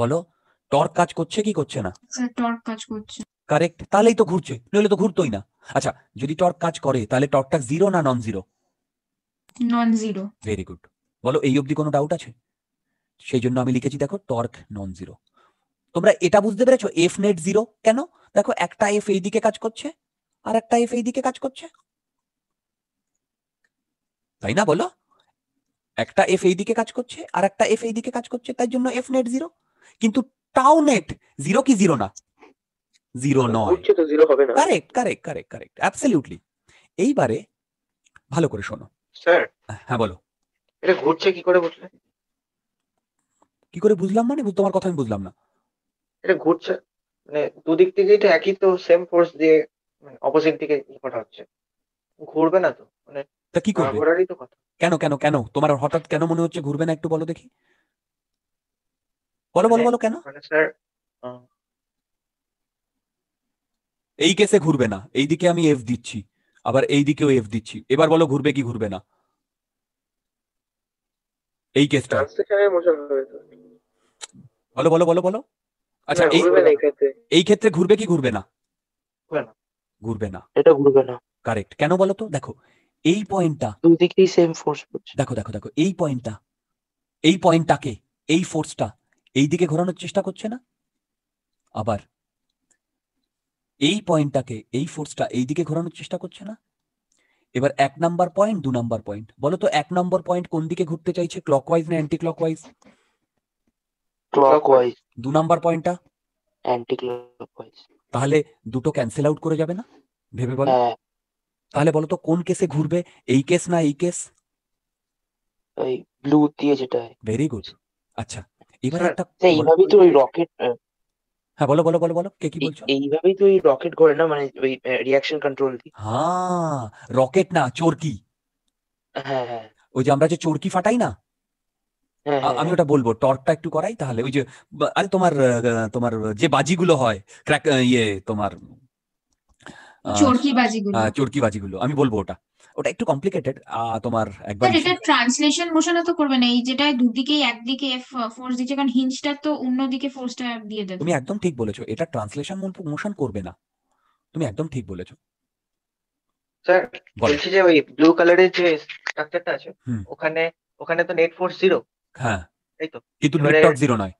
[SPEAKER 1] বলো টর্ক কাজ করছে কি করছে না
[SPEAKER 2] টর্ক কাজ করছে
[SPEAKER 1] কারেক্ট তাহলেই তো ঘুরছে নইলে তো ঘুরতোই না আচ্ছা যদি টর্ক কাজ করে তাহলে টর্কটা জিরো না non zero non zero very good বলো এই অবধি কোনো ডাউট আছে সেই জন্য আমি লিখেছি দেখো টর্ক নন জিরো তোমরা এটা বুঝতে পেরেছো এফ নেট জিরো কেন দেখো একটা এফ এই দিকে কাজ করছে আর একটা এফ এই দিকে কাজ করছে তাই না বলো একটা এফ এই দিকে কাজ করছে আর একটা এফ এই দিকে কাজ করছে তাই জন্য এফ নেট জিরো কিন্তু তাও নেট জিরো কি জিরো না জিরো নয় correct correct correct correct absolutely এইবারে ভালো করে শোনো স্যার হ্যাঁ বলো
[SPEAKER 3] এটা ঘুরছে কি করে বুঝলে
[SPEAKER 1] কি করে বুঝলাম মানে তোমার কথা আমি বুঝলাম না
[SPEAKER 3] এটা ঘুরছে মানে দুদিক থেকে এটা একই তো সেম ফোর্স দিয়ে মানে অপোজিট দিকে ই করা হচ্ছে ঘুরবে না তো মানে তা কি করবে ঘোরারই তো কথা
[SPEAKER 1] কেন কেন কেন তোমার হঠাৎ কেন মনে হচ্ছে ঘুরবে না একটু বলো দেখি বলো বলো বলো কেন মানে এই কেসে ঘুরবে না এইদিকে আমি এফ দিচ্ছি আবার এই দিকেও এফ দিচ্ছি এবার বলো ঘুরবে কি ঘুরবে না এই কেসটা বলো বলো বলো বলো আচ্ছা এই এই ক্ষেত্রে ঘুরবে কি ঘুরবে না ঘুরবে না এটা ঘুরবে না কারেক্ট কেন বলো তো দেখো এই পয়েন্টটা দুদিকেই সেম ফোর্স দেখো দেখো দেখো এই পয়েন্টটা এই পয়েন্টটাকে এই ফোর্সটা এই দিকে ঘোরানোর চেষ্টা করছে না আবার এই পয়েন্টটাকে এই ফোর্সটা এই দিকে ঘোরানোর চেষ্টা করছে না এবার এক নাম্বার পয়েন্ট দু নাম্বার পয়েন্ট বলো তো এক নাম্বার পয়েন্ট কোন দিকে ঘুরতে চাইছে ক্লকওয়াইজ না অ্যান্টি ক্লকওয়াইজ ক্লকওয়াইজ দু নাম্বার পয়েন্টটা অ্যান্টি ক্লকওয়াইজ তাহলে দুটো ক্যান্সেল আউট করে যাবে না ভেবে বলো হ্যাঁ। তাহলে বলো তো কোন কেসে ঘুরবে এই কেস না এই কেস ওই ব্লু দিয়ে যেটা ভেরি গুড আচ্ছা এবার হ্যাঁ, একটা এইভাবেই তো ওই রকেট হ্যাঁ।, হ্যাঁ বলো বলো বলো বলো কে কি বলছো
[SPEAKER 3] এইভাবেই তো ওই রকেট ঘোরে না মানে ওই রিয়াকশন কন্ট্রোল দিয়ে
[SPEAKER 1] হ্যাঁ রকেট না চোরকি হ্যাঁ হ্যাঁ ওই যে আমরা যে চোরকি ফাটাই না হ্যাঁ, আমি ওটা বলবো টর্কটা একটু করাই তাহলে ওই যে আরে তোমার তোমার যে বাজিগুলো হয় ক্র্যাক ইয়ে তোমার চোরকি বাজিগুলো চোরকি বাজিগুলো আমি বলবো ওটা ওটা একটু কমপ্লিকেটেড তোমার একবার এটা
[SPEAKER 2] ট্রান্সলেশন মোশনও তো করবে না এই যেটা দুদিকেই একদিকে ফোর্স দিচ্ছে কারণ হিঞ্জটা তো অন্যদিকে ফোর্সটা দিয়ে দেবে তুমি
[SPEAKER 1] একদম ঠিক বলেছো এটা ট্রান্সলেশন মোশন করবে না তুমি একদম ঠিক বলেছো স্যার
[SPEAKER 3] বলছি যে ওই ব্লু কালারের যে স্ট্রাকচারটা আছে ওখানে ওখানে তো নেট ফোর্স জিরো হ্যাঁ এই তো কিন্তু নেট টর্ক জিরো নয়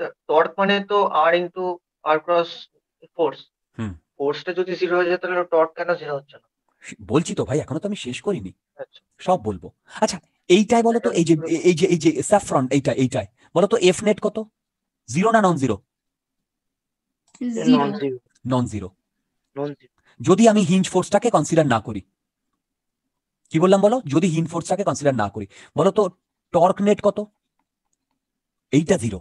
[SPEAKER 3] টর্ক আচ্ছা, মানে তো R into R cross force hmm ফোর্সটা যদি জিরো হয়ে যায় তাহলে টর্ক কেন জিরো হচ্ছে না
[SPEAKER 1] বলছি তো ভাই এখনো তো আমি শেষ করিনি আচ্ছা। সব বলবো আচ্ছা এইটাই বলো তো এই যে এই যে এই যে স্যাফ্রন এইটা এইটাই বলো তো এফ নেট কত জিরো না নন জিরো নন জিরো যদি আমি হিঞ্জ ফোর্সটাকে কনসিডার না করি কি বললাম বলো যদি হিন ফোর্সটাকে কনসিডার না করি বলো তো টর্ক নেট কত এইটা জিরো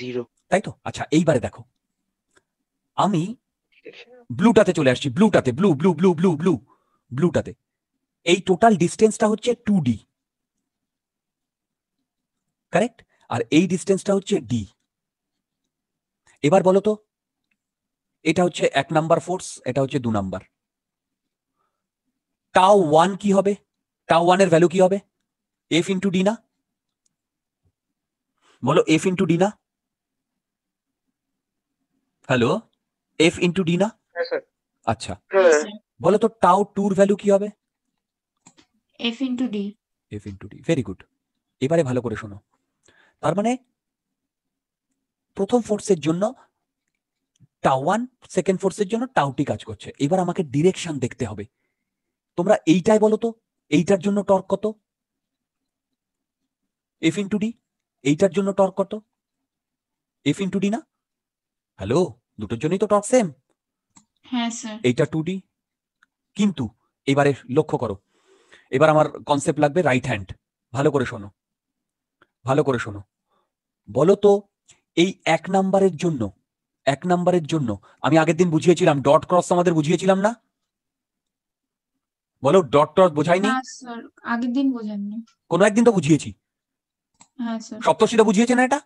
[SPEAKER 1] জিরো তাই তো আচ্ছা এইবারে দেখো আমি ব্লুটাতে চলে আসছি ব্লুটাতে blue blue blue blue blue ব্লুটাতে এই টোটাল ডিস্টেন্সটা হচ্ছে টু ডি কারেক্ট আর এই ডিস্টেন্সটা হচ্ছে ডি এবার বলো তো এটা হচ্ছে এক নাম্বার ফোর্স এটা হচ্ছে দু নাম্বার টাও ওয়ান কি হবে টাও ওয়ানের ভ্যালু কি হবে এফ ইন্টু ডি না বলো এফ ইন্টু ডি না হ্যালো এফ ইন্টু ডি না আচ্ছা বলো তো টাউ টুর ভ্যালু কি হবে F into D F into D very good এবারে ভালো করে শোনো তার মানে প্রথম ফোর্সের জন্য টাউ ওয়ান সেকেন্ড ফোর্সের জন্য টাউটি কাজ করছে এবার আমাকে ডিরেকশন দেখতে হবে তোমরা এইটাই বলো তো এইটার জন্য টর্ক কত এফ ইন টু ডি এইটার জন্য টর্ক কত এফ ইন্টু ডি না হ্যালো দুটোর জন্যই তো টপ সেম হ্যাঁ এইটা টু ডি কিন্তু এবারে লক্ষ্য করো এবার আমার কনসেপ্ট লাগবে রাইট হ্যান্ড ভালো করে শোনো ভালো করে শোনো বলো তো এই এক নাম্বারের জন্য এক নাম্বারের জন্য আমি আগের দিন বুঝিয়েছিলাম ডট ক্রস আমাদের বুঝিয়েছিলাম না বলো ডট ক্রস বোঝাইনি
[SPEAKER 2] আগের দিন বোঝাইনি
[SPEAKER 1] কোনো একদিন তো বুঝিয়েছি হ্যাঁ, সপ্তশীটা বুঝিয়েছে না এটা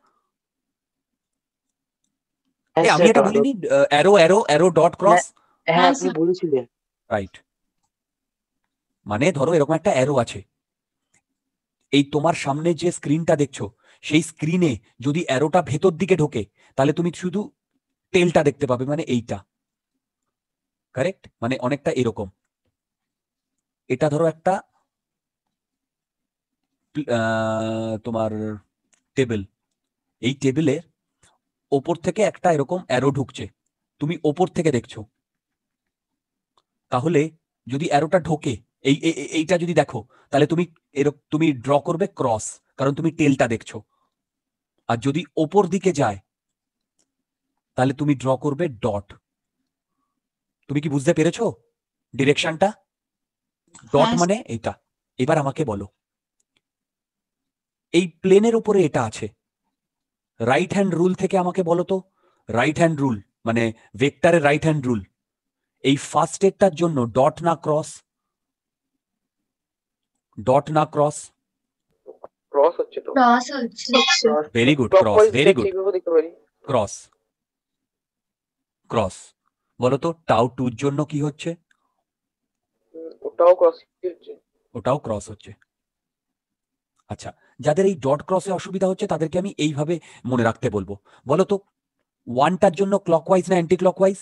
[SPEAKER 3] হ্যাঁ, হ্যাঁ, আমি এটা বলিনি
[SPEAKER 1] arrow arrow arrow dot cross হ্যাঁ আপনি বলেছিলেন রাইট মানে ধরো এরকম একটা অ্যারো আছে এই তোমার সামনে যে স্ক্রিনটা দেখছো সেই স্ক্রিনে যদি অ্যারোটা ভেতর দিকে ঢোকে তাহলে তুমি শুধু তেলটা দেখতে পাবে মানে এইটা কারেক্ট মানে অনেকটা এরকম এটা ধরো একটা তোমার টেবিল এই টেবিলের ওপর থেকে একটা এরকম অ্যারো ঢুকছে তুমি ওপর থেকে দেখছো তাহলে যদি অ্যারোটা ঢোকে এই এইটা যদি দেখো তাহলে তুমি এরকম তুমি ড্র করবে ক্রস কারণ তুমি টেলটা দেখছো আর যদি ওপর দিকে যায় তাহলে তুমি ড্র করবে ডট তুমি কি বুঝতে পেরেছো ডিরেকশনটা ডট হ্যাঁ। মানে এটা এবার আমাকে বলো এই প্লেনের উপরে এটা আছে রাইট হ্যান্ড রুল থেকে আমাকে বলো তো রাইট হ্যান্ড রুল মানে ভেক্টরের রাইট হ্যান্ড রুল এই ফার্স্ট এডটার জন্য ডট না ক্রস ডট না ক্রস ক্রস হচ্ছে
[SPEAKER 2] তো ক্রস হচ্ছে
[SPEAKER 1] very good cross very good cross cross বলো তো টাউ টুর জন্য কি হচ্ছে
[SPEAKER 3] ওটাও ক্রস হচ্ছে
[SPEAKER 1] ওটাও ক্রস হচ্ছে আচ্ছা যাদের এই ডট ক্রসে অসুবিধা হচ্ছে তাদেরকে আমি এইভাবে মনে রাখতে বলবো বলো তো ওয়ানটার জন্য ক্লকওয়াইজ না অ্যান্টি ক্লকওয়াইজ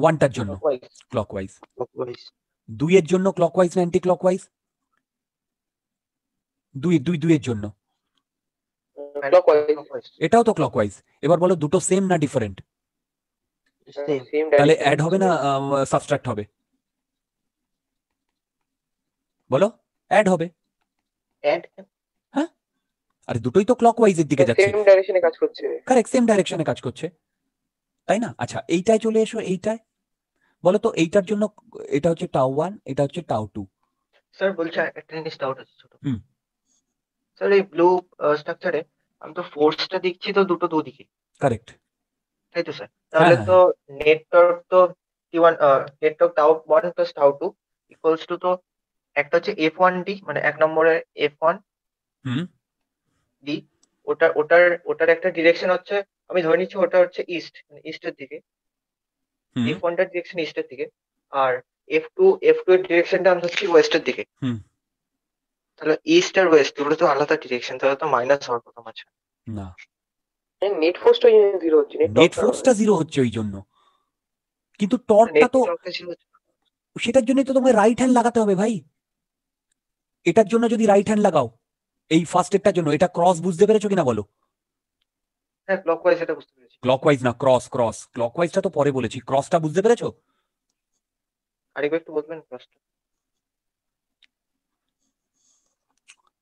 [SPEAKER 1] ওয়ানটার জন্য ক্লকওয়াইজ দুইয়ের জন্য ক্লকওয়াইজ না অ্যান্টি ক্লকওয়াইজ দুই দুই দুইয়ের জন্য এটাও তো ক্লকওয়াইজ এবার বলো দুটো সেম না ডিফারেন্ট
[SPEAKER 3] তাহলে অ্যাড হবে না
[SPEAKER 1] সাবস্ট্রাক্ট হবে বলো অ্যাড হবে
[SPEAKER 3] অ্যাড হ্যাঁ
[SPEAKER 1] আরে দুটোই তো ক্লকওয়াইজের দিকে যাচ্ছে সেম
[SPEAKER 3] ডাইরেকশনে কাজ করছে
[SPEAKER 1] কারেক্ট সেম ডাইরেকশনে কাজ করছে তাই না আচ্ছা এইটাই চলে এসো এইটাই বলো তো এইটার জন্য এটা হচ্ছে টাউ ওয়ান এটা হচ্ছে টাউ টু
[SPEAKER 3] স্যার বলছে একটা জিনিস ডাউট আছে ছোট স্যার এই ব্লু স্ট্রাকচারে আমি তো ফোর্সটা দেখছি তো দুটো দুদিকে কারেক্ট তাই তো স্যার তাহলে হ্যাঁ, তো নেটওয়ার্ক হ্যাঁ। তো T one network tau one plus tau two equals two তো একটা হচ্ছে এফ ওয়ান ডি মানে এক নম্বরের এফ ওয়ান ডি ওটা ওটার ওটার একটা ডিরেকশন হচ্ছে আমি ধরে নিচ্ছি ওটা হচ্ছে ইস্ট ইস্টের মানে দিকে এফ ওয়ানটার ডিরেকশন ইস্টের দিকে আর এফ টু এফ টু এর ডিরেকশনটা আমি ধরছি ওয়েস্টের দিকে তাহলে ইস্ট আর ওয়েস্ট দুটো তো আলাদা ডিরেকশন তাহলে তো মাইনাস হওয়ার কথা আছে না নেট ফোর্সটা জিরো হচ্ছে নেট ফোর্সটা
[SPEAKER 1] জিরো হচ্ছে ওই জন্য কিন্তু টর্কটা তো সেটার জন্যই তো তোমাকে রাইট হ্যান্ড লাগাতে হবে ভাই এটার জন্য যদি রাইট হ্যান্ড লাগাও এই ফার্স্ট এডটার জন্য এটা ক্রস বুঝতে পেরেছো কিনা বলো ক্লকওয়াইজ না ক্রস ক্রস ক্লকওয়াইজটা তো পরে বলেছি ক্রসটা বুঝতে পেরেছো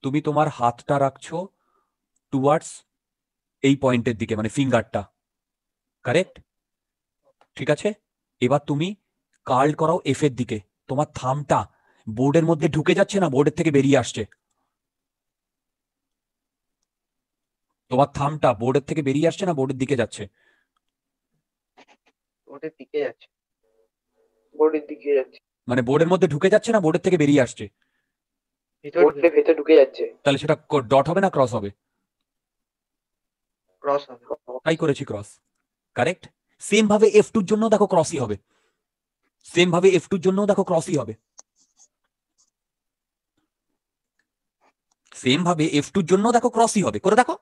[SPEAKER 1] তুমি তোমার হাতটা রাখছো টুয়ার্ডস এই পয়েন্টের দিকে মানে ফিঙ্গারটা কারেক্ট ঠিক আছে এবার তুমি কার্ল করাও এফ এর দিকে তোমার থামটা বোর্ডের মধ্যে ঢুকে যাচ্ছে না বোর্ডের থেকে বেরিয়ে আসছে তোমার থামটা বোর্ডের থেকে বেরিয়ে আসছে না বোর্ডের দিকে যাচ্ছে
[SPEAKER 3] বোর্ডের দিকে যাচ্ছে বোর্ডের দিকে যাচ্ছে
[SPEAKER 1] মানে বোর্ডের মধ্যে ঢুকে যাচ্ছে না বোর্ডের থেকে বেরিয়ে আসছে
[SPEAKER 3] ভিতরে ভিতরে ঢুকে যাচ্ছে
[SPEAKER 1] তাহলে সেটা ডট হবে না ক্রস হবে ক্রস হবে তাই করেছি ক্রস কারেক্ট সেম ভাবে এফ টুর জন্য দেখো ক্রসই হবে সেম ভাবে এফ টুর জন্য দেখো ক্রসই হবে সেম ভাবে এফ টুর জন্য দেখো ক্রসই হবে করে দেখো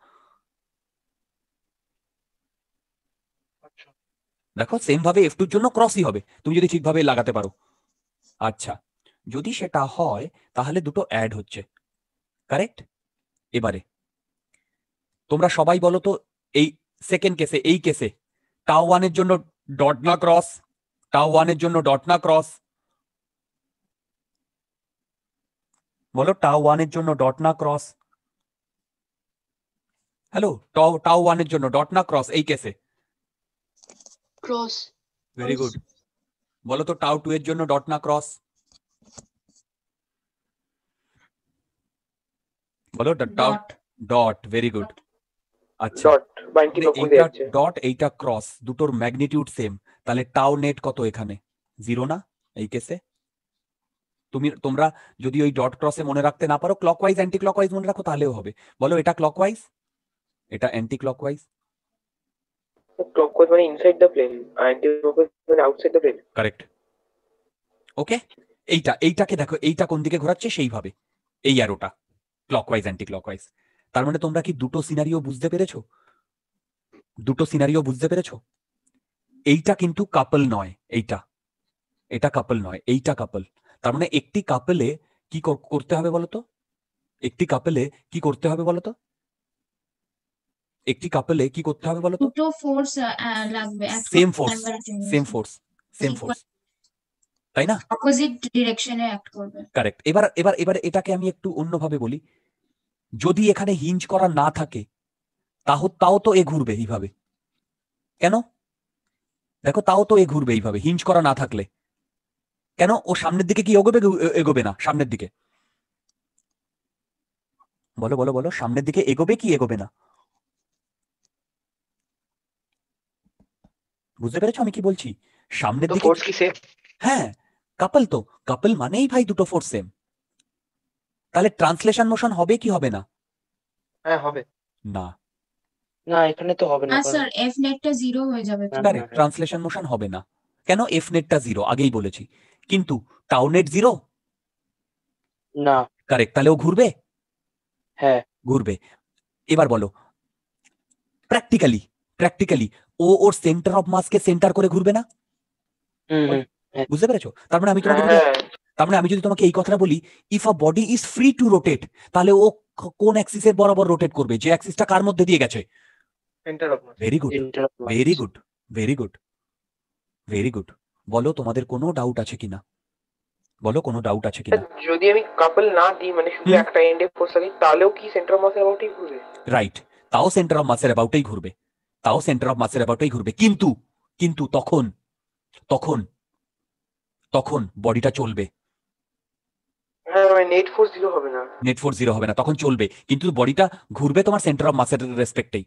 [SPEAKER 1] দেখো সেম ভাবে এফ টুর জন্য ক্রসই হবে তুমি যদি ঠিকভাবে লাগাতে পারো আচ্ছা যদি সেটা হয় তাহলে দুটো অ্যাড হচ্ছে কারেক্ট এবারে তোমরা সবাই বলো তো এই সেকেন্ড কেসে এই কেসে টাও ওয়ানের জন্য ডট না ক্রস টাও ওয়ানের জন্য ডট না ক্রস বলো টাও ওয়ানের জন্য ডট না ক্রস হ্যালো টাও টাও ওয়ানের জন্য ডট না ক্রস এই কেসে ক্রস ভেরি গুড বলো তো টাও টু এর জন্য ডট না ক্রস বলো ডট ডট ভেরি গুড আচ্ছা ডট এইটা ক্রস দুটোর ম্যাগনিটিউড সেম তাহলে টাও নেট কত এখানে জিরো না এই কেসে তুমি তোমরা যদি ওই ডট ক্রসে মনে রাখতে না পারো ক্লক ক্লকওয়াইজ অ্যান্টি ওয়াইজ মনে রাখো তাহলেও হবে বলো এটা ক্লক ওয়াইজ এটা anticlockwise correct okay এইটা এইটাকে দেখো এইটা কোন দিকে ঘোরাচ্ছে সেইভাবে এই আর ওটা অ্যারোটা ক্লকওয়াইজ অ্যান্টি ওয়াইজ তার মানে তোমরা কি দুটো সিনারিও বুঝতে পেরেছো দুটো সিনারিও বুঝতে পেরেছো এইটা কিন্তু কাপল নয় এইটা এটা কাপল নয় এইটা কাপল তার মানে একটি কাপেলে কি করতে হবে বলতো একটি কাপেলে কি করতে হবে বলতো একটি কাপেলে কি করতে হবে বলতো
[SPEAKER 2] দুটো ফোর্স লাগবে same force same
[SPEAKER 1] force same force তাই না
[SPEAKER 2] অপোজিট ডিরেকশনে অ্যাক্ট করবে
[SPEAKER 1] কারেক্ট এবার এবার এবার এটাকে আমি একটু অন্যভাবে বলি যদি এখানে হিঞ্জ করা না থাকে তাহ তাও তো এ ঘুরবে এইভাবে কেন দেখো তাও তো এ ঘুরবে এইভাবে হিঞ্জ করা না থাকলে কেন ও সামনের দিকে কি এগোবে এগোবে না সামনের দিকে বলো বলো বলো সামনের দিকে এগোবে কি এগোবে না বুঝতে পেরেছো আমি কি বলছি সামনের দিকে হ্যাঁ কাপল তো কাপল মানেই ভাই দুটো ফোর্স সেম তাহলে ট্রান্সলেশন মোশন হবে কি হবে না হ্যাঁ হবে না না এখানে তো হবে না স্যার
[SPEAKER 2] এফ নেটটা জিরো হয়ে যাবে কারেক্ট
[SPEAKER 1] ট্রান্সলেশন মোশন হবে না কেন এফ নেটটা জিরো আগেই বলেছি কিন্তু তাও নেট জিরো না কারেক্ট তাহলে ও ঘুরবে হ্যাঁ ঘুরবে এবার বলো প্র্যাকটিক্যালি প্র্যাকটিক্যালি ও ওর সেন্টার অফ মাসকে সেন্টার করে ঘুরবে না হ্যাঁ। বুঝতে পেরেছো তার মানে আমি তোমাকে হ্যাঁ। তার মানে আমি যদি তোমাকে এই কথাটা বলি if a body is free to rotate তাহলে ও কোন অ্যাক্সিসের বরাবর রোটেট করবে যে অ্যাক্সিসটা কার মধ্যে দিয়ে গেছে very good very good very good very good বলো তোমাদের কোনো ডাউট আছে কিনা বলো কোনো ডাউট আছে কিনা
[SPEAKER 3] যদি আমি কাপল না দিই মানে শুধু একটা এন্ডে ফোর্স আছে তাহলেও কি সেন্টার অফ মাসের অ্যাবাউটই ঘুরবে
[SPEAKER 1] রাইট তাও সেন্টার অফ মাসের অ্যাবাউটেই ঘুরবে তাও সেন্টার অফ মাসের অ্যাবাউটেই ঘুরবে কিন্তু কিন্তু তখন তখন তখন বডিটা চলবে
[SPEAKER 3] নেট ফোর জিরো হবে না
[SPEAKER 1] নেট জিরো হবে না তখন চলবে কিন্তু বডিটা ঘুরবে তোমার সেন্টার অফ মাসের রেসপেক্টেই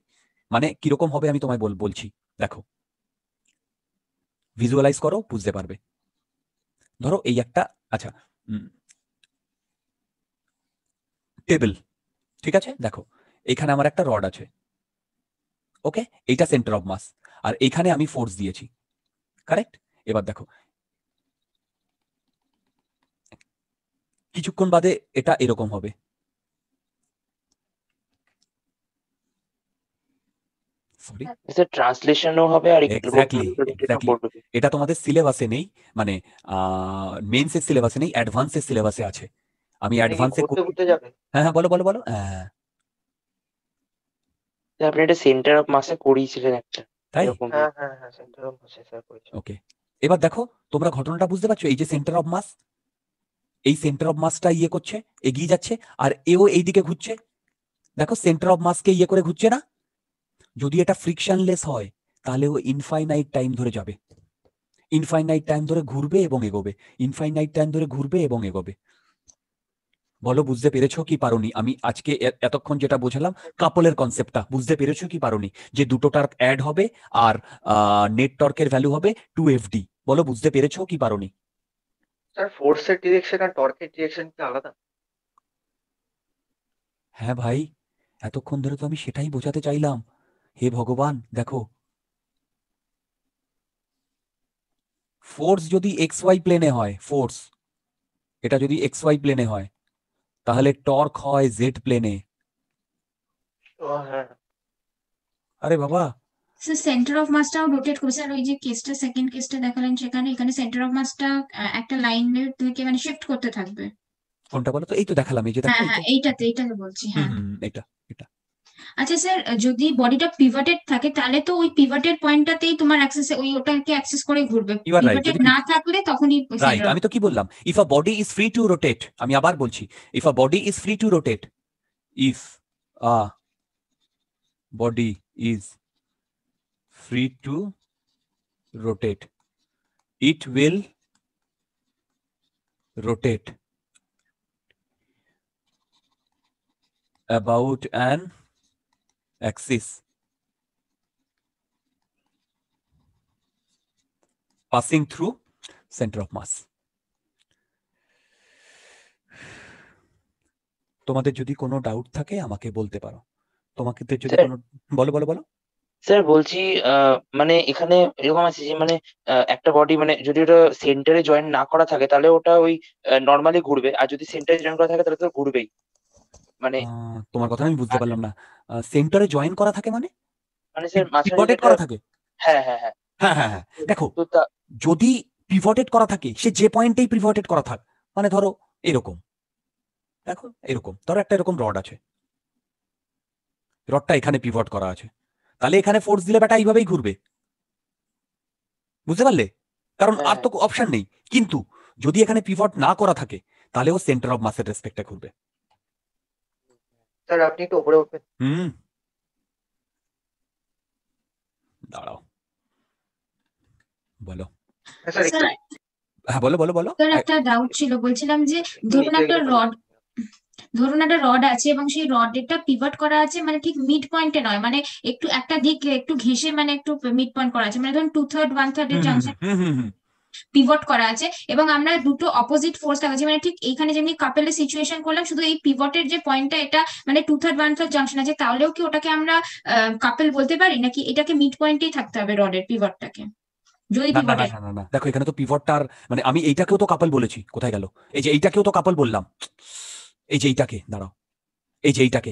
[SPEAKER 1] মানে কিরকম হবে আমি তোমায় বলছি দেখো ভিজুয়ালাইজ করো বুঝতে পারবে ধরো এই একটা আচ্ছা টেবিল ঠিক আছে দেখো এখানে আমার একটা রড আছে ওকে এইটা সেন্টার অফ মাস আর এইখানে আমি ফোর্স দিয়েছি কারেক্ট এবার দেখো কিছুক্ষণ বাদে এটা এরকম হবে সরি ট্রান্সলেশনও হবে আর এক্স্যাক্টলি এটা তোমাদের সিলেবাসে নেই মানে সিলেবাসে নেই সিলেবাসে আছে আমি মানে করতে যাবে হ্যাঁ হ্যাঁ বলো বলো বলো হ্যাঁ, হ্যাঁ। আপনি এটা সেন্টার অফ মাসে করিয়েছিলেন একটা তাই হ্যাঁ
[SPEAKER 3] হ্যাঁ সেন্টার অফ মাসে স্যার
[SPEAKER 1] ওকে এবার দেখো তোমরা ঘটনাটা বুঝতে পারছো এই যে সেন্টার অফ মাস এই সেন্টার অফ মাসটা ইয়ে করছে এগিয়ে যাচ্ছে আর এও এইদিকে ঘুরছে দেখো সেন্টার অফ মাসকে ইয়ে করে ঘুরছে না যদি এটা ফ্রিকশনলেস হয় তাহলে ও ইনফাইনাইট টাইম ধরে যাবে ইনফাইনাইট টাইম ধরে ঘুরবে এবং এগোবে ইনফাইনাইট টাইম ধরে ঘুরবে এবং এগোবে বলো বুঝতে পেরেছো কি পারোনি আমি আজকে এতক্ষণ যেটা বোঝালাম কাপলের কনসেপ্টটা বুঝতে পেরেছো কি পারোনি যে দুটো টার্ক অ্যাড হবে আর নেট টর্কের ভ্যালু হবে টু ডি বলো বুঝতে পেরেছো কি পারোনি
[SPEAKER 3] স্যার ফোর্সের ডিরেকশন আর টর্কের ডিরেকশন কি আলাদা
[SPEAKER 1] হ্যাঁ ভাই এতক্ষণ ধরে তো আমি সেটাই বোঝাতে চাইলাম হে ভগবান দেখো ফোর্স যদি এক্স ওয়াই প্লেনে হয় ফোর্স এটা যদি এক্স ওয়াই প্লেনে হয় তাহলে টর্ক হয় জেড প্লেনে হ্যাঁ। আরে বাবা
[SPEAKER 2] সেন্টার অফ মাসটাও রোটেট করবে ওই যে কেসটা সেকেন্ড কেসটা দেখালেন সেখানে এখানে সেন্টার অফ মাসটা একটা লাইনের থেকে মানে শিফট করতে থাকবে
[SPEAKER 1] কোনটা বলো তো এই তো দেখালাম এই যে হ্যাঁ, হ্যাঁ
[SPEAKER 2] এইটাতে এইটাতে বলছি হ্যাঁ এটা এটা আচ্ছা স্যার যদি বডিটা পিভটেড থাকে তাহলে তো ওই পিভটেড পয়েন্টটাতেই তোমার অ্যাক্সেস ওই ওটাকে অ্যাক্সেস করে ঘুরবে পিভটেড না থাকলে তখনই রাইট আমি তো
[SPEAKER 1] কি বললাম if a body is free to rotate আমি আবার বলছি if a body is free to rotate if a body is free to rotate it will rotate about an axis passing through centre of mass তোমাদের যদি কোনো ডাউট থাকে আমাকে বলতে পারো তোমাকে যদি কোনো বলো বলো বলো
[SPEAKER 3] স্যার বলছি মানে এখানে এরকম আছে যে মানে একটা বডি মানে যদি ওটা সেন্টারে জয়েন না করা থাকে তাহলে ওটা ওই নর্মালি ঘুরবে আর যদি সেন্টারে জয়েন করা থাকে তাহলে তো ঘুরবেই
[SPEAKER 1] মানে তোমার কথা আমি বুঝতে হ্যাঁ। পারলাম না সেন্টারে জয়েন করা থাকে মানে মানে সে পিভটেড করা থাকে হ্যাঁ হ্যাঁ হ্যাঁ হ্যাঁ হ্যাঁ, হ্যাঁ। দেখো যদি পিভটেড করা থাকে সে যে পয়েন্টেই পিভটেড করা থাক মানে ধরো এরকম দেখো এরকম ধরো একটা এরকম রড আছে রডটা এখানে পিভট করা আছে তাহলে এখানে ফোর্স দিলে ব্যাটা এইভাবেই ঘুরবে বুঝতে পারলে কারণ হ্যাঁ, আর তো অপশন নেই কিন্তু যদি এখানে পিভট না করা থাকে তাহলে ও সেন্টার অফ মাসের রেসপেক্টে ঘুরবে
[SPEAKER 3] স্যার আপনি একটু উপরে উঠবেন
[SPEAKER 1] হুম দাঁড়াও বলো হ্যাঁ, হ্যাঁ বলো বলো বলো স্যার
[SPEAKER 2] একটা ডাউট ছিল বলছিলাম যে ধরুন একটা রড ধরুন একটা রড আছে এবং সেই রডটা পিভট করা আছে মানে ঠিক মিড পয়েন্টে নয় মানে একটু একটা দিক একটু ঘেঁষে মানে একটু মিড পয়েন্ট করা আছে মানে ধরুন টু থার্ড ওয়ান থার্ড এর জাংশন পিভট করা আছে এবং আমরা দুটো অপোজিট ফোর্স লাগাচ্ছি মানে ঠিক এইখানে যেমনি কাপেলের সিচুয়েশন করলাম শুধু এই পিভটের যে পয়েন্টটা এটা মানে two third one third junction আছে তাহলেও কি ওটাকে আমরা কাপেল বলতে পারি নাকি এটাকে মিড পয়েন্টেই থাকতে হবে রডের পিভটটাকে
[SPEAKER 1] দেখো এখানে তো পিভটটার মানে আমি এইটাকেও তো কাপল বলেছি কোথায় গেল এই যে এইটাকেও তো কাপল বললাম এই যে এইটাকে দাঁড়াও এই যে এইটাকে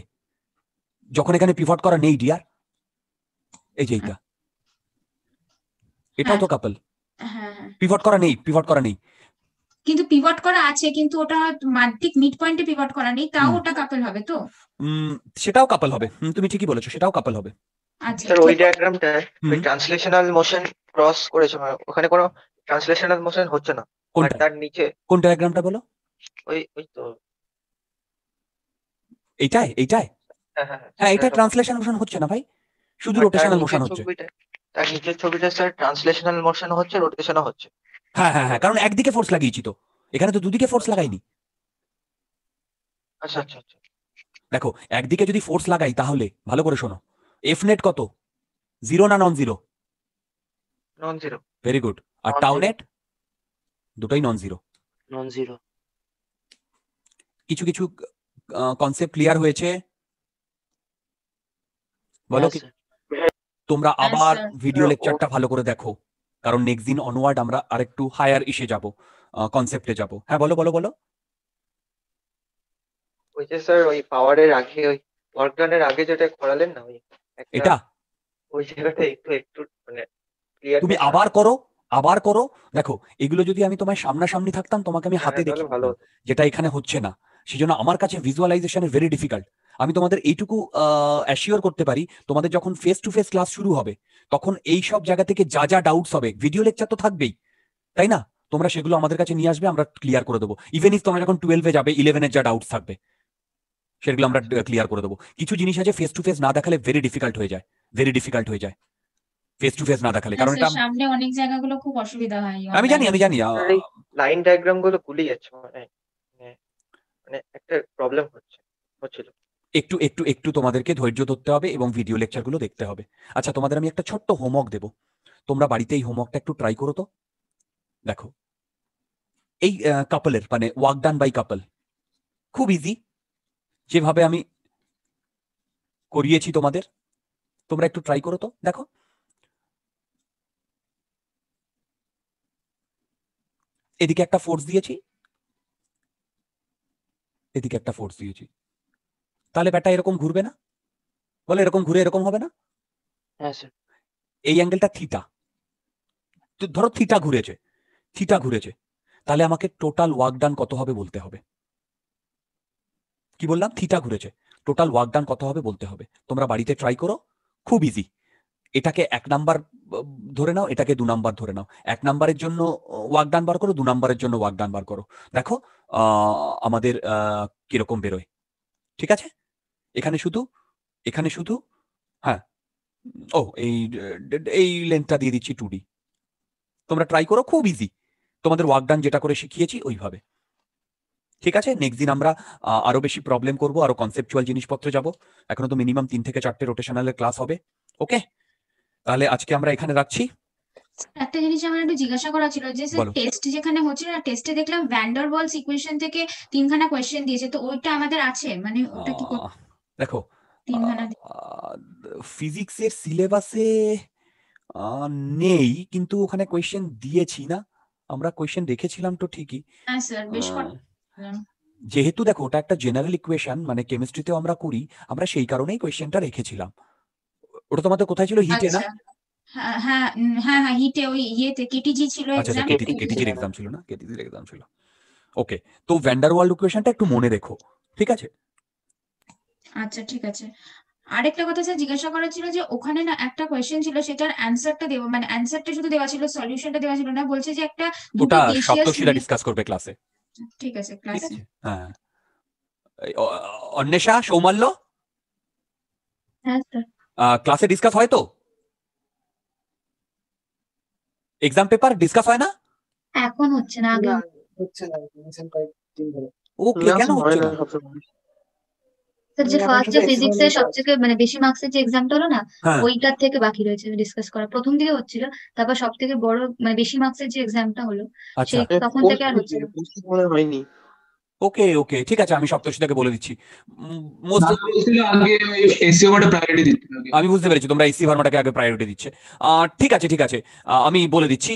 [SPEAKER 1] যখন এখানে পিভট করা নেই ডিয়ার এই যে এইটা এটাও তো কাপল হ্যাঁ। পিভট হ্যাঁ, হ্যাঁ। করা নেই পিভট করা নেই
[SPEAKER 2] কিন্তু পিভট করা আছে কিন্তু ওটা মাধ্যমিক মিড পয়েন্টে পিভট করা নেই তাও ওটা কাপল হবে তো
[SPEAKER 1] সেটাও কাপল হবে তুমি ঠিকই বলেছো সেটাও কাপল হবে আচ্ছা স্যার ওই ডায়াগ্রামটা
[SPEAKER 3] ওই ট্রান্সলেশনাল মোশন ক্রস করেছে মানে ওখানে কোনো ট্রান্সলেশনাল মোশন হচ্ছে না কোনটা তার নিচে
[SPEAKER 1] কোন ডায়াগ্রামটা বলো ওই ওই তো এইটাই এইটাই হ্যাঁ, হ্যাঁ এটা ট্রান্সলেশন মোশন হচ্ছে না ভাই শুধু রোটেশনাল মোশন হচ্ছে
[SPEAKER 3] তার নিচের ছবিটা স্যার ট্রান্সলেশনাল মোশন হচ্ছে রোটেশনও হচ্ছে হ্যাঁ হ্যাঁ হ্যাঁ কারণ একদিকে
[SPEAKER 1] ফোর্স লাগিয়েছি তো এখানে তো দুদিকে ফোর্স লাগাইনি আচ্ছা আচ্ছা আচ্ছা দেখো একদিকে যদি ফোর্স লাগাই তাহলে ভালো করে শোনো এফ নেট কত জিরো না non zero non zero very good আর টাউ নেট দুটোই নন জিরো নন জিরো কিছু কিছু কনসেপ্ট ক্লিয়ার হয়েছে বলো তোমরা আবার ভিডিও আচ্ছা। লেকচারটা ভালো করে দেখো কারণ নেক্সট দিন অনওয়ার্ড আমরা আরেকটু হায়ার ইসে যাব কনসেপ্টে যাব হ্যাঁ বলো বলো বলো
[SPEAKER 3] ওই যে স্যার ওই পাওয়ারের আগে ওই অর্গানের আগে যেটা করালেন না ওই এটা ওই জায়গাটা একটু একটু মানে তুমি আবার
[SPEAKER 1] করো আবার করো দেখো এগুলো যদি আমি তোমার সামনাসামনি থাকতাম তোমাকে আমি হ্যাঁ, হাতে দেখি যেটা এখানে হচ্ছে না সেজন্য আমার কাছে ভিজুয়ালাইজেশন ইজ ভেরি ডিফিকাল্ট আমি তোমাদের এইটুকু অ্যাসিওর করতে পারি তোমাদের যখন ফেস টু ফেস ক্লাস শুরু হবে তখন এই সব জায়গা থেকে যা যা ডাউটস হবে ভিডিও লেকচার তো থাকবেই তাই না তোমরা সেগুলো আমাদের কাছে নিয়ে আসবে আমরা ক্লিয়ার করে দেবো ইভেন ইফ তোমরা যখন টুয়েলভে যাবে ইলেভেনের যা ডাউটস থাকবে সেগুলো আমরা ক্লিয়ার করে দেবো কিছু জিনিস আছে ফেস টু ফেস না দেখালে ভেরি ডিফিকাল্ট হয়ে যায় ভেরি ডিফিকাল্ট হয়ে যায় ফেস টু ফেস না দেখালে কারণ আচ্ছা, এটা
[SPEAKER 2] সামনে অনেক জায়গাগুলো খুব অসুবিধা হয় আমি জানি আমি জানি
[SPEAKER 3] লাইন ডায়াগ্রাম গুলো গুলিয়ে যাচ্ছে মানে মানে, মানে একটা প্রবলেম হচ্ছে
[SPEAKER 1] হচ্ছিল একটু একটু একটু তোমাদেরকে ধৈর্য ধরতে হবে এবং ভিডিও লেকচারগুলো দেখতে হবে আচ্ছা তোমাদের আমি একটা ছোট্ট হোমওয়ার্ক দেব তোমরা বাড়িতে এই হোমওয়ার্কটা একটু ট্রাই করো তো দেখো এই কাপলের মানে ওয়ার্ক ডান বাই কাপল খুব ইজি যেভাবে আমি করিয়েছি তোমাদের তোমরা একটু ট্রাই করো তো দেখো এদিকে একটা ফোর্স দিয়েছি এদিকে একটা ফোর্স দিয়েছি তাহলে ব্যাটা এরকম ঘুরবে না বলে এরকম ঘুরে এরকম হবে না হ্যাঁ, এই অ্যাঙ্গেলটা থিটা ধরো থিটা ঘুরেছে থিটা ঘুরেছে তাহলে আমাকে টোটাল ওয়ার্ক ডান কত হবে বলতে হবে কি বললাম থিটা ঘুরেছে টোটাল ওয়ার্ক ডান কত হবে বলতে হবে তোমরা বাড়িতে ট্রাই করো খুব ইজি এটাকে এক নাম্বার ধরে নাও এটাকে দু নাম্বার ধরে নাও এক নাম্বারের জন্য ওয়াকডান uh, ডান বার করো দু নাম্বারের জন্য ওয়াকডান ডান বার করো দেখো আমাদের কিরকম বেরোয় ঠিক আছে এখানে শুধু এখানে শুধু হ্যাঁ ও এই এই লেন্থটা দিয়ে দিচ্ছি টু ডি তোমরা ট্রাই করো খুব ইজি তোমাদের ওয়ার্কডান যেটা করে শিখিয়েছি ওইভাবে ঠিক আছে নেক্সট দিন আমরা আরো বেশি প্রবলেম করব আরো কনসেপচুয়াল জিনিসপত্র যাব এখনো তো মিনিমাম তিন থেকে চারটে রোটেশনালের ক্লাস হবে ওকে তাহলে আজকে আমরা এখানে রাখছি
[SPEAKER 2] একটা জিনিস আমার একটু জিজ্ঞাসা করা ছিল যে টেস্ট যেখানে হচ্ছিল না টেস্টে দেখলাম ভ্যান্ডার বলস ইকুয়েশন থেকে তিনখানা কোয়েশ্চেন দিয়েছে তো ওইটা আমাদের আছে মানে ওটা
[SPEAKER 1] কি দেখো ফিজিক্সের সিলেবাসে নেই কিন্তু ওখানে কোয়েশ্চেন দিয়েছি না আমরা কোয়েশ্চেন রেখেছিলাম তো ঠিকই হ্যাঁ বেশ যেহেতু দেখো ওটা একটা জেনারেল ইকুয়েশন মানে কেমিস্ট্রিতে আমরা করি আমরা সেই কারণেই কোয়েশ্চেনটা রেখেছিলাম ওটা তোমাদের কোথায় ছিল হিটে না আচ্ছা।
[SPEAKER 2] হ্যাঁ হ্যাঁ হ্যাঁ হিটে হ্যাঁ, ওই ইয়েতে কেটিজি ছিল আচ্ছা কেটিজি কেটিজির এক্সাম
[SPEAKER 1] ছিল না কেটিজির এক্সাম ছিল ওকে তো ভ্যান্ডার ওয়ার্ল্ড ইকুয়েশনটা একটু মনে রেখো ঠিক আছে
[SPEAKER 2] আচ্ছা ঠিক আছে আরেকটা কথা স্যার জিজ্ঞাসা করা ছিল যে ওখানে না একটা কোয়েশ্চেন ছিল সেটার অ্যানসারটা দেবো মানে অ্যানসারটা শুধু দেওয়া ছিল সলিউশনটা দেওয়া ছিল না বলছে যে একটা দুটো সপ্তশিলা
[SPEAKER 1] ডিসকাস করবে ক্লাসে
[SPEAKER 2] ঠিক আছে ক্লাসে
[SPEAKER 1] হ্যাঁ অন্বেষা সৌমাল্য হ্যাঁ স্যার ক্লাসে ডিসকাস হয় তো এক্সাম পেপার ডিসকাস হয় না
[SPEAKER 2] এখন হচ্ছে না আগে হচ্ছে না রিসেন্ট কয়েকদিন ধরে ওকে কেন হচ্ছে
[SPEAKER 1] না
[SPEAKER 3] যে ফার্স্ট যে
[SPEAKER 2] সবথেকে মানে বেশি মার্কসের যে এক্সামটা হলো না হ্যাঁ। ওইটার থেকে বাকি রয়েছে ডিসকাস করা প্রথম দিকে হচ্ছিল তারপর সব থেকে বড় মানে বেশি মার্কসের যে এক্সামটা হলো আচ্ছা। তখন থেকে আর
[SPEAKER 1] হচ্ছে হয়নি ওকে ওকে ঠিক আছে আমি সপ্তর্ষিতাকে বলে দিচ্ছি আমি বুঝতে পেরেছি তোমরা এসি ভার্মাটাকে আগে প্রায়োরিটি দিচ্ছে ঠিক আছে ঠিক আছে আমি বলে দিচ্ছি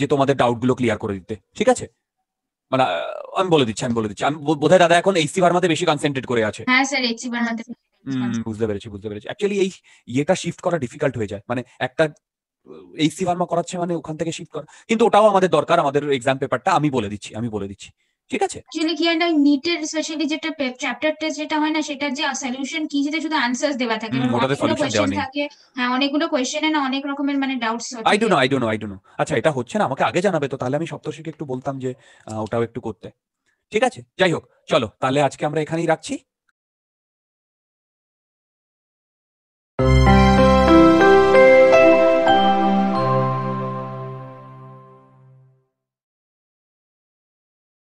[SPEAKER 1] যে তোমাদের ডাউট গুলো ক্লিয়ার করে দিতে ঠিক আছে মানে আমি বলে দিচ্ছি আমি বলে দিচ্ছি আমি বোধহয় দাদা এখন এসি ভার্মাতে বেশি কনসেন্ট্রেট করে আছে
[SPEAKER 2] হ্যাঁ স্যার এসি ভার্মাতে
[SPEAKER 1] বুঝতে পেরেছি বুঝতে পেরেছি অ্যাকচুয়ালি এই ইয়েটা শিফট করা ডিফিকাল্ট হয়ে যায় মানে একটা এইসি ভার্মা করাচ্ছে মানে ওখান থেকে শিফট করা কিন্তু ওটাও আমাদের দরকার আমাদের এক্সাম পেপারটা আমি বলে দিচ্ছি আমি বলে দিচ্ছি ঠিক আছে
[SPEAKER 2] অ্যাকচুয়ালি কি হয় নিটের স্পেশালি যেটা চ্যাপ্টার টেস্ট যেটা হয় না সেটা যে সলিউশন কি যেটা শুধু অ্যানসারস দেওয়া থাকে ওটাতে সলিউশন দেওয়া নেই থাকে হ্যাঁ অনেকগুলো কোশ্চেনে না অনেক রকমের মানে ডাউটস থাকে I don't know I
[SPEAKER 1] don't know I don't know আচ্ছা এটা হচ্ছে না আমাকে আগে জানাবে তো তাহলে আমি সপ্তর্ষিকে একটু বলতাম যে ওটাও একটু করতে ঠিক আছে যাই হোক চলো তাহলে আজকে আমরা এখানেই রাখছি